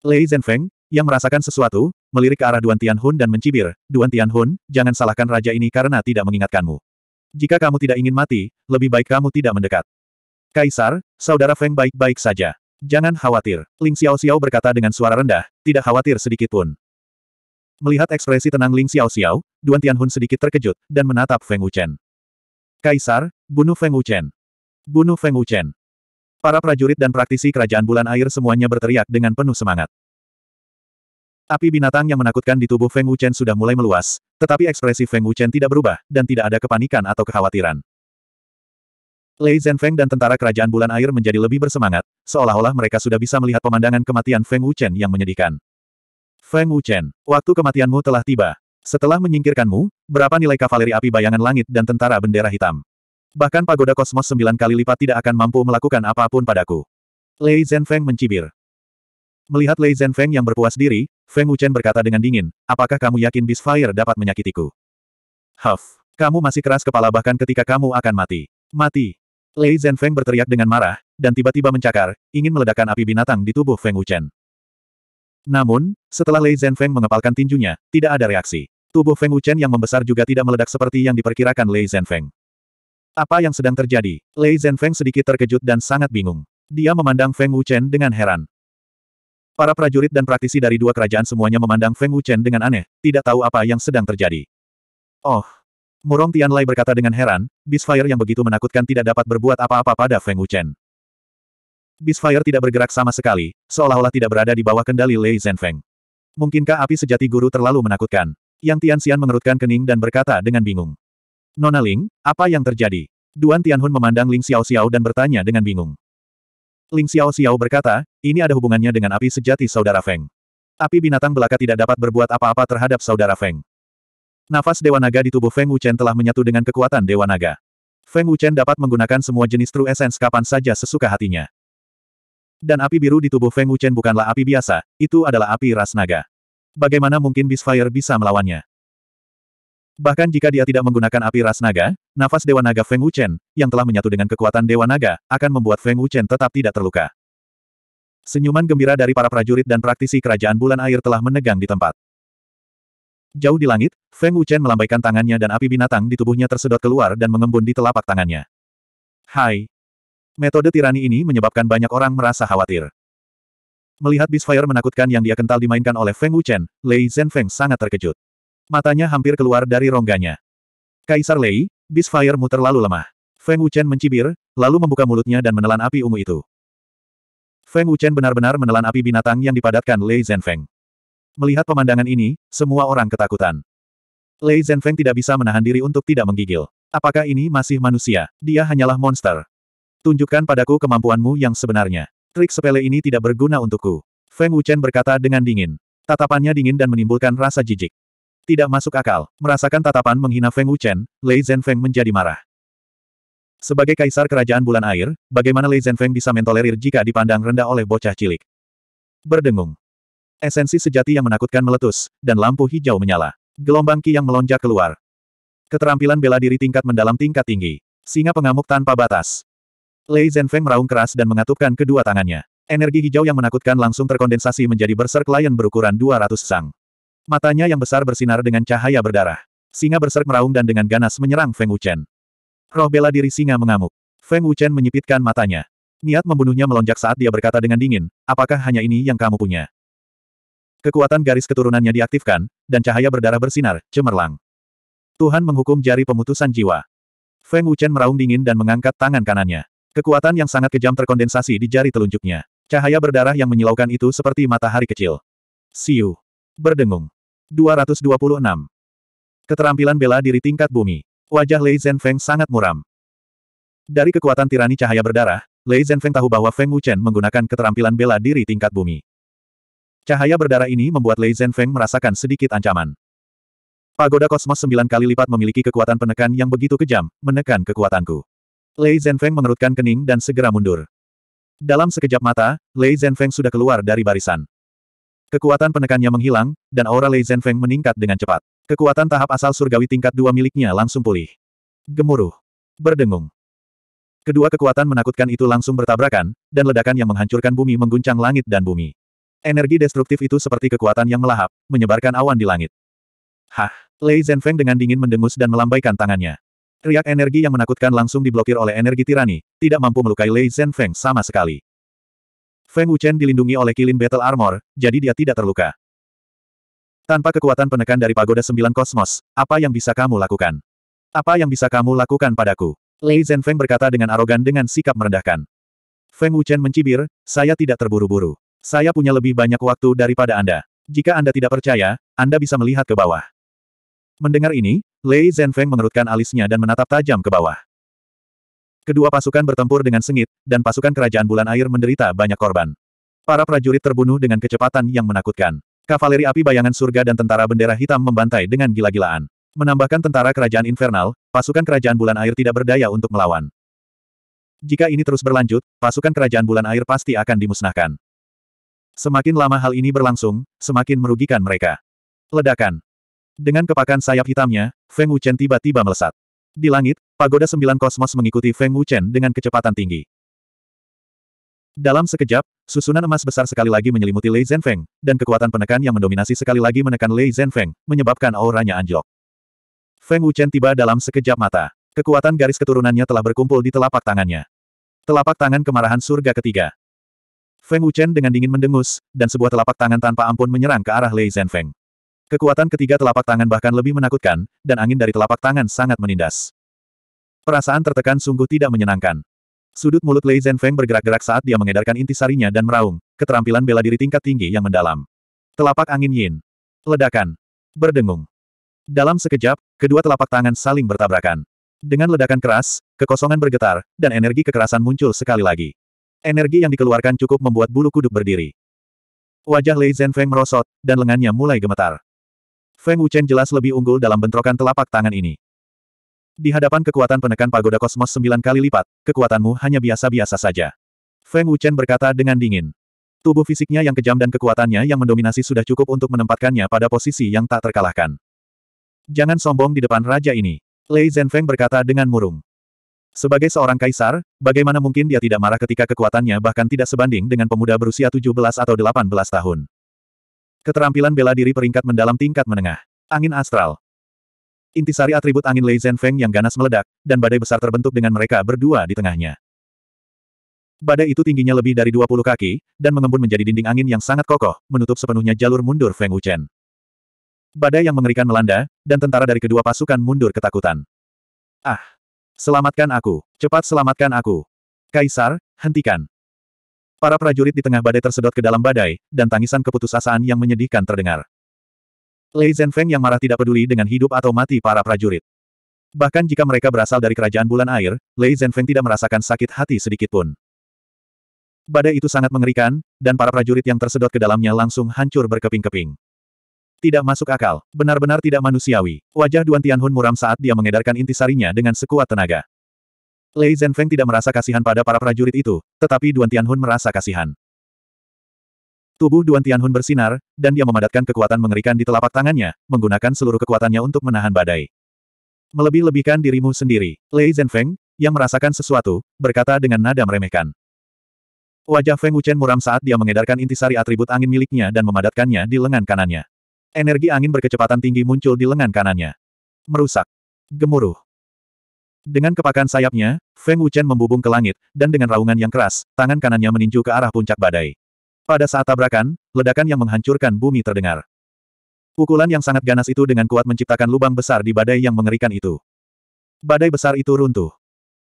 Lei Zhenfeng, yang merasakan sesuatu, melirik ke arah Duan Tianhun dan mencibir, Duan Tianhun, jangan salahkan raja ini karena tidak mengingatkanmu. Jika kamu tidak ingin mati, lebih baik kamu tidak mendekat. Kaisar, saudara Feng baik-baik saja. Jangan khawatir, Ling Xiao Xiao berkata dengan suara rendah, tidak khawatir sedikit pun. Melihat ekspresi tenang Ling Xiao Xiao, Duan Tianhun sedikit terkejut, dan menatap Feng Wuchen. Kaisar, bunuh Feng Wuchen. Bunuh Feng Wuchen. Para prajurit dan praktisi kerajaan bulan air semuanya berteriak dengan penuh semangat. Api binatang yang menakutkan di tubuh Feng Wuchen sudah mulai meluas, tetapi ekspresi Feng Wuchen tidak berubah, dan tidak ada kepanikan atau kekhawatiran. Lei Zhenfeng dan tentara kerajaan bulan air menjadi lebih bersemangat, seolah-olah mereka sudah bisa melihat pemandangan kematian Feng Wuchen yang menyedihkan. Feng Wuchen, waktu kematianmu telah tiba, setelah menyingkirkanmu, berapa nilai kavaleri api bayangan langit dan tentara bendera hitam? Bahkan pagoda kosmos sembilan kali lipat tidak akan mampu melakukan apapun padaku. Lei Zhenfeng mencibir. Melihat Lei Zhenfeng yang berpuas diri, Feng Wuchen berkata dengan dingin, apakah kamu yakin Beast Fire dapat menyakitiku? Huff, kamu masih keras kepala bahkan ketika kamu akan mati. Mati. Lei Zhenfeng berteriak dengan marah, dan tiba-tiba mencakar, ingin meledakkan api binatang di tubuh Feng Wuchen. Namun, setelah Lei Zhenfeng mengepalkan tinjunya, tidak ada reaksi. Tubuh Feng Wuchen yang membesar juga tidak meledak seperti yang diperkirakan Lei Zhenfeng. Apa yang sedang terjadi? Lei Zhenfeng sedikit terkejut dan sangat bingung. Dia memandang Feng Wuchen dengan heran. Para prajurit dan praktisi dari dua kerajaan semuanya memandang Feng Wuchen dengan aneh, tidak tahu apa yang sedang terjadi. Oh, Murong Tianlai berkata dengan heran, Bisfire yang begitu menakutkan tidak dapat berbuat apa-apa pada Feng Wuchen. Bisfire tidak bergerak sama sekali, seolah-olah tidak berada di bawah kendali Lei Zhenfeng. Mungkinkah api sejati guru terlalu menakutkan? Yang Tianxian mengerutkan kening dan berkata dengan bingung. Nona Ling, apa yang terjadi? Duan Tianhun memandang Ling Xiao Xiao dan bertanya dengan bingung. Ling Xiao Xiao berkata, ini ada hubungannya dengan api sejati saudara Feng. Api binatang belaka tidak dapat berbuat apa-apa terhadap saudara Feng. Nafas Dewa Naga di tubuh Feng Wuchen telah menyatu dengan kekuatan Dewa Naga. Feng Wuchen dapat menggunakan semua jenis True Essence kapan saja sesuka hatinya. Dan api biru di tubuh Feng Wuchen bukanlah api biasa, itu adalah api ras naga. Bagaimana mungkin Fire bisa melawannya? Bahkan jika dia tidak menggunakan api ras naga, nafas Dewa Naga Feng Wuchen, yang telah menyatu dengan kekuatan Dewa Naga, akan membuat Feng Wuchen tetap tidak terluka. Senyuman gembira dari para prajurit dan praktisi kerajaan bulan air telah menegang di tempat. Jauh di langit, Feng Wuchen melambaikan tangannya dan api binatang di tubuhnya tersedot keluar dan mengembun di telapak tangannya. Hai! Metode tirani ini menyebabkan banyak orang merasa khawatir. Melihat Bisfire menakutkan yang dia kental dimainkan oleh Feng Wuchen, Lei Zhenfeng sangat terkejut. Matanya hampir keluar dari rongganya. Kaisar Lei, Bisfiremu terlalu lemah. Feng Wuchen mencibir, lalu membuka mulutnya dan menelan api ungu itu. Feng Wuchen benar-benar menelan api binatang yang dipadatkan Lei Zhenfeng. Melihat pemandangan ini, semua orang ketakutan. Lei Zhenfeng tidak bisa menahan diri untuk tidak menggigil. Apakah ini masih manusia? Dia hanyalah monster. Tunjukkan padaku kemampuanmu yang sebenarnya. Trik sepele ini tidak berguna untukku. Feng Wuchen berkata dengan dingin. Tatapannya dingin dan menimbulkan rasa jijik. Tidak masuk akal. Merasakan tatapan menghina Feng Wuchen, Lei Zhenfeng menjadi marah. Sebagai kaisar kerajaan bulan air, bagaimana Lei Zhenfeng bisa mentolerir jika dipandang rendah oleh bocah cilik? Berdengung. Esensi sejati yang menakutkan meletus, dan lampu hijau menyala. Gelombang ki yang melonjak keluar. Keterampilan bela diri tingkat mendalam tingkat tinggi. Singa pengamuk tanpa batas. Lei Zhenfeng meraung keras dan mengatupkan kedua tangannya. Energi hijau yang menakutkan langsung terkondensasi menjadi berserk lion berukuran 200 sang. Matanya yang besar bersinar dengan cahaya berdarah. Singa berserk meraung dan dengan ganas menyerang Feng Wuchen. Roh bela diri singa mengamuk. Feng Wuchen menyipitkan matanya. Niat membunuhnya melonjak saat dia berkata dengan dingin, apakah hanya ini yang kamu punya? Kekuatan garis keturunannya diaktifkan, dan cahaya berdarah bersinar, cemerlang. Tuhan menghukum jari pemutusan jiwa. Feng Wuchen meraung dingin dan mengangkat tangan kanannya. Kekuatan yang sangat kejam terkondensasi di jari telunjuknya. Cahaya berdarah yang menyilaukan itu seperti matahari kecil. Siu. Berdengung. 226. Keterampilan bela diri tingkat bumi. Wajah Lei Zhenfeng sangat muram. Dari kekuatan tirani cahaya berdarah, Lei Zhenfeng tahu bahwa Feng Wuchen menggunakan keterampilan bela diri tingkat bumi. Cahaya berdarah ini membuat Lei Zhenfeng merasakan sedikit ancaman. Pagoda kosmos sembilan kali lipat memiliki kekuatan penekan yang begitu kejam, menekan kekuatanku. Lei Zhenfeng mengerutkan kening dan segera mundur. Dalam sekejap mata, Lei Zhenfeng sudah keluar dari barisan. Kekuatan penekannya menghilang, dan aura Lei Zhenfeng meningkat dengan cepat. Kekuatan tahap asal surgawi tingkat dua miliknya langsung pulih. Gemuruh. Berdengung. Kedua kekuatan menakutkan itu langsung bertabrakan, dan ledakan yang menghancurkan bumi mengguncang langit dan bumi. Energi destruktif itu seperti kekuatan yang melahap, menyebarkan awan di langit. Hah! Lei Zhenfeng dengan dingin mendengus dan melambaikan tangannya. Riak energi yang menakutkan langsung diblokir oleh energi tirani, tidak mampu melukai Lei Zhen Feng sama sekali. Feng Wuchen dilindungi oleh kilin battle armor, jadi dia tidak terluka. Tanpa kekuatan penekan dari pagoda sembilan kosmos, apa yang bisa kamu lakukan? Apa yang bisa kamu lakukan padaku? Lei Zhen Feng berkata dengan arogan dengan sikap merendahkan. Feng Wuchen mencibir, saya tidak terburu-buru. Saya punya lebih banyak waktu daripada Anda. Jika Anda tidak percaya, Anda bisa melihat ke bawah. Mendengar ini, Lei Zhenfeng mengerutkan alisnya dan menatap tajam ke bawah. Kedua pasukan bertempur dengan sengit, dan pasukan kerajaan bulan air menderita banyak korban. Para prajurit terbunuh dengan kecepatan yang menakutkan. Kavaleri api bayangan surga dan tentara bendera hitam membantai dengan gila-gilaan. Menambahkan tentara kerajaan infernal, pasukan kerajaan bulan air tidak berdaya untuk melawan. Jika ini terus berlanjut, pasukan kerajaan bulan air pasti akan dimusnahkan. Semakin lama hal ini berlangsung, semakin merugikan mereka. Ledakan. Dengan kepakan sayap hitamnya, Feng Wuchen tiba-tiba melesat. Di langit, pagoda sembilan kosmos mengikuti Feng Wuchen dengan kecepatan tinggi. Dalam sekejap, susunan emas besar sekali lagi menyelimuti Lei Zhenfeng, dan kekuatan penekan yang mendominasi sekali lagi menekan Lei Zhenfeng, menyebabkan auranya anjlok. Feng Wuchen tiba dalam sekejap mata. Kekuatan garis keturunannya telah berkumpul di telapak tangannya. Telapak tangan kemarahan surga ketiga. Feng Wuchen dengan dingin mendengus, dan sebuah telapak tangan tanpa ampun menyerang ke arah Lei Zhenfeng. Kekuatan ketiga telapak tangan bahkan lebih menakutkan, dan angin dari telapak tangan sangat menindas. Perasaan tertekan sungguh tidak menyenangkan. Sudut mulut Lei Zhenfeng bergerak-gerak saat dia mengedarkan inti sarinya dan meraung, keterampilan bela diri tingkat tinggi yang mendalam. Telapak angin yin. Ledakan. Berdengung. Dalam sekejap, kedua telapak tangan saling bertabrakan. Dengan ledakan keras, kekosongan bergetar, dan energi kekerasan muncul sekali lagi. Energi yang dikeluarkan cukup membuat bulu kuduk berdiri. Wajah Lei Zhenfeng merosot, dan lengannya mulai gemetar. Feng Wuchen jelas lebih unggul dalam bentrokan telapak tangan ini. Di hadapan kekuatan penekan pagoda kosmos sembilan kali lipat, kekuatanmu hanya biasa-biasa saja. Feng Wuchen berkata dengan dingin. Tubuh fisiknya yang kejam dan kekuatannya yang mendominasi sudah cukup untuk menempatkannya pada posisi yang tak terkalahkan. Jangan sombong di depan raja ini. Lei Zhenfeng berkata dengan murung. Sebagai seorang kaisar, bagaimana mungkin dia tidak marah ketika kekuatannya bahkan tidak sebanding dengan pemuda berusia 17 atau 18 tahun. Keterampilan bela diri peringkat mendalam tingkat menengah. Angin astral. Intisari atribut angin Lei Zhen Feng yang ganas meledak, dan badai besar terbentuk dengan mereka berdua di tengahnya. Badai itu tingginya lebih dari 20 kaki, dan mengembun menjadi dinding angin yang sangat kokoh, menutup sepenuhnya jalur mundur Feng Wuchen. Badai yang mengerikan melanda, dan tentara dari kedua pasukan mundur ketakutan. Ah! Selamatkan aku! Cepat selamatkan aku! Kaisar, hentikan! Para prajurit di tengah badai tersedot ke dalam badai, dan tangisan keputusasaan yang menyedihkan terdengar. Lei Zhenfeng yang marah tidak peduli dengan hidup atau mati para prajurit. Bahkan jika mereka berasal dari kerajaan bulan air, Lei Zhenfeng tidak merasakan sakit hati sedikitpun. Badai itu sangat mengerikan, dan para prajurit yang tersedot ke dalamnya langsung hancur berkeping-keping. Tidak masuk akal, benar-benar tidak manusiawi. Wajah Duan Tianhun muram saat dia mengedarkan intisarinya dengan sekuat tenaga. Lei Zhenfeng tidak merasa kasihan pada para prajurit itu, tetapi Duan Tianhun merasa kasihan. Tubuh Duan Tianhun bersinar, dan dia memadatkan kekuatan mengerikan di telapak tangannya, menggunakan seluruh kekuatannya untuk menahan badai. Melebih-lebihkan dirimu sendiri, Lei Zhenfeng, yang merasakan sesuatu, berkata dengan nada meremehkan. Wajah Feng Wuchen muram saat dia mengedarkan intisari atribut angin miliknya dan memadatkannya di lengan kanannya. Energi angin berkecepatan tinggi muncul di lengan kanannya. Merusak. Gemuruh. Dengan kepakan sayapnya, Feng Wuchen membubung ke langit, dan dengan raungan yang keras, tangan kanannya meninju ke arah puncak badai. Pada saat tabrakan, ledakan yang menghancurkan bumi terdengar. Pukulan yang sangat ganas itu dengan kuat menciptakan lubang besar di badai yang mengerikan itu. Badai besar itu runtuh.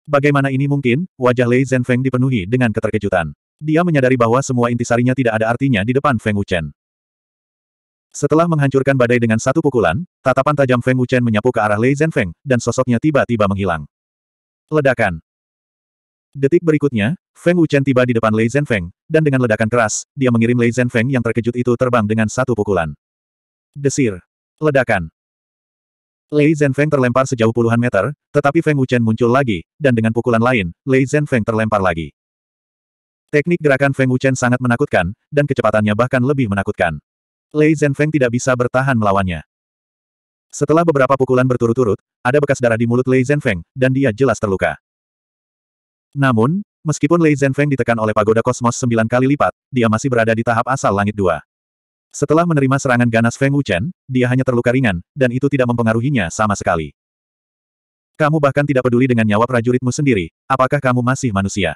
Bagaimana ini mungkin? Wajah Lei Zhenfeng dipenuhi dengan keterkejutan. Dia menyadari bahwa semua intisarinya tidak ada artinya di depan Feng Wuchen. Setelah menghancurkan badai dengan satu pukulan, tatapan tajam Feng Wuchen menyapu ke arah Lei Zhenfeng, dan sosoknya tiba-tiba menghilang. Ledakan. Detik berikutnya, Feng Wuchen tiba di depan Lei Zhenfeng, dan dengan ledakan keras, dia mengirim Lei Zhenfeng yang terkejut itu terbang dengan satu pukulan. Desir. Ledakan. Lei Zhenfeng terlempar sejauh puluhan meter, tetapi Feng Wuchen muncul lagi, dan dengan pukulan lain, Lei Zhenfeng terlempar lagi. Teknik gerakan Feng Wuchen sangat menakutkan, dan kecepatannya bahkan lebih menakutkan. Lei Zhenfeng tidak bisa bertahan melawannya. Setelah beberapa pukulan berturut-turut, ada bekas darah di mulut Lei Zhenfeng, dan dia jelas terluka. Namun, meskipun Lei Zhenfeng ditekan oleh pagoda kosmos sembilan kali lipat, dia masih berada di tahap asal langit dua. Setelah menerima serangan ganas Feng Wuchen, dia hanya terluka ringan, dan itu tidak mempengaruhinya sama sekali. Kamu bahkan tidak peduli dengan nyawa prajuritmu sendiri, apakah kamu masih manusia?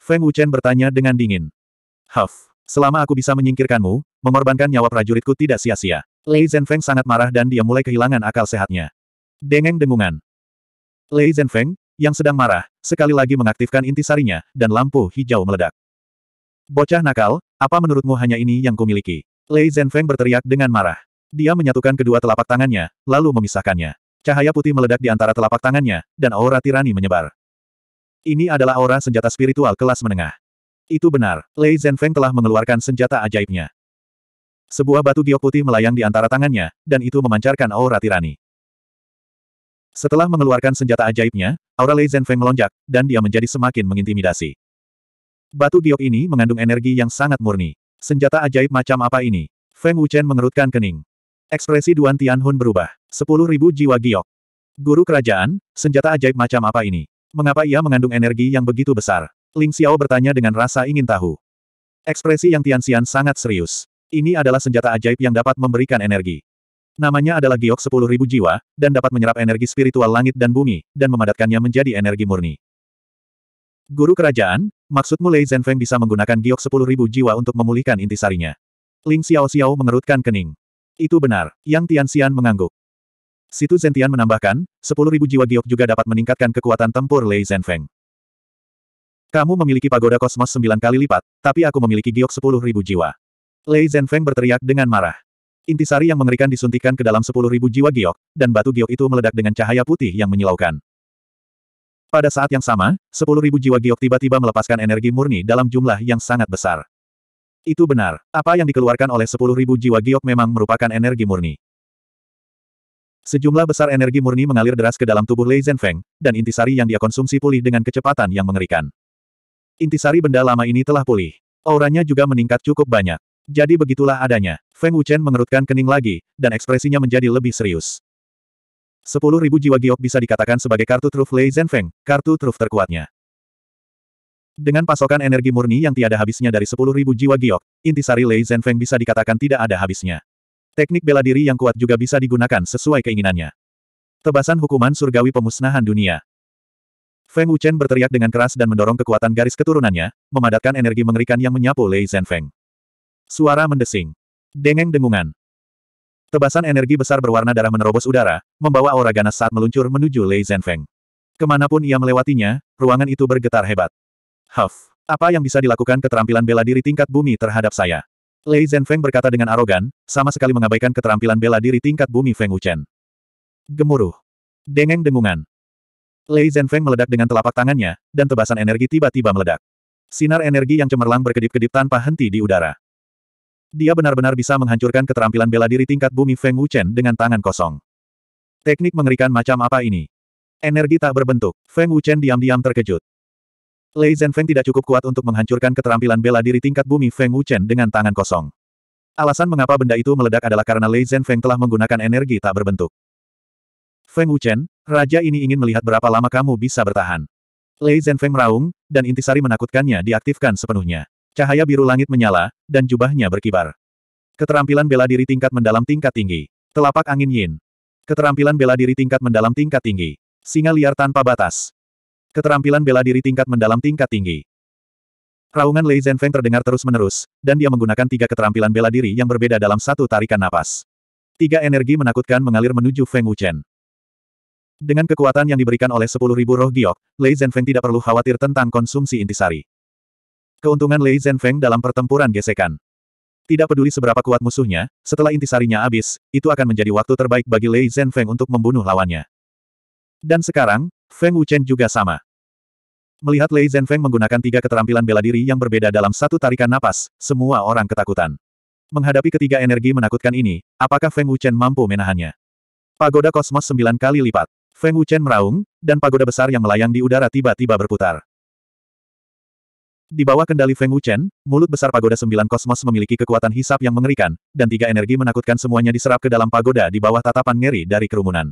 Feng Wuchen bertanya dengan dingin. Huff, selama aku bisa menyingkirkanmu, Mengorbankan nyawa prajuritku tidak sia-sia. Lei Zhenfeng sangat marah dan dia mulai kehilangan akal sehatnya. Dengeng dengungan. Lei Zhenfeng, yang sedang marah, sekali lagi mengaktifkan intisarinya, dan lampu hijau meledak. Bocah nakal, apa menurutmu hanya ini yang kumiliki? Lei Zhenfeng berteriak dengan marah. Dia menyatukan kedua telapak tangannya, lalu memisahkannya. Cahaya putih meledak di antara telapak tangannya, dan aura tirani menyebar. Ini adalah aura senjata spiritual kelas menengah. Itu benar, Lei Zhenfeng telah mengeluarkan senjata ajaibnya. Sebuah batu giok putih melayang di antara tangannya, dan itu memancarkan aura tirani. Setelah mengeluarkan senjata ajaibnya, aura Lei Zhenfeng melonjak, dan dia menjadi semakin mengintimidasi. Batu giok ini mengandung energi yang sangat murni. Senjata ajaib macam apa ini? Feng Wuchen mengerutkan kening. Ekspresi Duan Tianhun berubah. Sepuluh ribu jiwa giok. Guru kerajaan, senjata ajaib macam apa ini? Mengapa ia mengandung energi yang begitu besar? Ling Xiao bertanya dengan rasa ingin tahu. Ekspresi Yang Tian Xian sangat serius. Ini adalah senjata ajaib yang dapat memberikan energi. Namanya adalah giok 10.000 jiwa, dan dapat menyerap energi spiritual langit dan bumi, dan memadatkannya menjadi energi murni. Guru kerajaan, maksudmu Lei Zhenfeng bisa menggunakan giok 10.000 jiwa untuk memulihkan intisarinya. Ling Xiao Xiao mengerutkan kening. Itu benar, Yang Tianxian mengangguk. Situ Zentian menambahkan, 10.000 jiwa giok juga dapat meningkatkan kekuatan tempur Lei Zhenfeng. Kamu memiliki pagoda kosmos 9 kali lipat, tapi aku memiliki giok 10.000 jiwa. Lei Zhenfeng berteriak dengan marah. Intisari yang mengerikan disuntikan ke dalam sepuluh ribu jiwa giok, dan batu giok itu meledak dengan cahaya putih yang menyilaukan. Pada saat yang sama, sepuluh ribu jiwa giok tiba-tiba melepaskan energi murni dalam jumlah yang sangat besar. Itu benar, apa yang dikeluarkan oleh sepuluh ribu jiwa giok memang merupakan energi murni. Sejumlah besar energi murni mengalir deras ke dalam tubuh Lei Zhenfeng, dan intisari yang dia konsumsi pulih dengan kecepatan yang mengerikan. Intisari benda lama ini telah pulih. Auranya juga meningkat cukup banyak. Jadi begitulah adanya. Feng Wuchen mengerutkan kening lagi, dan ekspresinya menjadi lebih serius. Sepuluh ribu jiwa giok bisa dikatakan sebagai kartu truf Lei Zhenfeng, kartu truf terkuatnya. Dengan pasokan energi murni yang tiada habisnya dari sepuluh ribu jiwa giok, intisari Lei Zhenfeng bisa dikatakan tidak ada habisnya. Teknik bela diri yang kuat juga bisa digunakan sesuai keinginannya. Tebasan hukuman surgawi pemusnahan dunia. Feng Wuchen berteriak dengan keras dan mendorong kekuatan garis keturunannya, memadatkan energi mengerikan yang menyapu Lei Zhenfeng. Suara mendesing. Dengeng dengungan. Tebasan energi besar berwarna darah menerobos udara, membawa aura ganas saat meluncur menuju Lei Zhenfeng. Kemanapun ia melewatinya, ruangan itu bergetar hebat. Huff, apa yang bisa dilakukan keterampilan bela diri tingkat bumi terhadap saya? Lei Zhenfeng berkata dengan arogan, sama sekali mengabaikan keterampilan bela diri tingkat bumi Feng Wuchen. Gemuruh. Dengeng dengungan. Lei Zhenfeng meledak dengan telapak tangannya, dan tebasan energi tiba-tiba meledak. Sinar energi yang cemerlang berkedip-kedip tanpa henti di udara. Dia benar-benar bisa menghancurkan keterampilan bela diri tingkat bumi Feng Wuchen dengan tangan kosong. Teknik mengerikan macam apa ini? Energi tak berbentuk. Feng Wuchen diam-diam terkejut. Lei Zhenfeng tidak cukup kuat untuk menghancurkan keterampilan bela diri tingkat bumi Feng Wuchen dengan tangan kosong. Alasan mengapa benda itu meledak adalah karena Lei Zhenfeng telah menggunakan energi tak berbentuk. Feng Wuchen, raja ini ingin melihat berapa lama kamu bisa bertahan. Lei Zhenfeng meraung, dan intisari menakutkannya diaktifkan sepenuhnya. Cahaya biru langit menyala, dan jubahnya berkibar. Keterampilan bela diri tingkat mendalam tingkat tinggi. Telapak angin yin. Keterampilan bela diri tingkat mendalam tingkat tinggi. Singa liar tanpa batas. Keterampilan bela diri tingkat mendalam tingkat tinggi. Raungan Lei Zhenfeng terdengar terus-menerus, dan dia menggunakan tiga keterampilan bela diri yang berbeda dalam satu tarikan napas. Tiga energi menakutkan mengalir menuju Feng Wuchen. Dengan kekuatan yang diberikan oleh sepuluh ribu roh giok, Lei Zhenfeng tidak perlu khawatir tentang konsumsi intisari. Keuntungan Lei Zhenfeng dalam pertempuran gesekan. Tidak peduli seberapa kuat musuhnya, setelah intisarinya habis, itu akan menjadi waktu terbaik bagi Lei Zhenfeng untuk membunuh lawannya. Dan sekarang, Feng Wuchen juga sama. Melihat Lei Zhenfeng menggunakan tiga keterampilan bela diri yang berbeda dalam satu tarikan napas, semua orang ketakutan. Menghadapi ketiga energi menakutkan ini, apakah Feng Wuchen mampu menahannya? Pagoda kosmos sembilan kali lipat. Feng Wuchen meraung, dan pagoda besar yang melayang di udara tiba-tiba berputar. Di bawah kendali Feng Wuchen, mulut besar pagoda sembilan kosmos memiliki kekuatan hisap yang mengerikan, dan tiga energi menakutkan semuanya diserap ke dalam pagoda di bawah tatapan ngeri dari kerumunan.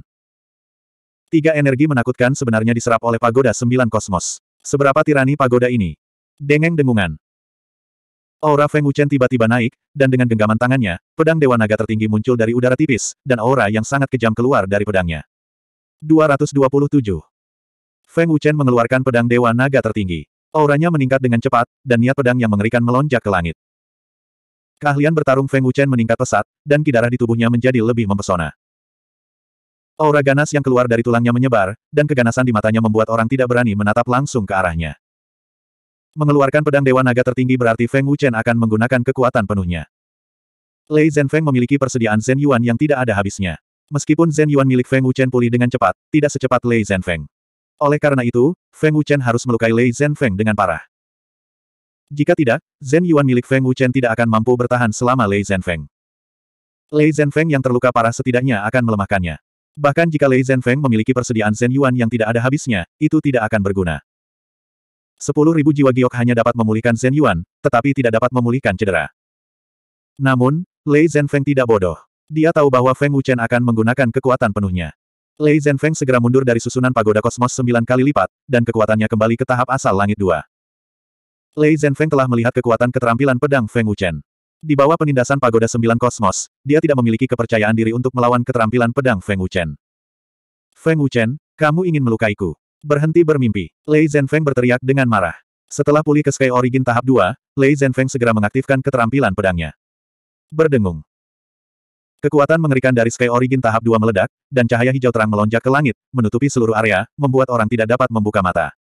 Tiga energi menakutkan sebenarnya diserap oleh pagoda sembilan kosmos. Seberapa tirani pagoda ini? Dengeng dengungan. Aura Feng Wuchen tiba-tiba naik, dan dengan genggaman tangannya, pedang Dewa Naga tertinggi muncul dari udara tipis, dan aura yang sangat kejam keluar dari pedangnya. 227. Feng Wuchen mengeluarkan pedang Dewa Naga tertinggi. Auranya meningkat dengan cepat, dan niat pedang yang mengerikan melonjak ke langit. Keahlian bertarung Feng Wuchen meningkat pesat, dan kidarah di tubuhnya menjadi lebih mempesona. Aura ganas yang keluar dari tulangnya menyebar, dan keganasan di matanya membuat orang tidak berani menatap langsung ke arahnya. Mengeluarkan pedang Dewa Naga tertinggi berarti Feng Wuchen akan menggunakan kekuatan penuhnya. Lei Zhen Feng memiliki persediaan Zhen Yuan yang tidak ada habisnya. Meskipun Zhen Yuan milik Feng Wuchen pulih dengan cepat, tidak secepat Lei Zhen Feng. Oleh karena itu, Feng Wuchen harus melukai Lei Zhen Feng dengan parah. Jika tidak, Zhen Yuan milik Feng Wuchen tidak akan mampu bertahan selama Lei Zhen Feng. Lei Zhen Feng yang terluka parah setidaknya akan melemahkannya. Bahkan jika Lei Zhen Feng memiliki persediaan Zhen Yuan yang tidak ada habisnya, itu tidak akan berguna. Sepuluh jiwa giok hanya dapat memulihkan Zhen Yuan, tetapi tidak dapat memulihkan cedera. Namun, Lei Zhen Feng tidak bodoh. Dia tahu bahwa Feng Wuchen akan menggunakan kekuatan penuhnya. Lei Zhenfeng segera mundur dari susunan pagoda kosmos sembilan kali lipat, dan kekuatannya kembali ke tahap asal langit dua. Lei Zhenfeng telah melihat kekuatan keterampilan pedang Feng Wuchen. Di bawah penindasan pagoda sembilan kosmos, dia tidak memiliki kepercayaan diri untuk melawan keterampilan pedang Feng Wuchen. Feng Wuchen, kamu ingin melukaiku. Berhenti bermimpi. Lei Zhenfeng berteriak dengan marah. Setelah pulih ke Sky Origin tahap 2, Lei Zhenfeng segera mengaktifkan keterampilan pedangnya. Berdengung. Kekuatan mengerikan dari Sky Origin tahap 2 meledak, dan cahaya hijau terang melonjak ke langit, menutupi seluruh area, membuat orang tidak dapat membuka mata.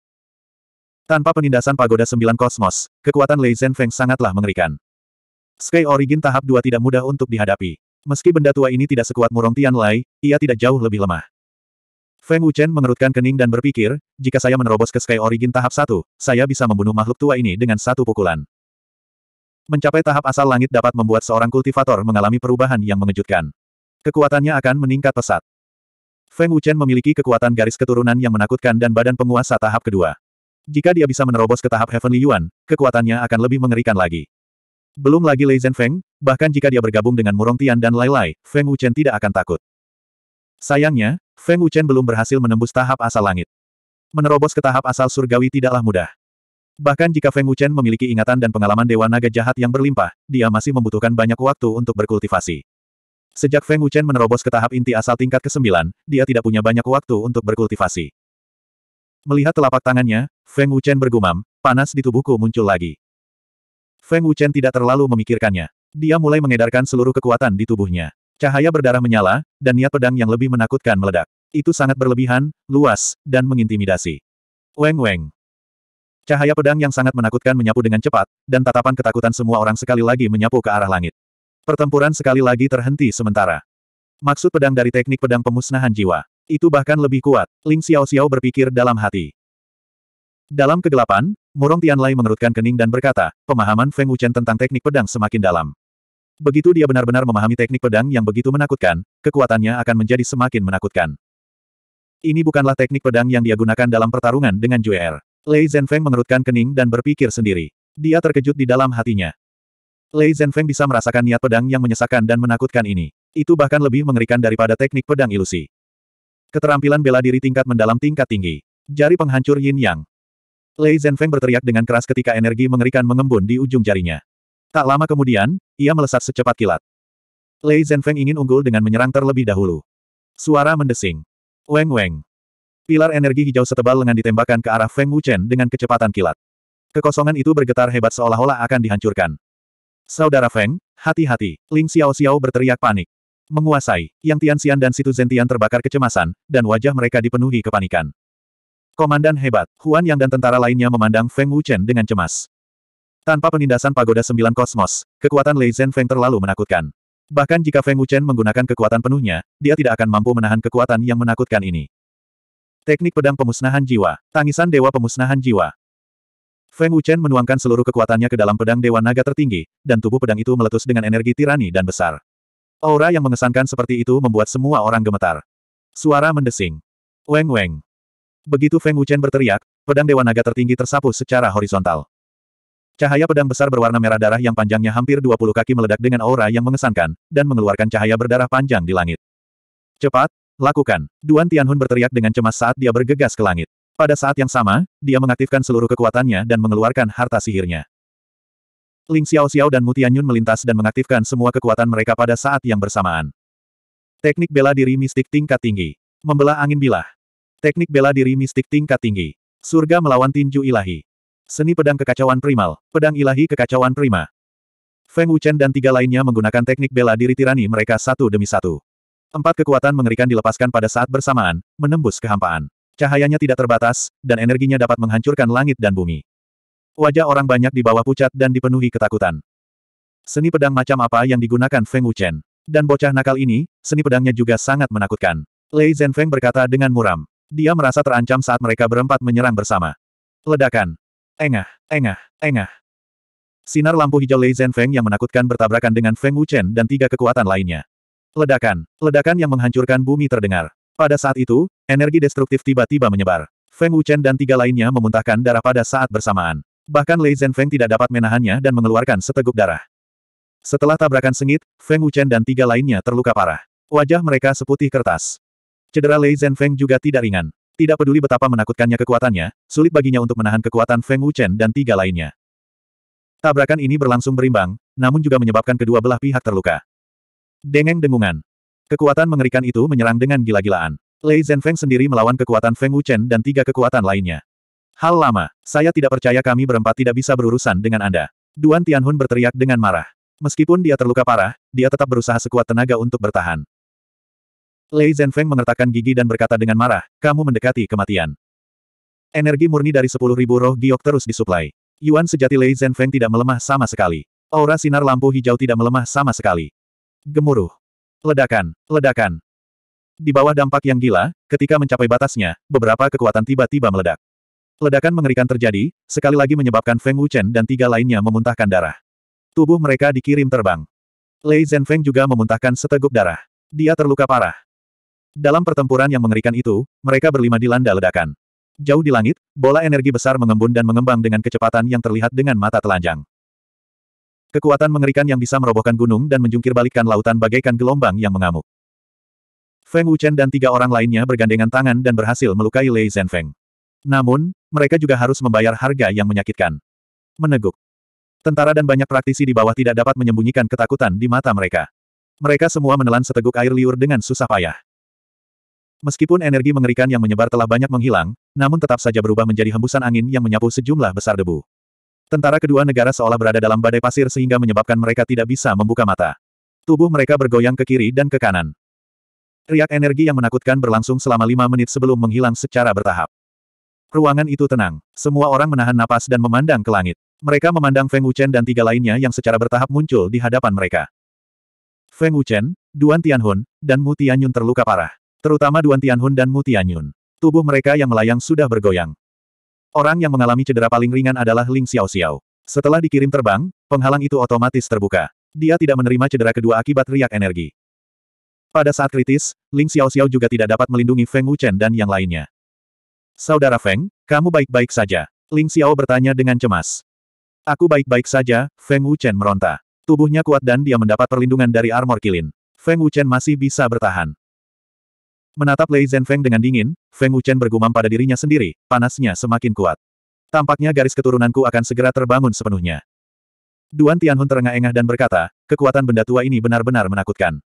Tanpa penindasan pagoda sembilan kosmos, kekuatan Lei Zhenfeng sangatlah mengerikan. Sky Origin tahap 2 tidak mudah untuk dihadapi. Meski benda tua ini tidak sekuat murong Tian Lai, ia tidak jauh lebih lemah. Feng Wuchen mengerutkan kening dan berpikir, jika saya menerobos ke Sky Origin tahap 1, saya bisa membunuh makhluk tua ini dengan satu pukulan. Mencapai tahap asal langit dapat membuat seorang kultivator mengalami perubahan yang mengejutkan. Kekuatannya akan meningkat pesat. Feng Wuchen memiliki kekuatan garis keturunan yang menakutkan dan badan penguasa tahap kedua. Jika dia bisa menerobos ke tahap Heavenly Yuan, kekuatannya akan lebih mengerikan lagi. Belum lagi Lei Zhen Feng, bahkan jika dia bergabung dengan Murong Tian dan Lai Lai, Feng Wuchen tidak akan takut. Sayangnya, Feng Wuchen belum berhasil menembus tahap asal langit. Menerobos ke tahap asal surgawi tidaklah mudah. Bahkan jika Feng Wuchen memiliki ingatan dan pengalaman Dewa Naga Jahat yang berlimpah, dia masih membutuhkan banyak waktu untuk berkultivasi. Sejak Feng Wuchen menerobos ke tahap inti asal tingkat ke-9, dia tidak punya banyak waktu untuk berkultivasi. Melihat telapak tangannya, Feng Wuchen bergumam, panas di tubuhku muncul lagi. Feng Wuchen tidak terlalu memikirkannya. Dia mulai mengedarkan seluruh kekuatan di tubuhnya. Cahaya berdarah menyala, dan niat pedang yang lebih menakutkan meledak. Itu sangat berlebihan, luas, dan mengintimidasi. Weng Weng. Cahaya pedang yang sangat menakutkan menyapu dengan cepat, dan tatapan ketakutan semua orang sekali lagi menyapu ke arah langit. Pertempuran sekali lagi terhenti sementara. Maksud pedang dari teknik pedang pemusnahan jiwa. Itu bahkan lebih kuat, Ling Xiao Xiao berpikir dalam hati. Dalam kegelapan, Murong Tianlai mengerutkan kening dan berkata, pemahaman Feng Wuchen tentang teknik pedang semakin dalam. Begitu dia benar-benar memahami teknik pedang yang begitu menakutkan, kekuatannya akan menjadi semakin menakutkan. Ini bukanlah teknik pedang yang dia gunakan dalam pertarungan dengan Juer. Er. Lei Zhenfeng mengerutkan kening dan berpikir sendiri. Dia terkejut di dalam hatinya. Lei Zhenfeng bisa merasakan niat pedang yang menyesakkan dan menakutkan ini. Itu bahkan lebih mengerikan daripada teknik pedang ilusi. Keterampilan bela diri tingkat mendalam tingkat tinggi. Jari penghancur yin yang. Lei Zhenfeng berteriak dengan keras ketika energi mengerikan mengembun di ujung jarinya. Tak lama kemudian, ia melesat secepat kilat. Lei Zhenfeng ingin unggul dengan menyerang terlebih dahulu. Suara mendesing. Weng Weng. Pilar energi hijau setebal lengan ditembakkan ke arah Feng Wuchen dengan kecepatan kilat. Kekosongan itu bergetar hebat seolah-olah akan dihancurkan. Saudara Feng, hati-hati, Ling Xiao Xiao berteriak panik. Menguasai, Yang Tian Xian dan Situ Zentian terbakar kecemasan, dan wajah mereka dipenuhi kepanikan. Komandan hebat, Huan Yang dan tentara lainnya memandang Feng Wuchen dengan cemas. Tanpa penindasan pagoda sembilan kosmos, kekuatan Lei Zhen Feng terlalu menakutkan. Bahkan jika Feng Wuchen menggunakan kekuatan penuhnya, dia tidak akan mampu menahan kekuatan yang menakutkan ini. Teknik pedang pemusnahan jiwa. Tangisan Dewa Pemusnahan Jiwa. Feng Wuchen menuangkan seluruh kekuatannya ke dalam pedang Dewa Naga tertinggi, dan tubuh pedang itu meletus dengan energi tirani dan besar. Aura yang mengesankan seperti itu membuat semua orang gemetar. Suara mendesing. Weng Weng. Begitu Feng Wuchen berteriak, pedang Dewa Naga tertinggi tersapu secara horizontal. Cahaya pedang besar berwarna merah darah yang panjangnya hampir 20 kaki meledak dengan aura yang mengesankan, dan mengeluarkan cahaya berdarah panjang di langit. Cepat, Lakukan. Duan Tianhun berteriak dengan cemas saat dia bergegas ke langit. Pada saat yang sama, dia mengaktifkan seluruh kekuatannya dan mengeluarkan harta sihirnya. Ling Xiao Xiao dan Mutianyun melintas dan mengaktifkan semua kekuatan mereka pada saat yang bersamaan. Teknik bela diri mistik tingkat tinggi. Membelah angin bilah. Teknik bela diri mistik tingkat tinggi. Surga melawan tinju ilahi. Seni pedang kekacauan primal. Pedang ilahi kekacauan prima. Feng Wuchen dan tiga lainnya menggunakan teknik bela diri tirani mereka satu demi satu. Empat kekuatan mengerikan dilepaskan pada saat bersamaan, menembus kehampaan. Cahayanya tidak terbatas, dan energinya dapat menghancurkan langit dan bumi. Wajah orang banyak di bawah pucat dan dipenuhi ketakutan. Seni pedang macam apa yang digunakan Feng Wuchen? Dan bocah nakal ini, seni pedangnya juga sangat menakutkan. Lei Zhenfeng berkata dengan muram. Dia merasa terancam saat mereka berempat menyerang bersama. Ledakan. Engah, engah, engah. Sinar lampu hijau Lei Zhenfeng yang menakutkan bertabrakan dengan Feng Wuchen dan tiga kekuatan lainnya. Ledakan, ledakan yang menghancurkan bumi terdengar. Pada saat itu, energi destruktif tiba-tiba menyebar. Feng Wuchen dan tiga lainnya memuntahkan darah pada saat bersamaan. Bahkan Lei Zhenfeng tidak dapat menahannya dan mengeluarkan seteguk darah. Setelah tabrakan sengit, Feng Wuchen dan tiga lainnya terluka parah. Wajah mereka seputih kertas. Cedera Lei Zhenfeng juga tidak ringan. Tidak peduli betapa menakutkannya kekuatannya, sulit baginya untuk menahan kekuatan Feng Wuchen dan tiga lainnya. Tabrakan ini berlangsung berimbang, namun juga menyebabkan kedua belah pihak terluka. Dengeng dengungan. Kekuatan mengerikan itu menyerang dengan gila-gilaan. Lei Zhenfeng sendiri melawan kekuatan Feng Wuchen dan tiga kekuatan lainnya. Hal lama, saya tidak percaya kami berempat tidak bisa berurusan dengan Anda. Duan Tianhun berteriak dengan marah. Meskipun dia terluka parah, dia tetap berusaha sekuat tenaga untuk bertahan. Lei Zhenfeng mengertakkan gigi dan berkata dengan marah, kamu mendekati kematian. Energi murni dari sepuluh ribu roh giok terus disuplai. Yuan sejati Lei Zhenfeng tidak melemah sama sekali. Aura sinar lampu hijau tidak melemah sama sekali. Gemuruh. Ledakan, ledakan. Di bawah dampak yang gila, ketika mencapai batasnya, beberapa kekuatan tiba-tiba meledak. Ledakan mengerikan terjadi, sekali lagi menyebabkan Feng Wuchen dan tiga lainnya memuntahkan darah. Tubuh mereka dikirim terbang. Lei Zhenfeng juga memuntahkan seteguk darah. Dia terluka parah. Dalam pertempuran yang mengerikan itu, mereka berlima dilanda ledakan. Jauh di langit, bola energi besar mengembun dan mengembang dengan kecepatan yang terlihat dengan mata telanjang. Kekuatan mengerikan yang bisa merobohkan gunung dan menjungkirbalikkan lautan bagaikan gelombang yang mengamuk. Feng Wuchen dan tiga orang lainnya bergandengan tangan dan berhasil melukai Lei Zhenfeng. Namun, mereka juga harus membayar harga yang menyakitkan. Meneguk. Tentara dan banyak praktisi di bawah tidak dapat menyembunyikan ketakutan di mata mereka. Mereka semua menelan seteguk air liur dengan susah payah. Meskipun energi mengerikan yang menyebar telah banyak menghilang, namun tetap saja berubah menjadi hembusan angin yang menyapu sejumlah besar debu. Tentara kedua negara seolah berada dalam badai pasir sehingga menyebabkan mereka tidak bisa membuka mata. Tubuh mereka bergoyang ke kiri dan ke kanan. Riak energi yang menakutkan berlangsung selama lima menit sebelum menghilang secara bertahap. Ruangan itu tenang. Semua orang menahan napas dan memandang ke langit. Mereka memandang Feng Wuchen dan tiga lainnya yang secara bertahap muncul di hadapan mereka. Feng Wuchen, Duan Tianhun, dan Mu Tianyun terluka parah. Terutama Duan Tianhun dan Mu Tianyun. Tubuh mereka yang melayang sudah bergoyang. Orang yang mengalami cedera paling ringan adalah Ling Xiao Xiao. Setelah dikirim terbang, penghalang itu otomatis terbuka. Dia tidak menerima cedera kedua akibat riak energi. Pada saat kritis, Ling Xiao Xiao juga tidak dapat melindungi Feng Wuchen dan yang lainnya. Saudara Feng, kamu baik-baik saja. Ling Xiao bertanya dengan cemas. Aku baik-baik saja, Feng Wuchen meronta. Tubuhnya kuat dan dia mendapat perlindungan dari armor kilin. Feng Wuchen masih bisa bertahan. Menatap Lei Zhenfeng dengan dingin, Feng Wuchen bergumam pada dirinya sendiri, panasnya semakin kuat. Tampaknya garis keturunanku akan segera terbangun sepenuhnya. Duan Tianhun terengah-engah dan berkata, kekuatan benda tua ini benar-benar menakutkan.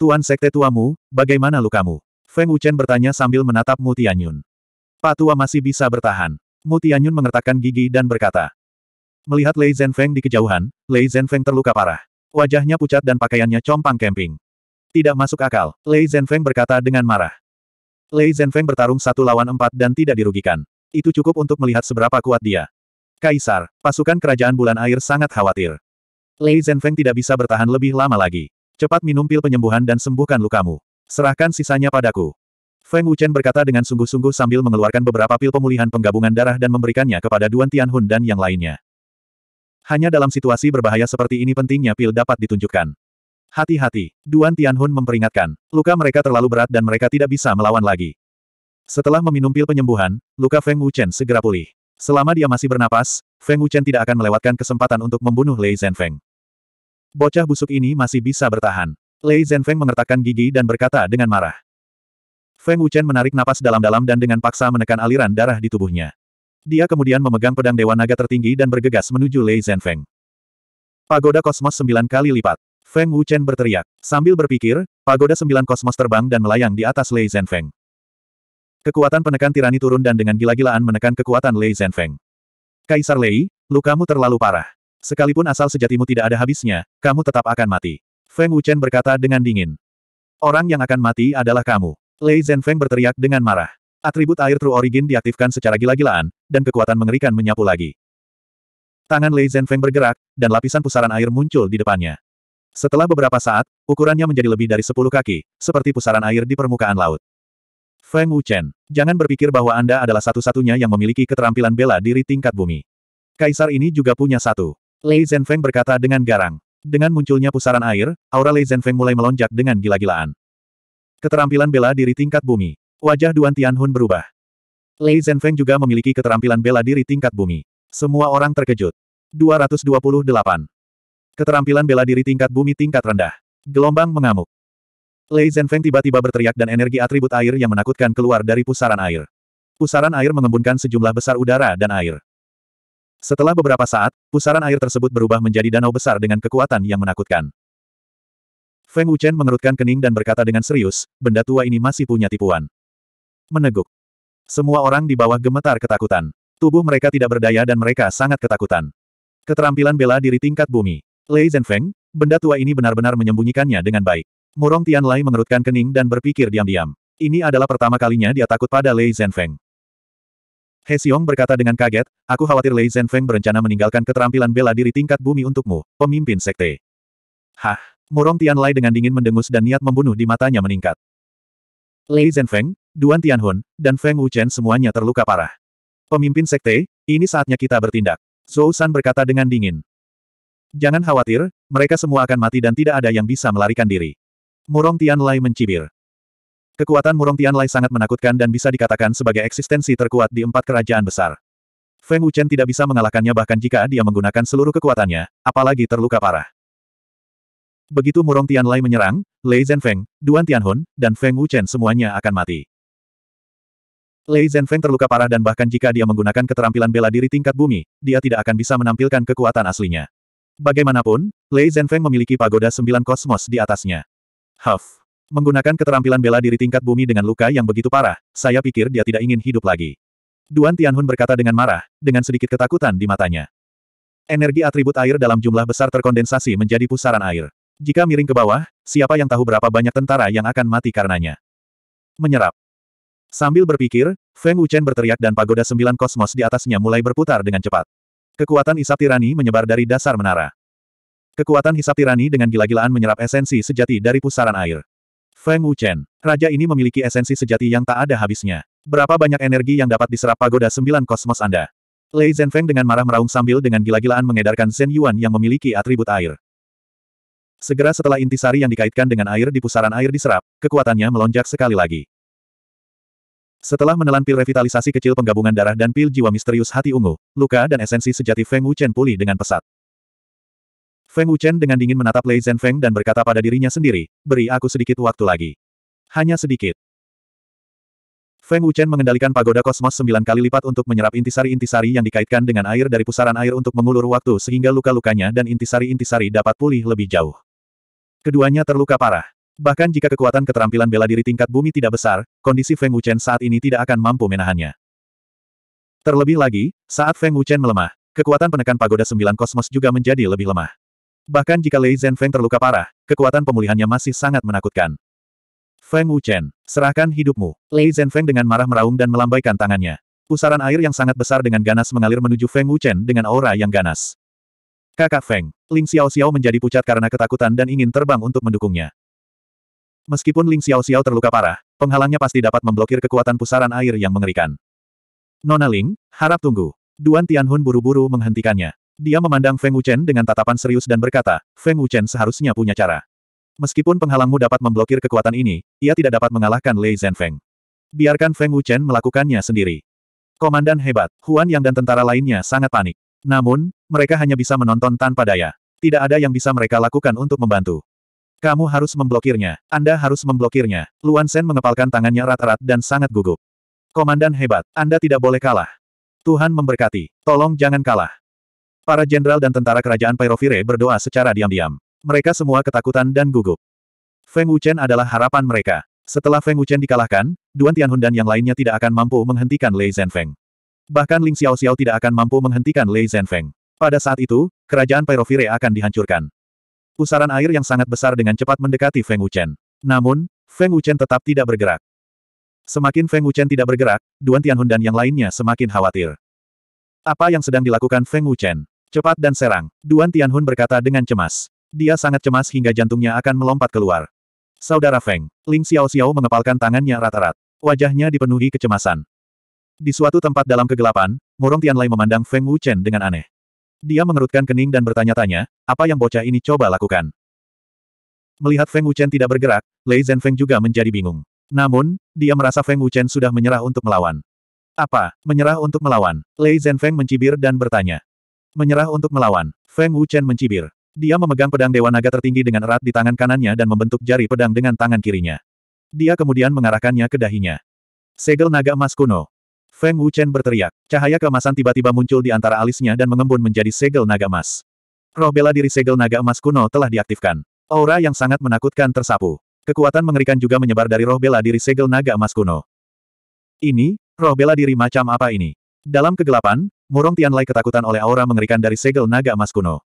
Tuan Sekte tuamu, bagaimana lukamu? Feng Wuchen bertanya sambil menatap Mu Tianyun. Pak tua masih bisa bertahan. Mu Tianyun mengertakkan gigi dan berkata. Melihat Lei Zhenfeng di kejauhan, Lei Zhenfeng terluka parah. Wajahnya pucat dan pakaiannya compang kemping. Tidak masuk akal, Lei Zhenfeng berkata dengan marah. Lei Zhenfeng bertarung satu lawan empat dan tidak dirugikan. Itu cukup untuk melihat seberapa kuat dia. Kaisar, pasukan kerajaan bulan air sangat khawatir. Lei Zhenfeng tidak bisa bertahan lebih lama lagi. Cepat minum pil penyembuhan dan sembuhkan lukamu. Serahkan sisanya padaku. Feng Wuchen berkata dengan sungguh-sungguh sambil mengeluarkan beberapa pil pemulihan penggabungan darah dan memberikannya kepada Duan Tianhun dan yang lainnya. Hanya dalam situasi berbahaya seperti ini pentingnya pil dapat ditunjukkan. Hati-hati, Duan Tianhun memperingatkan, luka mereka terlalu berat dan mereka tidak bisa melawan lagi. Setelah meminum pil penyembuhan, luka Feng Wuchen segera pulih. Selama dia masih bernapas, Feng Wuchen tidak akan melewatkan kesempatan untuk membunuh Lei Zhenfeng. Bocah busuk ini masih bisa bertahan. Lei Zhenfeng mengertakkan gigi dan berkata dengan marah. Feng Wuchen menarik napas dalam-dalam dan dengan paksa menekan aliran darah di tubuhnya. Dia kemudian memegang pedang Dewa Naga tertinggi dan bergegas menuju Lei Zhenfeng. Pagoda Kosmos sembilan kali lipat. Feng Wuchen berteriak. Sambil berpikir, pagoda sembilan kosmos terbang dan melayang di atas Lei Zhenfeng. Kekuatan penekan tirani turun dan dengan gila-gilaan menekan kekuatan Lei Zhenfeng. Kaisar Lei, lukamu terlalu parah. Sekalipun asal sejatimu tidak ada habisnya, kamu tetap akan mati. Feng Wuchen berkata dengan dingin. Orang yang akan mati adalah kamu. Lei Zhenfeng berteriak dengan marah. Atribut air True Origin diaktifkan secara gila-gilaan, dan kekuatan mengerikan menyapu lagi. Tangan Lei Zhenfeng bergerak, dan lapisan pusaran air muncul di depannya. Setelah beberapa saat, ukurannya menjadi lebih dari 10 kaki, seperti pusaran air di permukaan laut. Feng Wuchen, jangan berpikir bahwa Anda adalah satu-satunya yang memiliki keterampilan bela diri tingkat bumi. Kaisar ini juga punya satu. Lei Zhenfeng berkata dengan garang. Dengan munculnya pusaran air, aura Lei Zhenfeng mulai melonjak dengan gila-gilaan. Keterampilan bela diri tingkat bumi. Wajah Duan Tianhun berubah. Lei Zhenfeng juga memiliki keterampilan bela diri tingkat bumi. Semua orang terkejut. 228. Keterampilan bela diri tingkat bumi tingkat rendah. Gelombang mengamuk. Lei Zhenfeng tiba-tiba berteriak dan energi atribut air yang menakutkan keluar dari pusaran air. Pusaran air mengembunkan sejumlah besar udara dan air. Setelah beberapa saat, pusaran air tersebut berubah menjadi danau besar dengan kekuatan yang menakutkan. Feng Wuchen mengerutkan kening dan berkata dengan serius, benda tua ini masih punya tipuan. Meneguk. Semua orang di bawah gemetar ketakutan. Tubuh mereka tidak berdaya dan mereka sangat ketakutan. Keterampilan bela diri tingkat bumi. Lei Zhenfeng, benda tua ini benar-benar menyembunyikannya dengan baik. Murong Tianlai mengerutkan kening dan berpikir diam-diam. Ini adalah pertama kalinya dia takut pada Lei Zhenfeng. He Xiong berkata dengan kaget, aku khawatir Lei Zhenfeng berencana meninggalkan keterampilan bela diri tingkat bumi untukmu, pemimpin sekte. Hah, Murong Tianlai dengan dingin mendengus dan niat membunuh di matanya meningkat. Lei Zhenfeng, Duan Tianhun, dan Feng Wuchen semuanya terluka parah. Pemimpin sekte, ini saatnya kita bertindak. Zhou San berkata dengan dingin. Jangan khawatir, mereka semua akan mati dan tidak ada yang bisa melarikan diri. Murong Tianlai mencibir. Kekuatan Murong Tianlai sangat menakutkan dan bisa dikatakan sebagai eksistensi terkuat di empat kerajaan besar. Feng Wuchen tidak bisa mengalahkannya bahkan jika dia menggunakan seluruh kekuatannya, apalagi terluka parah. Begitu Murong Tianlai menyerang, Lei Zhenfeng, Duan Tianhun, dan Feng Wuchen semuanya akan mati. Lei Zhenfeng terluka parah dan bahkan jika dia menggunakan keterampilan bela diri tingkat bumi, dia tidak akan bisa menampilkan kekuatan aslinya. Bagaimanapun, Lei Zhenfeng memiliki pagoda sembilan kosmos di atasnya. Huff. Menggunakan keterampilan bela diri tingkat bumi dengan luka yang begitu parah, saya pikir dia tidak ingin hidup lagi. Duan Tianhun berkata dengan marah, dengan sedikit ketakutan di matanya. Energi atribut air dalam jumlah besar terkondensasi menjadi pusaran air. Jika miring ke bawah, siapa yang tahu berapa banyak tentara yang akan mati karenanya. Menyerap. Sambil berpikir, Feng Wuchen berteriak dan pagoda sembilan kosmos di atasnya mulai berputar dengan cepat. Kekuatan hisap tirani menyebar dari dasar menara. Kekuatan hisap tirani dengan gila-gilaan menyerap esensi sejati dari pusaran air. Feng Wuchen, raja ini memiliki esensi sejati yang tak ada habisnya. Berapa banyak energi yang dapat diserap pagoda sembilan kosmos Anda? Lei Zhenfeng dengan marah meraung sambil dengan gila-gilaan mengedarkan Zhen Yuan yang memiliki atribut air. Segera setelah intisari yang dikaitkan dengan air di pusaran air diserap, kekuatannya melonjak sekali lagi. Setelah menelan pil revitalisasi kecil penggabungan darah dan pil jiwa misterius hati ungu, luka dan esensi sejati Feng Wuchen pulih dengan pesat. Feng Wuchen dengan dingin menatap Lei Zhen Feng dan berkata pada dirinya sendiri, beri aku sedikit waktu lagi. Hanya sedikit. Feng Wuchen mengendalikan pagoda kosmos sembilan kali lipat untuk menyerap intisari-intisari yang dikaitkan dengan air dari pusaran air untuk mengulur waktu sehingga luka-lukanya dan intisari-intisari dapat pulih lebih jauh. Keduanya terluka parah. Bahkan jika kekuatan keterampilan bela diri tingkat bumi tidak besar, kondisi Feng Wuchen saat ini tidak akan mampu menahannya. Terlebih lagi, saat Feng Wuchen melemah, kekuatan penekan pagoda sembilan kosmos juga menjadi lebih lemah. Bahkan jika Lei Zhen Feng terluka parah, kekuatan pemulihannya masih sangat menakutkan. Feng Wuchen, serahkan hidupmu. Lei Zhen Feng dengan marah meraung dan melambaikan tangannya. Pusaran air yang sangat besar dengan ganas mengalir menuju Feng Wuchen dengan aura yang ganas. Kakak Feng, Ling Xiao Xiao menjadi pucat karena ketakutan dan ingin terbang untuk mendukungnya. Meskipun Ling Xiao Xiao terluka parah, penghalangnya pasti dapat memblokir kekuatan pusaran air yang mengerikan. Nona Ling, harap tunggu. Duan Tianhun buru-buru menghentikannya. Dia memandang Feng Wuchen dengan tatapan serius dan berkata, Feng Wuchen seharusnya punya cara. Meskipun penghalangmu dapat memblokir kekuatan ini, ia tidak dapat mengalahkan Lei Zhenfeng. Biarkan Feng Wuchen melakukannya sendiri. Komandan hebat, Huan Yang dan tentara lainnya sangat panik. Namun, mereka hanya bisa menonton tanpa daya. Tidak ada yang bisa mereka lakukan untuk membantu. Kamu harus memblokirnya. Anda harus memblokirnya. Luan Sen mengepalkan tangannya rat-rat dan sangat gugup. Komandan hebat, Anda tidak boleh kalah. Tuhan memberkati. Tolong jangan kalah. Para jenderal dan tentara kerajaan Pyrovire berdoa secara diam-diam. Mereka semua ketakutan dan gugup. Feng Wuchen adalah harapan mereka. Setelah Feng Wuchen dikalahkan, Duan Tianhun dan yang lainnya tidak akan mampu menghentikan Lei Zhenfeng. Bahkan Ling Xiao Xiao tidak akan mampu menghentikan Lei Zhenfeng. Pada saat itu, kerajaan Pyrovire akan dihancurkan. Pusaran air yang sangat besar dengan cepat mendekati Feng Wuchen. Namun, Feng Wuchen tetap tidak bergerak. Semakin Feng Wuchen tidak bergerak, Duan Tianhun dan yang lainnya semakin khawatir. Apa yang sedang dilakukan Feng Wuchen? Cepat dan serang, Duan Tianhun berkata dengan cemas. Dia sangat cemas hingga jantungnya akan melompat keluar. Saudara Feng, Ling Xiao Xiao mengepalkan tangannya rata-rat. Wajahnya dipenuhi kecemasan. Di suatu tempat dalam kegelapan, Murong Tianlai memandang Feng Wuchen dengan aneh. Dia mengerutkan kening dan bertanya-tanya, apa yang bocah ini coba lakukan? Melihat Feng Wuchen tidak bergerak, Lei Zhenfeng juga menjadi bingung. Namun, dia merasa Feng Wuchen sudah menyerah untuk melawan. Apa, menyerah untuk melawan? Lei Zhenfeng mencibir dan bertanya. Menyerah untuk melawan. Feng Wuchen mencibir. Dia memegang pedang Dewa Naga tertinggi dengan erat di tangan kanannya dan membentuk jari pedang dengan tangan kirinya. Dia kemudian mengarahkannya ke dahinya. Segel naga emas kuno. Feng Wuchen berteriak. Cahaya keemasan tiba-tiba muncul di antara alisnya dan mengembun menjadi segel naga emas. Roh bela diri segel naga emas kuno telah diaktifkan. Aura yang sangat menakutkan tersapu. Kekuatan mengerikan juga menyebar dari roh bela diri segel naga emas kuno. Ini, roh bela diri macam apa ini? Dalam kegelapan, Murong Tianlai ketakutan oleh aura mengerikan dari segel naga emas kuno.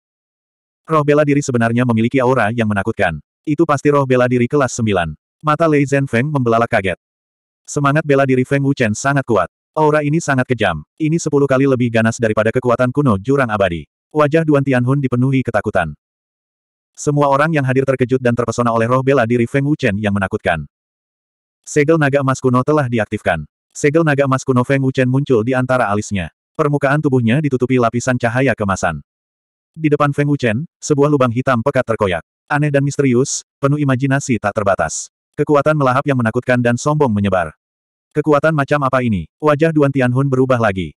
Roh bela diri sebenarnya memiliki aura yang menakutkan. Itu pasti roh bela diri kelas 9. Mata Lei Feng membelalak kaget. Semangat bela diri Feng Wuchen sangat kuat. Aura ini sangat kejam. Ini sepuluh kali lebih ganas daripada kekuatan kuno jurang abadi. Wajah Duan Tianhun dipenuhi ketakutan. Semua orang yang hadir terkejut dan terpesona oleh roh bela diri Feng Wuchen yang menakutkan. Segel naga emas kuno telah diaktifkan. Segel naga emas kuno Feng Wuchen muncul di antara alisnya. Permukaan tubuhnya ditutupi lapisan cahaya kemasan. Di depan Feng Wuchen, sebuah lubang hitam pekat terkoyak. Aneh dan misterius, penuh imajinasi tak terbatas. Kekuatan melahap yang menakutkan dan sombong menyebar. Kekuatan macam apa ini? Wajah Duan Tianhun berubah lagi.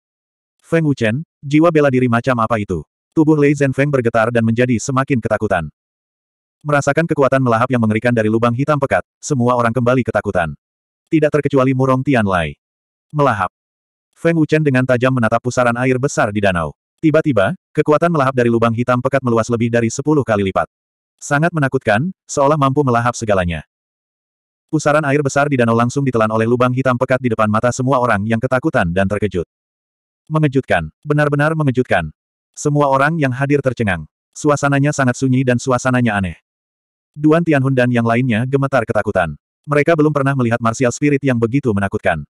Feng Wuchen, jiwa bela diri macam apa itu? Tubuh Lei Zhen Feng bergetar dan menjadi semakin ketakutan. Merasakan kekuatan melahap yang mengerikan dari lubang hitam pekat, semua orang kembali ketakutan. Tidak terkecuali Murong Tianlai. Melahap. Feng Wuchen dengan tajam menatap pusaran air besar di danau. Tiba-tiba, kekuatan melahap dari lubang hitam pekat meluas lebih dari sepuluh kali lipat. Sangat menakutkan, seolah mampu melahap segalanya. Pusaran air besar di danau langsung ditelan oleh lubang hitam pekat di depan mata semua orang yang ketakutan dan terkejut. Mengejutkan, benar-benar mengejutkan. Semua orang yang hadir tercengang. Suasananya sangat sunyi dan suasananya aneh. Duan Tianhun dan yang lainnya gemetar ketakutan. Mereka belum pernah melihat martial spirit yang begitu menakutkan.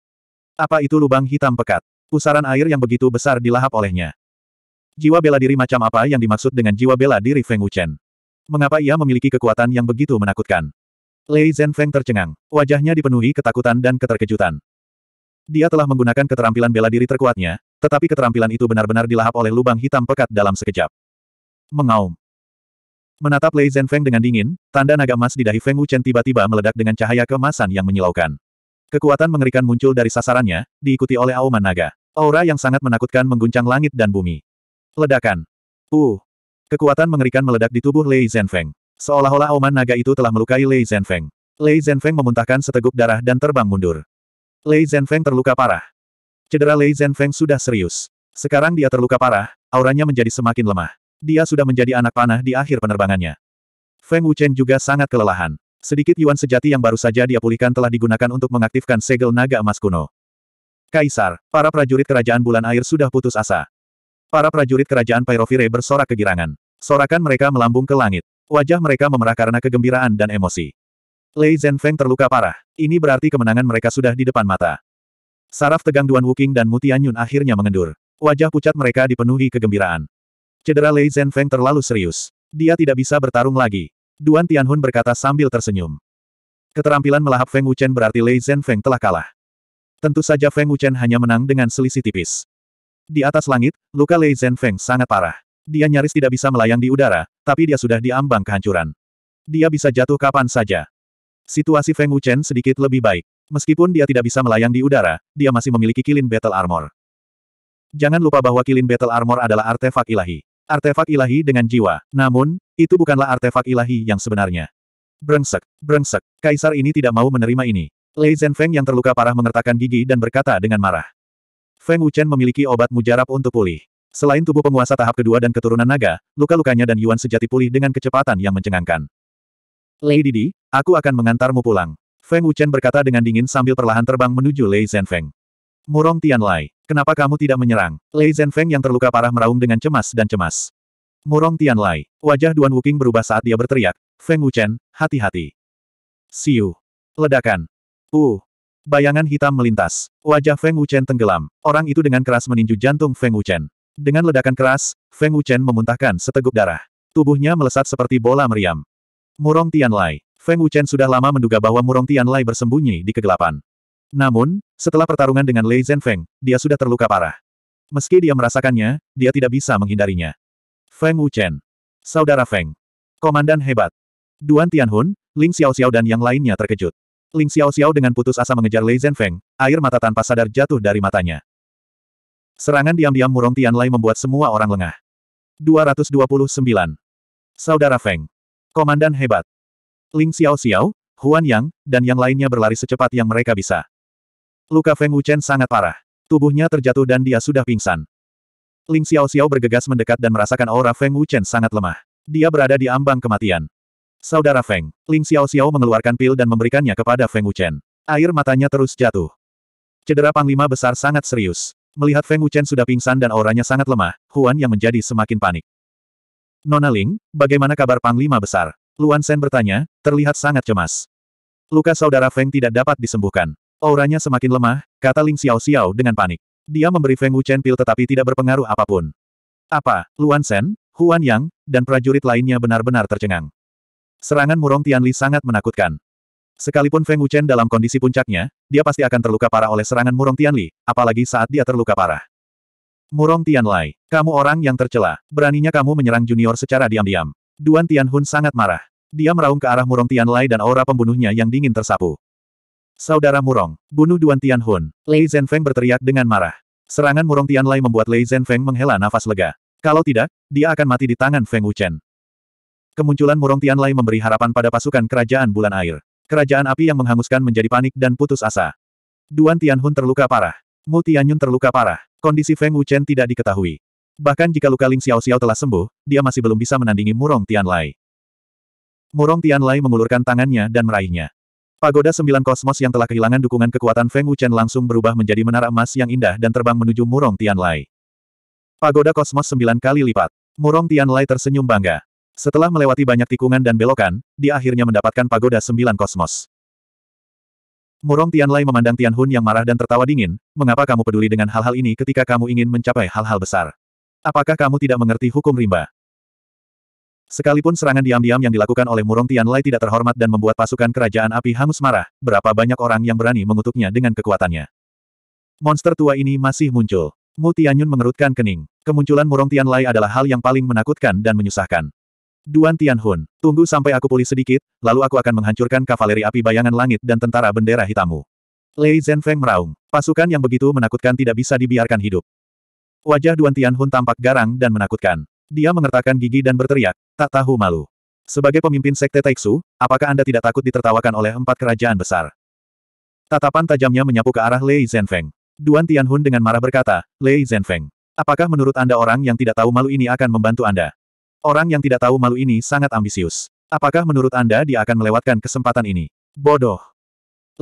Apa itu lubang hitam pekat? Pusaran air yang begitu besar dilahap olehnya. Jiwa bela diri macam apa yang dimaksud dengan jiwa bela diri Feng Wuchen? Mengapa ia memiliki kekuatan yang begitu menakutkan? Lei Zhenfeng tercengang. Wajahnya dipenuhi ketakutan dan keterkejutan. Dia telah menggunakan keterampilan bela diri terkuatnya, tetapi keterampilan itu benar-benar dilahap oleh lubang hitam pekat dalam sekejap. Mengaum. Menatap Lei Zhenfeng dengan dingin, tanda naga emas di dahi Feng Wuchen tiba-tiba meledak dengan cahaya kemasan yang menyilaukan. Kekuatan mengerikan muncul dari sasarannya, diikuti oleh auman naga. Aura yang sangat menakutkan mengguncang langit dan bumi. Ledakan. Uh. Kekuatan mengerikan meledak di tubuh Lei Zhenfeng. Seolah-olah oman naga itu telah melukai Lei Zhenfeng. Lei Zhenfeng memuntahkan seteguk darah dan terbang mundur. Lei Zhenfeng terluka parah. Cedera Lei Zhenfeng sudah serius. Sekarang dia terluka parah, auranya menjadi semakin lemah. Dia sudah menjadi anak panah di akhir penerbangannya. Feng Wuchen juga sangat kelelahan. Sedikit yuan sejati yang baru saja dia pulihkan telah digunakan untuk mengaktifkan segel naga emas kuno. Kaisar, para prajurit kerajaan bulan air sudah putus asa. Para prajurit kerajaan Pyrovire bersorak kegirangan. Sorakan mereka melambung ke langit. Wajah mereka memerah karena kegembiraan dan emosi. Lei Zhenfeng terluka parah. Ini berarti kemenangan mereka sudah di depan mata. Saraf tegang Duan Wuking dan Mutianyun akhirnya mengendur. Wajah pucat mereka dipenuhi kegembiraan. Cedera Lei Zhenfeng terlalu serius. Dia tidak bisa bertarung lagi. Duan Tianhun berkata sambil tersenyum. Keterampilan melahap Feng Wuchen berarti Lei Zhenfeng telah kalah. Tentu saja Feng Wuchen hanya menang dengan selisih tipis. Di atas langit, luka Lei Zhenfeng sangat parah. Dia nyaris tidak bisa melayang di udara, tapi dia sudah di ambang kehancuran. Dia bisa jatuh kapan saja. Situasi Feng Wuchen sedikit lebih baik. Meskipun dia tidak bisa melayang di udara, dia masih memiliki kilin battle armor. Jangan lupa bahwa kilin battle armor adalah artefak ilahi. Artefak ilahi dengan jiwa. Namun, itu bukanlah artefak ilahi yang sebenarnya. Brengsek, brengsek. Kaisar ini tidak mau menerima ini. Lei Zhenfeng yang terluka parah mengertakkan gigi dan berkata dengan marah. Feng Wuchen memiliki obat mujarab untuk pulih. Selain tubuh penguasa tahap kedua dan keturunan naga, luka-lukanya dan Yuan sejati pulih dengan kecepatan yang mencengangkan. Lady Didi, aku akan mengantarmu pulang. Feng Wuchen berkata dengan dingin sambil perlahan terbang menuju Lei Zhenfeng. Murong Tianlai, kenapa kamu tidak menyerang? Lei Zhenfeng yang terluka parah meraung dengan cemas dan cemas. Murong Tianlai, wajah Duan Wuking berubah saat dia berteriak, Feng Wuchen, hati-hati. Siu. Ledakan. Uh. Bayangan hitam melintas. Wajah Feng Wuchen tenggelam. Orang itu dengan keras meninju jantung Feng Wuchen. Dengan ledakan keras, Feng Wuchen memuntahkan seteguk darah. Tubuhnya melesat seperti bola meriam. Murong Tianlai. Feng Wuchen sudah lama menduga bahwa Murong Tianlai bersembunyi di kegelapan. Namun, setelah pertarungan dengan Lei Zhenfeng, dia sudah terluka parah. Meski dia merasakannya, dia tidak bisa menghindarinya. Feng Wuchen. Saudara Feng. Komandan hebat. Duan Tianhun, Ling Xiaoxiao dan yang lainnya terkejut. Ling Xiaoxiao dengan putus asa mengejar Lei Zhenfeng, air mata tanpa sadar jatuh dari matanya. Serangan diam-diam Murong Tianlai membuat semua orang lengah. 229. Saudara Feng. Komandan hebat. Ling Xiao Xiao, Huan Yang, dan yang lainnya berlari secepat yang mereka bisa. Luka Feng Wuchen sangat parah. Tubuhnya terjatuh dan dia sudah pingsan. Ling Xiao Xiao bergegas mendekat dan merasakan aura Feng Wuchen sangat lemah. Dia berada di ambang kematian. Saudara Feng, Ling Xiao Xiao mengeluarkan pil dan memberikannya kepada Feng Wuchen. Air matanya terus jatuh. Cedera Panglima besar sangat serius. Melihat Feng Wuchen sudah pingsan dan auranya sangat lemah, Huan yang menjadi semakin panik. Nona Ling, bagaimana kabar Panglima Besar? Luan Sen bertanya, terlihat sangat cemas. Luka saudara Feng tidak dapat disembuhkan. Auranya semakin lemah, kata Ling Xiao Xiao dengan panik. Dia memberi Feng Wuchen pil tetapi tidak berpengaruh apapun. Apa, Luan Sen, Huan Yang, dan prajurit lainnya benar-benar tercengang. Serangan Murong Tianli sangat menakutkan. Sekalipun Feng Wuchen dalam kondisi puncaknya, dia pasti akan terluka parah oleh serangan Murong Tianli, apalagi saat dia terluka parah. Murong Tianlai, kamu orang yang tercela. Beraninya kamu menyerang junior secara diam-diam. Duan Tianhun sangat marah. Dia meraung ke arah Murong Tianlai dan aura pembunuhnya yang dingin tersapu. Saudara Murong, bunuh Duan Tianhun. Lei Zhenfeng berteriak dengan marah. Serangan Murong Tianlai membuat Lei Zhenfeng menghela nafas lega. Kalau tidak, dia akan mati di tangan Feng Wuchen. Kemunculan Murong Tianlai memberi harapan pada pasukan kerajaan bulan air. Kerajaan api yang menghanguskan menjadi panik dan putus asa. Duan Tianhun terluka parah. Mu Tianyun terluka parah. Kondisi Feng Wuchen tidak diketahui. Bahkan jika luka Ling Xiao Xiao telah sembuh, dia masih belum bisa menandingi Murong Tianlai. Murong Tianlai mengulurkan tangannya dan meraihnya. Pagoda Sembilan Kosmos yang telah kehilangan dukungan kekuatan Feng Wuchen langsung berubah menjadi menara emas yang indah dan terbang menuju Murong Tianlai. Pagoda Kosmos sembilan kali lipat. Murong Tianlai tersenyum bangga. Setelah melewati banyak tikungan dan belokan, dia akhirnya mendapatkan pagoda sembilan kosmos. Murong Tianlai memandang Tianhun yang marah dan tertawa dingin, mengapa kamu peduli dengan hal-hal ini ketika kamu ingin mencapai hal-hal besar? Apakah kamu tidak mengerti hukum rimba? Sekalipun serangan diam-diam yang dilakukan oleh Murong Tianlai tidak terhormat dan membuat pasukan kerajaan api hangus marah, berapa banyak orang yang berani mengutuknya dengan kekuatannya. Monster tua ini masih muncul. Mu Tianyun mengerutkan kening. Kemunculan Murong Tianlai adalah hal yang paling menakutkan dan menyusahkan. Duan Tianhun, tunggu sampai aku pulih sedikit, lalu aku akan menghancurkan kavaleri api bayangan langit dan tentara bendera Hitammu. Lei Zhenfeng meraung. Pasukan yang begitu menakutkan tidak bisa dibiarkan hidup. Wajah Duan Tianhun tampak garang dan menakutkan. Dia mengertakkan gigi dan berteriak, tak tahu malu. Sebagai pemimpin Sekte Taiksu, apakah Anda tidak takut ditertawakan oleh empat kerajaan besar? Tatapan tajamnya menyapu ke arah Lei Zhenfeng. Duan Tianhun dengan marah berkata, Lei Zhenfeng, apakah menurut Anda orang yang tidak tahu malu ini akan membantu Anda? Orang yang tidak tahu malu ini sangat ambisius. Apakah menurut Anda dia akan melewatkan kesempatan ini? Bodoh.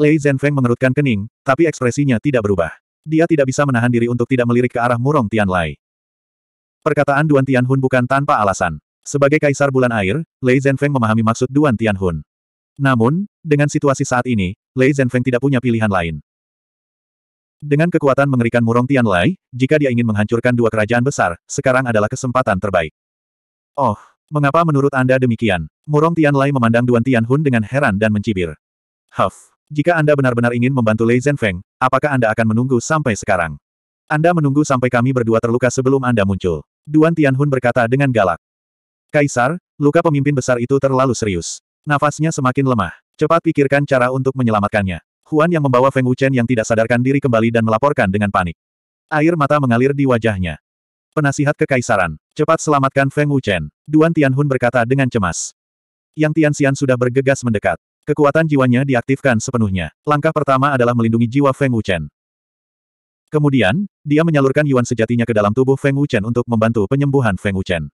Lei Zhenfeng mengerutkan kening, tapi ekspresinya tidak berubah. Dia tidak bisa menahan diri untuk tidak melirik ke arah Murong Tianlai. Perkataan Duan Tianhun bukan tanpa alasan. Sebagai kaisar bulan air, Lei Zhenfeng memahami maksud Duan Tianhun. Namun, dengan situasi saat ini, Lei Zhenfeng tidak punya pilihan lain. Dengan kekuatan mengerikan Murong Tianlai, jika dia ingin menghancurkan dua kerajaan besar, sekarang adalah kesempatan terbaik. Oh, mengapa menurut Anda demikian? Murong Tianlai memandang Duan Tianhun dengan heran dan mencibir. Huff, jika Anda benar-benar ingin membantu Lei Zhenfeng, apakah Anda akan menunggu sampai sekarang? Anda menunggu sampai kami berdua terluka sebelum Anda muncul. Duan Tianhun berkata dengan galak. Kaisar, luka pemimpin besar itu terlalu serius. Nafasnya semakin lemah. Cepat pikirkan cara untuk menyelamatkannya. Huan yang membawa Feng Wuchen yang tidak sadarkan diri kembali dan melaporkan dengan panik. Air mata mengalir di wajahnya penasihat kekaisaran, cepat selamatkan Feng Wuchen, Duan Tianhun berkata dengan cemas. Yang Tianxian sudah bergegas mendekat. Kekuatan jiwanya diaktifkan sepenuhnya. Langkah pertama adalah melindungi jiwa Feng Wuchen. Kemudian, dia menyalurkan yuan sejatinya ke dalam tubuh Feng Wuchen untuk membantu penyembuhan Feng Wuchen.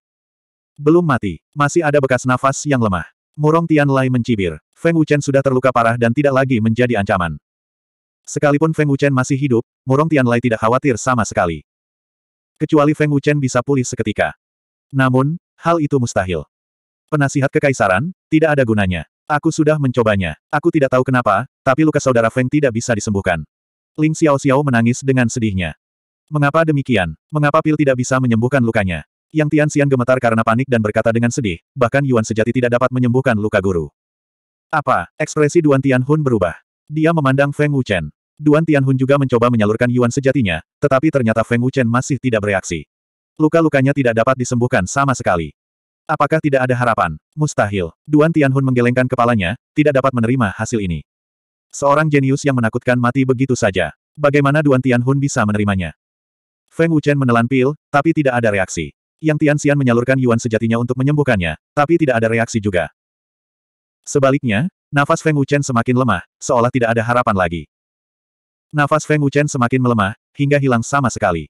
Belum mati, masih ada bekas nafas yang lemah. Murong Tianlai mencibir. Feng Wuchen sudah terluka parah dan tidak lagi menjadi ancaman. Sekalipun Feng Wuchen masih hidup, Murong Tianlai tidak khawatir sama sekali kecuali Feng Wuchen bisa pulih seketika. Namun, hal itu mustahil. Penasihat kekaisaran, tidak ada gunanya. Aku sudah mencobanya. Aku tidak tahu kenapa, tapi luka saudara Feng tidak bisa disembuhkan. Ling Xiao Xiao menangis dengan sedihnya. Mengapa demikian? Mengapa Pil tidak bisa menyembuhkan lukanya? Yang Tian Xian gemetar karena panik dan berkata dengan sedih, bahkan Yuan sejati tidak dapat menyembuhkan luka guru. Apa? Ekspresi Duan Tian Hun berubah. Dia memandang Feng Wuchen. Duan Tianhun juga mencoba menyalurkan Yuan sejatinya, tetapi ternyata Feng Wuchen masih tidak bereaksi. Luka-lukanya tidak dapat disembuhkan sama sekali. Apakah tidak ada harapan? Mustahil. Duan Tianhun menggelengkan kepalanya, tidak dapat menerima hasil ini. Seorang jenius yang menakutkan mati begitu saja. Bagaimana Duan Tianhun bisa menerimanya? Feng Wuchen menelan pil, tapi tidak ada reaksi. Yang Tianxian menyalurkan Yuan sejatinya untuk menyembuhkannya, tapi tidak ada reaksi juga. Sebaliknya, nafas Feng Wuchen semakin lemah, seolah tidak ada harapan lagi. Nafas Feng Wuchen semakin melemah, hingga hilang sama sekali.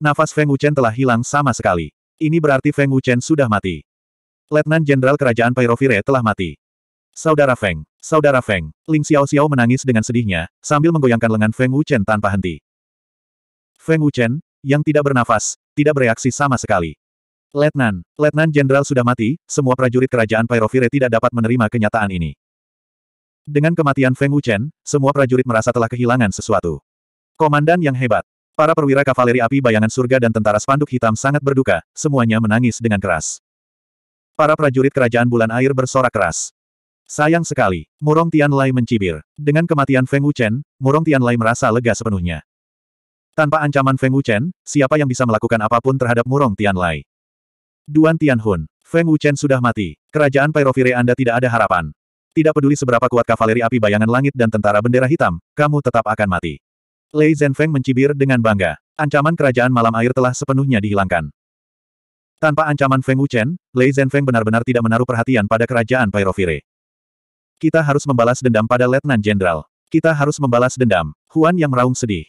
Nafas Feng Wuchen telah hilang sama sekali. Ini berarti Feng Wuchen sudah mati. Letnan Jenderal Kerajaan Pyrovire telah mati. Saudara Feng, Saudara Feng, Ling Xiao Xiao menangis dengan sedihnya, sambil menggoyangkan lengan Feng Wuchen tanpa henti. Feng Wuchen, yang tidak bernafas, tidak bereaksi sama sekali. Letnan, Letnan Jenderal sudah mati, semua prajurit kerajaan Pyrovire tidak dapat menerima kenyataan ini. Dengan kematian Feng Wuchen, semua prajurit merasa telah kehilangan sesuatu. Komandan yang hebat. Para perwira kavaleri api bayangan surga dan tentara spanduk hitam sangat berduka, semuanya menangis dengan keras. Para prajurit kerajaan bulan air bersorak keras. Sayang sekali, Murong Tianlai mencibir. Dengan kematian Feng Wuchen, Murong Tianlai merasa lega sepenuhnya. Tanpa ancaman Feng Wuchen, siapa yang bisa melakukan apapun terhadap Murong Tianlai? Duan Tianhun, Feng Wuchen sudah mati. Kerajaan Pyrovire Anda tidak ada harapan. Tidak peduli seberapa kuat kavaleri api bayangan langit dan tentara bendera hitam, kamu tetap akan mati. Lei Zhenfeng mencibir dengan bangga. Ancaman kerajaan malam air telah sepenuhnya dihilangkan. Tanpa ancaman Feng Wuchen, Lei Zhenfeng benar-benar tidak menaruh perhatian pada kerajaan Pyrovire. Kita harus membalas dendam pada Letnan Jenderal. Kita harus membalas dendam. Huan yang meraung sedih.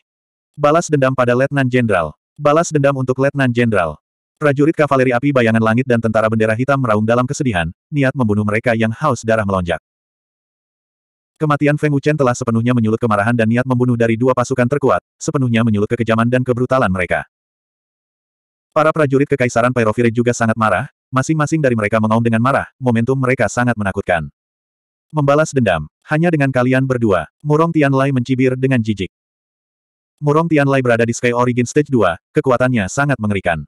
Balas dendam pada Letnan Jenderal. Balas dendam untuk Letnan Jenderal. Prajurit kavaleri api bayangan langit dan tentara bendera hitam meraung dalam kesedihan, niat membunuh mereka yang haus darah melonjak. Kematian Feng Wuchen telah sepenuhnya menyulut kemarahan dan niat membunuh dari dua pasukan terkuat, sepenuhnya menyulut kekejaman dan kebrutalan mereka. Para prajurit kekaisaran Pyrovire juga sangat marah, masing-masing dari mereka mengaum dengan marah, momentum mereka sangat menakutkan. Membalas dendam, hanya dengan kalian berdua, Murong Tianlai mencibir dengan jijik. Murong Tianlai berada di Sky Origin Stage 2, kekuatannya sangat mengerikan.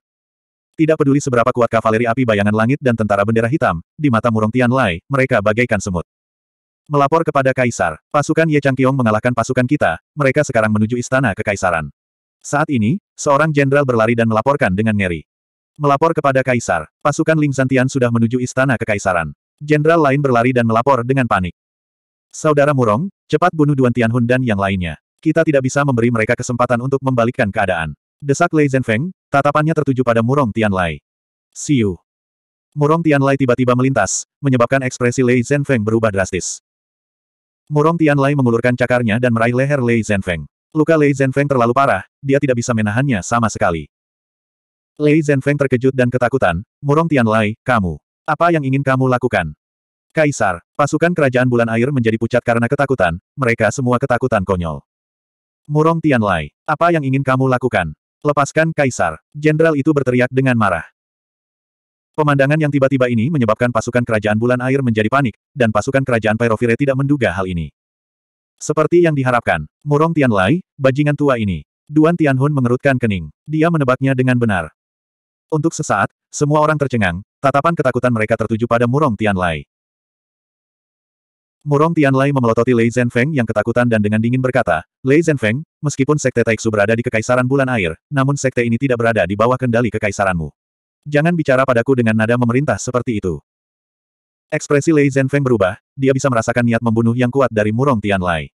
Tidak peduli seberapa kuat kavaleri api bayangan langit dan tentara bendera hitam, di mata Murong Tianlai, mereka bagaikan semut. Melapor kepada Kaisar, pasukan Ye Changkyong mengalahkan pasukan kita, mereka sekarang menuju istana kekaisaran. Saat ini, seorang jenderal berlari dan melaporkan dengan ngeri. Melapor kepada Kaisar, pasukan Ling Santian sudah menuju istana kekaisaran. Jenderal lain berlari dan melapor dengan panik. Saudara Murong, cepat bunuh Duan Tianhun dan yang lainnya. Kita tidak bisa memberi mereka kesempatan untuk membalikkan keadaan. Desak Lei Zhenfeng, tatapannya tertuju pada Murong Tianlai. Siu. Murong Tianlai tiba-tiba melintas, menyebabkan ekspresi Lei Zhenfeng berubah drastis. Murong Tianlai mengulurkan cakarnya dan meraih leher Lei Zhenfeng. Luka Lei Zhenfeng terlalu parah, dia tidak bisa menahannya sama sekali. Lei Zhenfeng terkejut dan ketakutan, Murong Tianlai, kamu. Apa yang ingin kamu lakukan? Kaisar, pasukan kerajaan bulan air menjadi pucat karena ketakutan, mereka semua ketakutan konyol. Murong Tianlai, apa yang ingin kamu lakukan? Lepaskan Kaisar. Jenderal itu berteriak dengan marah. Pemandangan yang tiba-tiba ini menyebabkan pasukan kerajaan bulan air menjadi panik, dan pasukan kerajaan Pyrovire tidak menduga hal ini. Seperti yang diharapkan, Murong Tianlai, bajingan tua ini. Duan Tianhun mengerutkan kening. Dia menebaknya dengan benar. Untuk sesaat, semua orang tercengang, tatapan ketakutan mereka tertuju pada Murong Tianlai. Murong Tianlai memelototi Lei Zhenfeng yang ketakutan dan dengan dingin berkata, Lei Zhenfeng, meskipun Sekte Taiksu berada di Kekaisaran Bulan Air, namun Sekte ini tidak berada di bawah kendali Kekaisaranmu. Jangan bicara padaku dengan nada memerintah seperti itu. Ekspresi Lei Zhenfeng berubah, dia bisa merasakan niat membunuh yang kuat dari Murong Tianlai.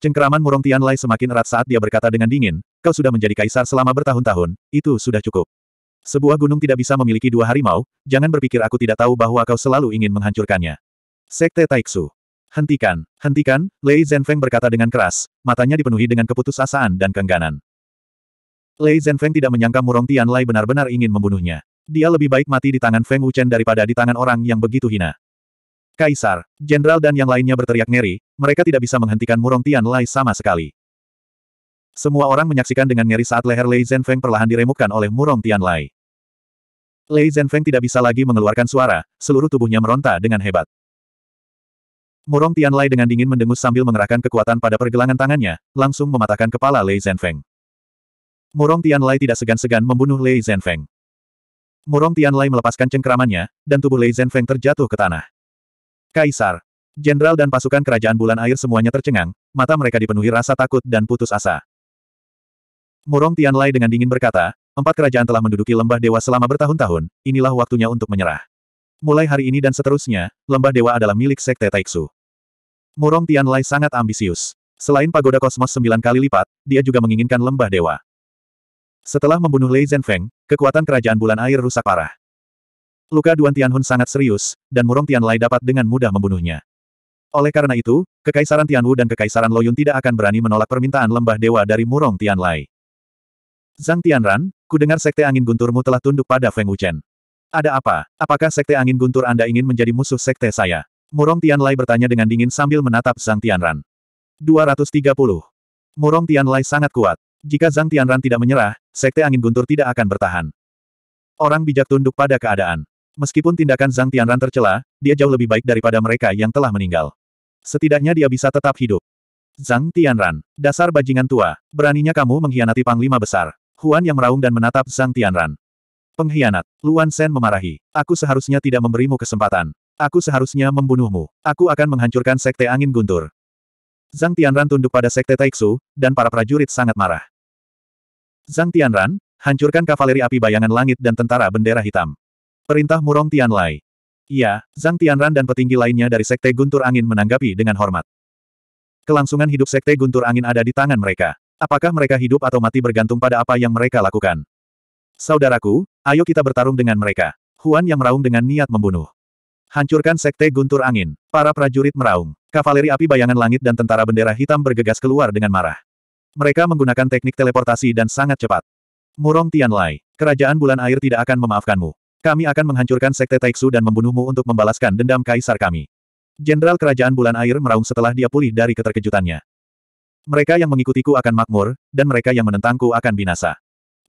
Cengkeraman Murong Tianlai semakin erat saat dia berkata dengan dingin, kau sudah menjadi kaisar selama bertahun-tahun, itu sudah cukup. Sebuah gunung tidak bisa memiliki dua harimau, jangan berpikir aku tidak tahu bahwa kau selalu ingin menghancurkannya. Sekte Taiksu. Hentikan, hentikan, Lei Zhenfeng berkata dengan keras, matanya dipenuhi dengan keputusasaan dan kengganan. Lei Zhenfeng tidak menyangka Murong Tianlai benar-benar ingin membunuhnya. Dia lebih baik mati di tangan Feng Wuchen daripada di tangan orang yang begitu hina. Kaisar, jenderal dan yang lainnya berteriak ngeri, mereka tidak bisa menghentikan Murong Tianlai sama sekali. Semua orang menyaksikan dengan ngeri saat leher Lei Zhenfeng perlahan diremukkan oleh Murong Tianlai. Lei Zhenfeng tidak bisa lagi mengeluarkan suara, seluruh tubuhnya meronta dengan hebat. Murong Tianlai dengan dingin mendengus sambil mengerahkan kekuatan pada pergelangan tangannya, langsung mematahkan kepala Lei Zhenfeng. Murong Tianlai tidak segan-segan membunuh Lei Zhenfeng. Murong Tianlai melepaskan cengkeramannya, dan tubuh Lei Zhenfeng terjatuh ke tanah. Kaisar, jenderal dan pasukan kerajaan bulan air semuanya tercengang, mata mereka dipenuhi rasa takut dan putus asa. Murong Tianlai dengan dingin berkata, empat kerajaan telah menduduki lembah dewa selama bertahun-tahun, inilah waktunya untuk menyerah. Mulai hari ini dan seterusnya, lembah dewa adalah milik sekte Taiksu. Murong Tianlai sangat ambisius. Selain pagoda kosmos sembilan kali lipat, dia juga menginginkan lembah dewa. Setelah membunuh Lei Zhenfeng, kekuatan kerajaan bulan air rusak parah. Luka Duan Tianhun sangat serius, dan Murong Tianlai dapat dengan mudah membunuhnya. Oleh karena itu, Kekaisaran Tianwu dan Kekaisaran Loyun tidak akan berani menolak permintaan lembah dewa dari Murong Tianlai. Zhang Tianran, ku dengar sekte angin gunturmu telah tunduk pada Feng Wuchen. Ada apa? Apakah sekte angin guntur Anda ingin menjadi musuh sekte saya? Murong Tianlai bertanya dengan dingin sambil menatap Zhang Tianran. 230. Murong Tianlai sangat kuat. Jika Zhang Tianran tidak menyerah, Sekte Angin Guntur tidak akan bertahan. Orang bijak tunduk pada keadaan. Meskipun tindakan Zhang Tianran tercela, dia jauh lebih baik daripada mereka yang telah meninggal. Setidaknya dia bisa tetap hidup. Zhang Tianran, dasar bajingan tua, beraninya kamu mengkhianati Panglima Besar. Huan yang meraung dan menatap Zhang Tianran. Pengkhianat, Luan Sen memarahi. Aku seharusnya tidak memberimu kesempatan. Aku seharusnya membunuhmu. Aku akan menghancurkan Sekte Angin Guntur. Zhang Tianran tunduk pada Sekte Taiksu, dan para prajurit sangat marah. Zhang Tianran, hancurkan kavaleri api bayangan langit dan tentara bendera hitam. Perintah Murong Tianlai. Iya, Zhang Tianran dan petinggi lainnya dari Sekte Guntur Angin menanggapi dengan hormat. Kelangsungan hidup Sekte Guntur Angin ada di tangan mereka. Apakah mereka hidup atau mati bergantung pada apa yang mereka lakukan? Saudaraku, ayo kita bertarung dengan mereka. Huan yang meraung dengan niat membunuh. Hancurkan Sekte Guntur Angin. Para prajurit meraung. Kavaleri api bayangan langit dan tentara bendera hitam bergegas keluar dengan marah. Mereka menggunakan teknik teleportasi dan sangat cepat. Murong Tianlai, kerajaan bulan air tidak akan memaafkanmu. Kami akan menghancurkan sekte Taiksu dan membunuhmu untuk membalaskan dendam kaisar kami. Jenderal kerajaan bulan air meraung setelah dia pulih dari keterkejutannya. Mereka yang mengikutiku akan makmur, dan mereka yang menentangku akan binasa.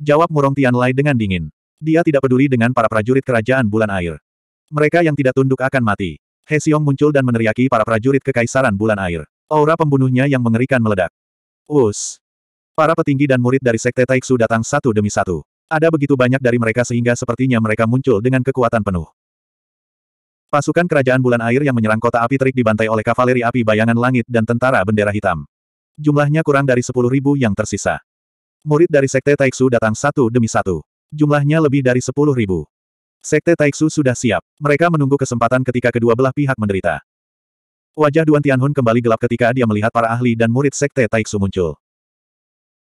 Jawab Murong Tianlai dengan dingin. Dia tidak peduli dengan para prajurit kerajaan bulan air. Mereka yang tidak tunduk akan mati. He Xiong muncul dan meneriaki para prajurit kekaisaran bulan air. Aura pembunuhnya yang mengerikan meledak. Us. Para petinggi dan murid dari Sekte Taiksu datang satu demi satu. Ada begitu banyak dari mereka sehingga sepertinya mereka muncul dengan kekuatan penuh. Pasukan kerajaan bulan air yang menyerang kota api terik dibantai oleh kavaleri api bayangan langit dan tentara bendera hitam. Jumlahnya kurang dari sepuluh ribu yang tersisa. Murid dari Sekte Taiksu datang satu demi satu. Jumlahnya lebih dari sepuluh ribu. Sekte Taiksu sudah siap. Mereka menunggu kesempatan ketika kedua belah pihak menderita. Wajah Duan Tianhun kembali gelap ketika dia melihat para ahli dan murid Sekte Taiksu muncul.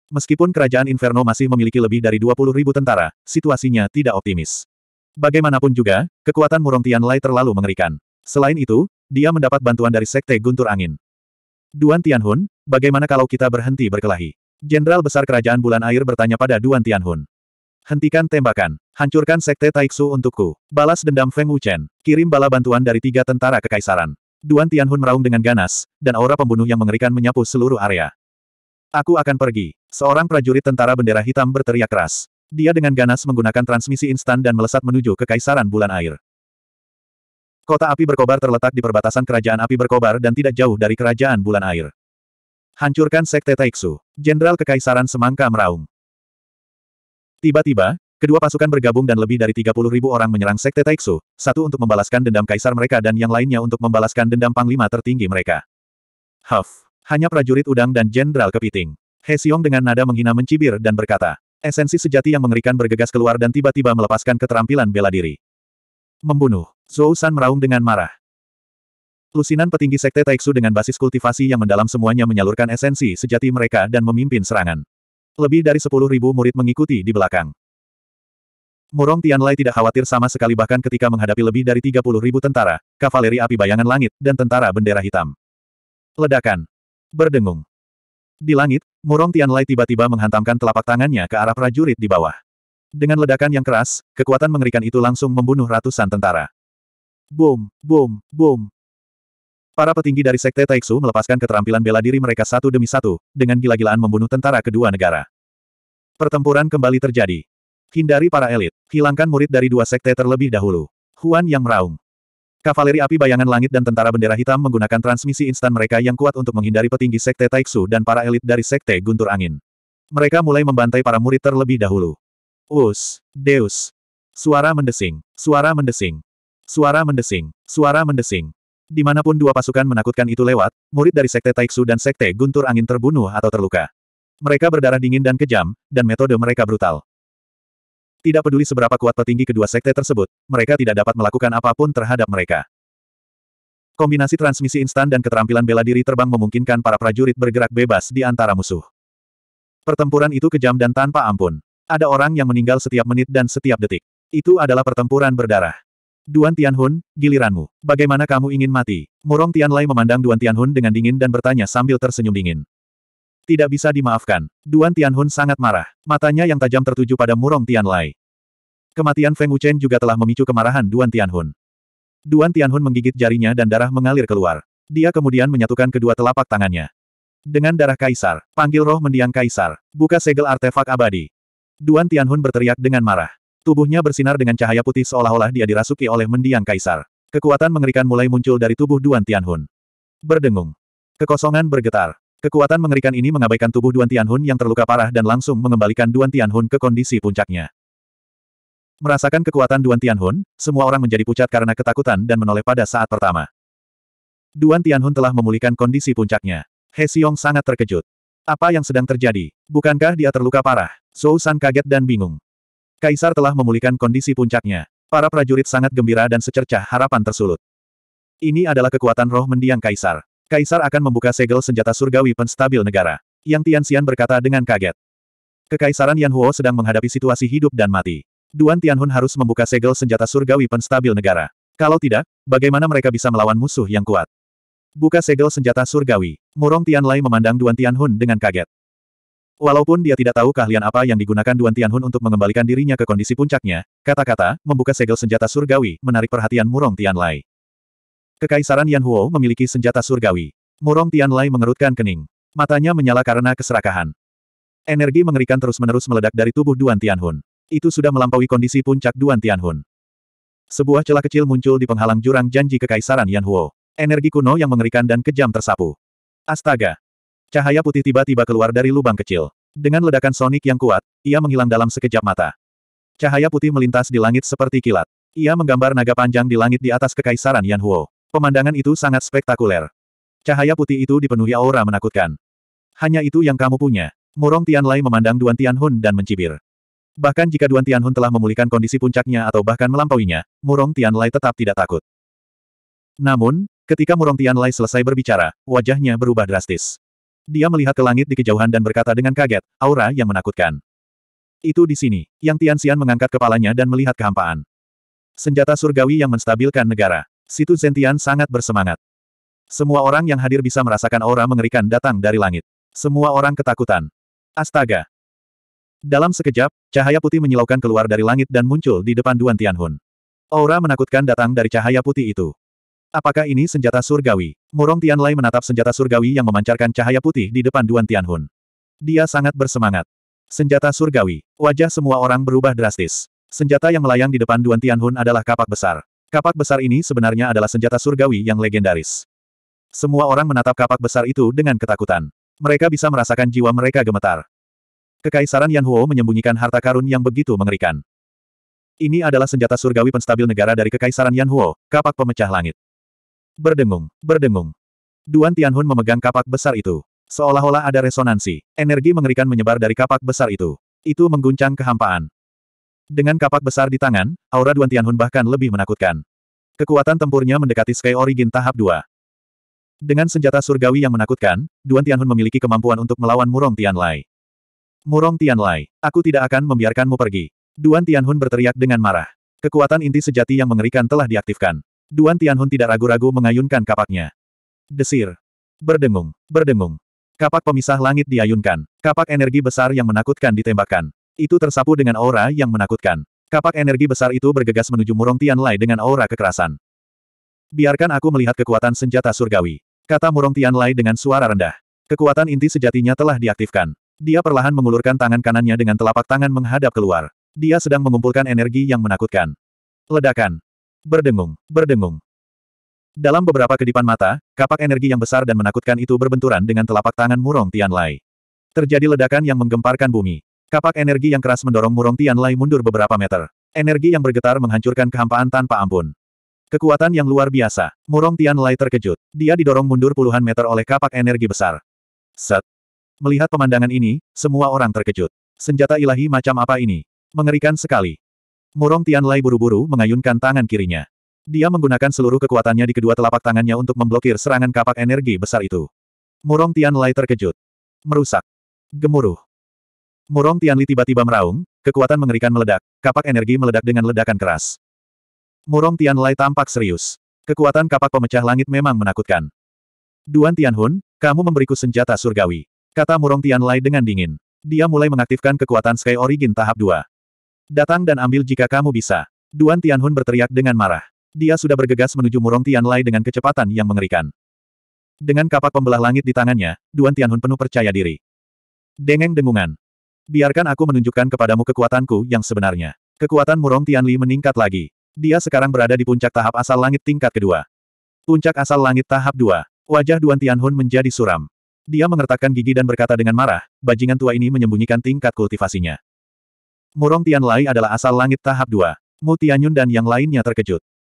Meskipun kerajaan Inferno masih memiliki lebih dari 20 ribu tentara, situasinya tidak optimis. Bagaimanapun juga, kekuatan Murong Tianlai terlalu mengerikan. Selain itu, dia mendapat bantuan dari Sekte Guntur Angin. Duan Tianhun, bagaimana kalau kita berhenti berkelahi? Jenderal Besar Kerajaan Bulan Air bertanya pada Duan Tianhun. Hentikan tembakan. Hancurkan Sekte Taiksu untukku. Balas dendam Feng Wuchen. Kirim bala bantuan dari tiga tentara kekaisaran. Duan Tianhun meraung dengan ganas, dan aura pembunuh yang mengerikan menyapu seluruh area. Aku akan pergi. Seorang prajurit tentara bendera hitam berteriak keras. Dia dengan ganas menggunakan transmisi instan dan melesat menuju ke Kaisaran Bulan Air. Kota api berkobar terletak di perbatasan kerajaan api berkobar dan tidak jauh dari kerajaan Bulan Air. Hancurkan Sekte Taiksu. Jenderal Kekaisaran Semangka meraung. Tiba-tiba, Kedua pasukan bergabung dan lebih dari 30 ribu orang menyerang Sekte Taiksu, satu untuk membalaskan dendam kaisar mereka dan yang lainnya untuk membalaskan dendam panglima tertinggi mereka. Huff! Hanya prajurit udang dan jenderal kepiting. Xiong dengan nada menghina mencibir dan berkata, esensi sejati yang mengerikan bergegas keluar dan tiba-tiba melepaskan keterampilan bela diri. Membunuh. Zhou San meraung dengan marah. Lusinan petinggi Sekte Taiksu dengan basis kultivasi yang mendalam semuanya menyalurkan esensi sejati mereka dan memimpin serangan. Lebih dari 10.000 murid mengikuti di belakang. Murong Tianlai tidak khawatir sama sekali bahkan ketika menghadapi lebih dari 30 ribu tentara, kavaleri api bayangan langit, dan tentara bendera hitam. Ledakan. Berdengung. Di langit, Murong Tianlai tiba-tiba menghantamkan telapak tangannya ke arah prajurit di bawah. Dengan ledakan yang keras, kekuatan mengerikan itu langsung membunuh ratusan tentara. Boom, boom, boom. Para petinggi dari Sekte Taiksu melepaskan keterampilan bela diri mereka satu demi satu, dengan gila-gilaan membunuh tentara kedua negara. Pertempuran kembali terjadi. Hindari para elit. Hilangkan murid dari dua sekte terlebih dahulu. Huan yang meraung. Kavaleri api bayangan langit dan tentara bendera hitam menggunakan transmisi instan mereka yang kuat untuk menghindari petinggi sekte Taiksu dan para elit dari sekte Guntur Angin. Mereka mulai membantai para murid terlebih dahulu. Us, Deus. Suara mendesing, suara mendesing, suara mendesing, suara mendesing. Dimanapun dua pasukan menakutkan itu lewat, murid dari sekte Taiksu dan sekte Guntur Angin terbunuh atau terluka. Mereka berdarah dingin dan kejam, dan metode mereka brutal. Tidak peduli seberapa kuat petinggi kedua sekte tersebut, mereka tidak dapat melakukan apapun terhadap mereka. Kombinasi transmisi instan dan keterampilan bela diri terbang memungkinkan para prajurit bergerak bebas di antara musuh. Pertempuran itu kejam dan tanpa ampun. Ada orang yang meninggal setiap menit dan setiap detik. Itu adalah pertempuran berdarah. Duan Tianhun, giliranmu. Bagaimana kamu ingin mati? Murong Tianlai memandang Duan Tianhun dengan dingin dan bertanya sambil tersenyum dingin. Tidak bisa dimaafkan. Duan Tianhun sangat marah. Matanya yang tajam tertuju pada Murong Tianlai. Kematian Feng Wuchen juga telah memicu kemarahan Duan Tianhun. Duan Tianhun menggigit jarinya dan darah mengalir keluar. Dia kemudian menyatukan kedua telapak tangannya. Dengan darah kaisar, panggil roh mendiang kaisar, buka segel artefak abadi. Duan Tianhun berteriak dengan marah. Tubuhnya bersinar dengan cahaya putih seolah-olah dia dirasuki oleh mendiang kaisar. Kekuatan mengerikan mulai muncul dari tubuh Duan Tianhun. Berdengung. Kekosongan bergetar. Kekuatan mengerikan ini mengabaikan tubuh Duan Tianhun yang terluka parah dan langsung mengembalikan Duan Tianhun ke kondisi puncaknya. Merasakan kekuatan Duan Tianhun, semua orang menjadi pucat karena ketakutan dan menoleh pada saat pertama. Duan Tianhun telah memulihkan kondisi puncaknya. He Xiong sangat terkejut. Apa yang sedang terjadi? Bukankah dia terluka parah? Zhou San kaget dan bingung. Kaisar telah memulihkan kondisi puncaknya. Para prajurit sangat gembira dan secercah harapan tersulut. Ini adalah kekuatan roh mendiang Kaisar. Kaisar akan membuka segel senjata surgawi penstabil negara. Yang Tianxian berkata dengan kaget. Kekaisaran Yan Huo sedang menghadapi situasi hidup dan mati. Duan Tianhun harus membuka segel senjata surgawi penstabil negara. Kalau tidak, bagaimana mereka bisa melawan musuh yang kuat? Buka segel senjata surgawi. Murong Tianlai memandang Duan Tianhun dengan kaget. Walaupun dia tidak tahu keahlian apa yang digunakan Duan Tianhun untuk mengembalikan dirinya ke kondisi puncaknya, kata-kata, membuka segel senjata surgawi, menarik perhatian Murong Tianlai. Kekaisaran Yan Huo memiliki senjata surgawi. Murong Tianlai mengerutkan kening. Matanya menyala karena keserakahan. Energi mengerikan terus-menerus meledak dari tubuh Duan Tianhun. Itu sudah melampaui kondisi puncak Duan Tianhun. Sebuah celah kecil muncul di penghalang jurang janji kekaisaran Yan Huo. Energi kuno yang mengerikan dan kejam tersapu. Astaga! Cahaya putih tiba-tiba keluar dari lubang kecil. Dengan ledakan sonik yang kuat, ia menghilang dalam sekejap mata. Cahaya putih melintas di langit seperti kilat. Ia menggambar naga panjang di langit di atas kekaisaran Yan Huo. Pemandangan itu sangat spektakuler. Cahaya putih itu dipenuhi aura menakutkan. Hanya itu yang kamu punya. Murong Tianlai memandang Duan Tianhun dan mencibir. Bahkan jika Duan Tianhun telah memulihkan kondisi puncaknya atau bahkan melampauinya, Murong Tianlai tetap tidak takut. Namun, ketika Murong Tianlai selesai berbicara, wajahnya berubah drastis. Dia melihat ke langit di kejauhan dan berkata dengan kaget, aura yang menakutkan. Itu di sini, Yang Tianxian mengangkat kepalanya dan melihat kehampaan. Senjata surgawi yang menstabilkan negara. Situ Zentian sangat bersemangat. Semua orang yang hadir bisa merasakan aura mengerikan datang dari langit. Semua orang ketakutan. Astaga! Dalam sekejap, cahaya putih menyilaukan keluar dari langit dan muncul di depan Duan Tianhun. Aura menakutkan datang dari cahaya putih itu. Apakah ini senjata surgawi? Murong Tianlai menatap senjata surgawi yang memancarkan cahaya putih di depan Duan Tianhun. Dia sangat bersemangat. Senjata surgawi. Wajah semua orang berubah drastis. Senjata yang melayang di depan Duan Tianhun adalah kapak besar. Kapak besar ini sebenarnya adalah senjata surgawi yang legendaris. Semua orang menatap kapak besar itu dengan ketakutan. Mereka bisa merasakan jiwa mereka gemetar. Kekaisaran Yan Huo menyembunyikan harta karun yang begitu mengerikan. Ini adalah senjata surgawi penstabil negara dari Kekaisaran Yan Huo, kapak pemecah langit. Berdengung, berdengung. Duan Tianhun memegang kapak besar itu. Seolah-olah ada resonansi. Energi mengerikan menyebar dari kapak besar itu. Itu mengguncang kehampaan. Dengan kapak besar di tangan, aura Duan Tianhun bahkan lebih menakutkan. Kekuatan tempurnya mendekati Sky Origin tahap 2. Dengan senjata surgawi yang menakutkan, Duan Tianhun memiliki kemampuan untuk melawan Murong Tianlai. Murong Tianlai, aku tidak akan membiarkanmu pergi. Duan Tianhun berteriak dengan marah. Kekuatan inti sejati yang mengerikan telah diaktifkan. Duan Tianhun tidak ragu-ragu mengayunkan kapaknya. Desir. Berdengung, berdengung. Kapak pemisah langit diayunkan. Kapak energi besar yang menakutkan ditembakkan. Itu tersapu dengan aura yang menakutkan. Kapak energi besar itu bergegas menuju Murong Tianlai dengan aura kekerasan. Biarkan aku melihat kekuatan senjata surgawi. Kata Murong Tianlai dengan suara rendah. Kekuatan inti sejatinya telah diaktifkan. Dia perlahan mengulurkan tangan kanannya dengan telapak tangan menghadap keluar. Dia sedang mengumpulkan energi yang menakutkan. Ledakan. Berdengung, berdengung. Dalam beberapa kedipan mata, kapak energi yang besar dan menakutkan itu berbenturan dengan telapak tangan murong Tianlai. Terjadi ledakan yang menggemparkan bumi. Kapak energi yang keras mendorong Murong Tianlai mundur beberapa meter. Energi yang bergetar menghancurkan kehampaan tanpa ampun. Kekuatan yang luar biasa. Murong Tianlai terkejut. Dia didorong mundur puluhan meter oleh kapak energi besar. Set. Melihat pemandangan ini, semua orang terkejut. Senjata ilahi macam apa ini? Mengerikan sekali. Murong Tianlai buru-buru mengayunkan tangan kirinya. Dia menggunakan seluruh kekuatannya di kedua telapak tangannya untuk memblokir serangan kapak energi besar itu. Murong Tianlai terkejut. Merusak. Gemuruh. Murong Tianli tiba-tiba meraung, kekuatan mengerikan meledak, kapak energi meledak dengan ledakan keras. Murong Tianlai tampak serius. Kekuatan kapak pemecah langit memang menakutkan. Duan Tianhun, kamu memberiku senjata surgawi. Kata Murong Tianlai dengan dingin. Dia mulai mengaktifkan kekuatan Sky Origin tahap 2. Datang dan ambil jika kamu bisa. Duan Tianhun berteriak dengan marah. Dia sudah bergegas menuju Murong Tianlai dengan kecepatan yang mengerikan. Dengan kapak pembelah langit di tangannya, Duan Tianhun penuh percaya diri. Dengeng dengungan. Biarkan aku menunjukkan kepadamu kekuatanku yang sebenarnya. Kekuatan Murong Tianli meningkat lagi. Dia sekarang berada di puncak tahap asal langit tingkat kedua. Puncak asal langit tahap dua. Wajah Duan Tianhun menjadi suram. Dia mengertakkan gigi dan berkata dengan marah, bajingan tua ini menyembunyikan tingkat kultivasinya. Murong Tianlai adalah asal langit tahap dua. Mu Tianyun dan yang lainnya terkejut.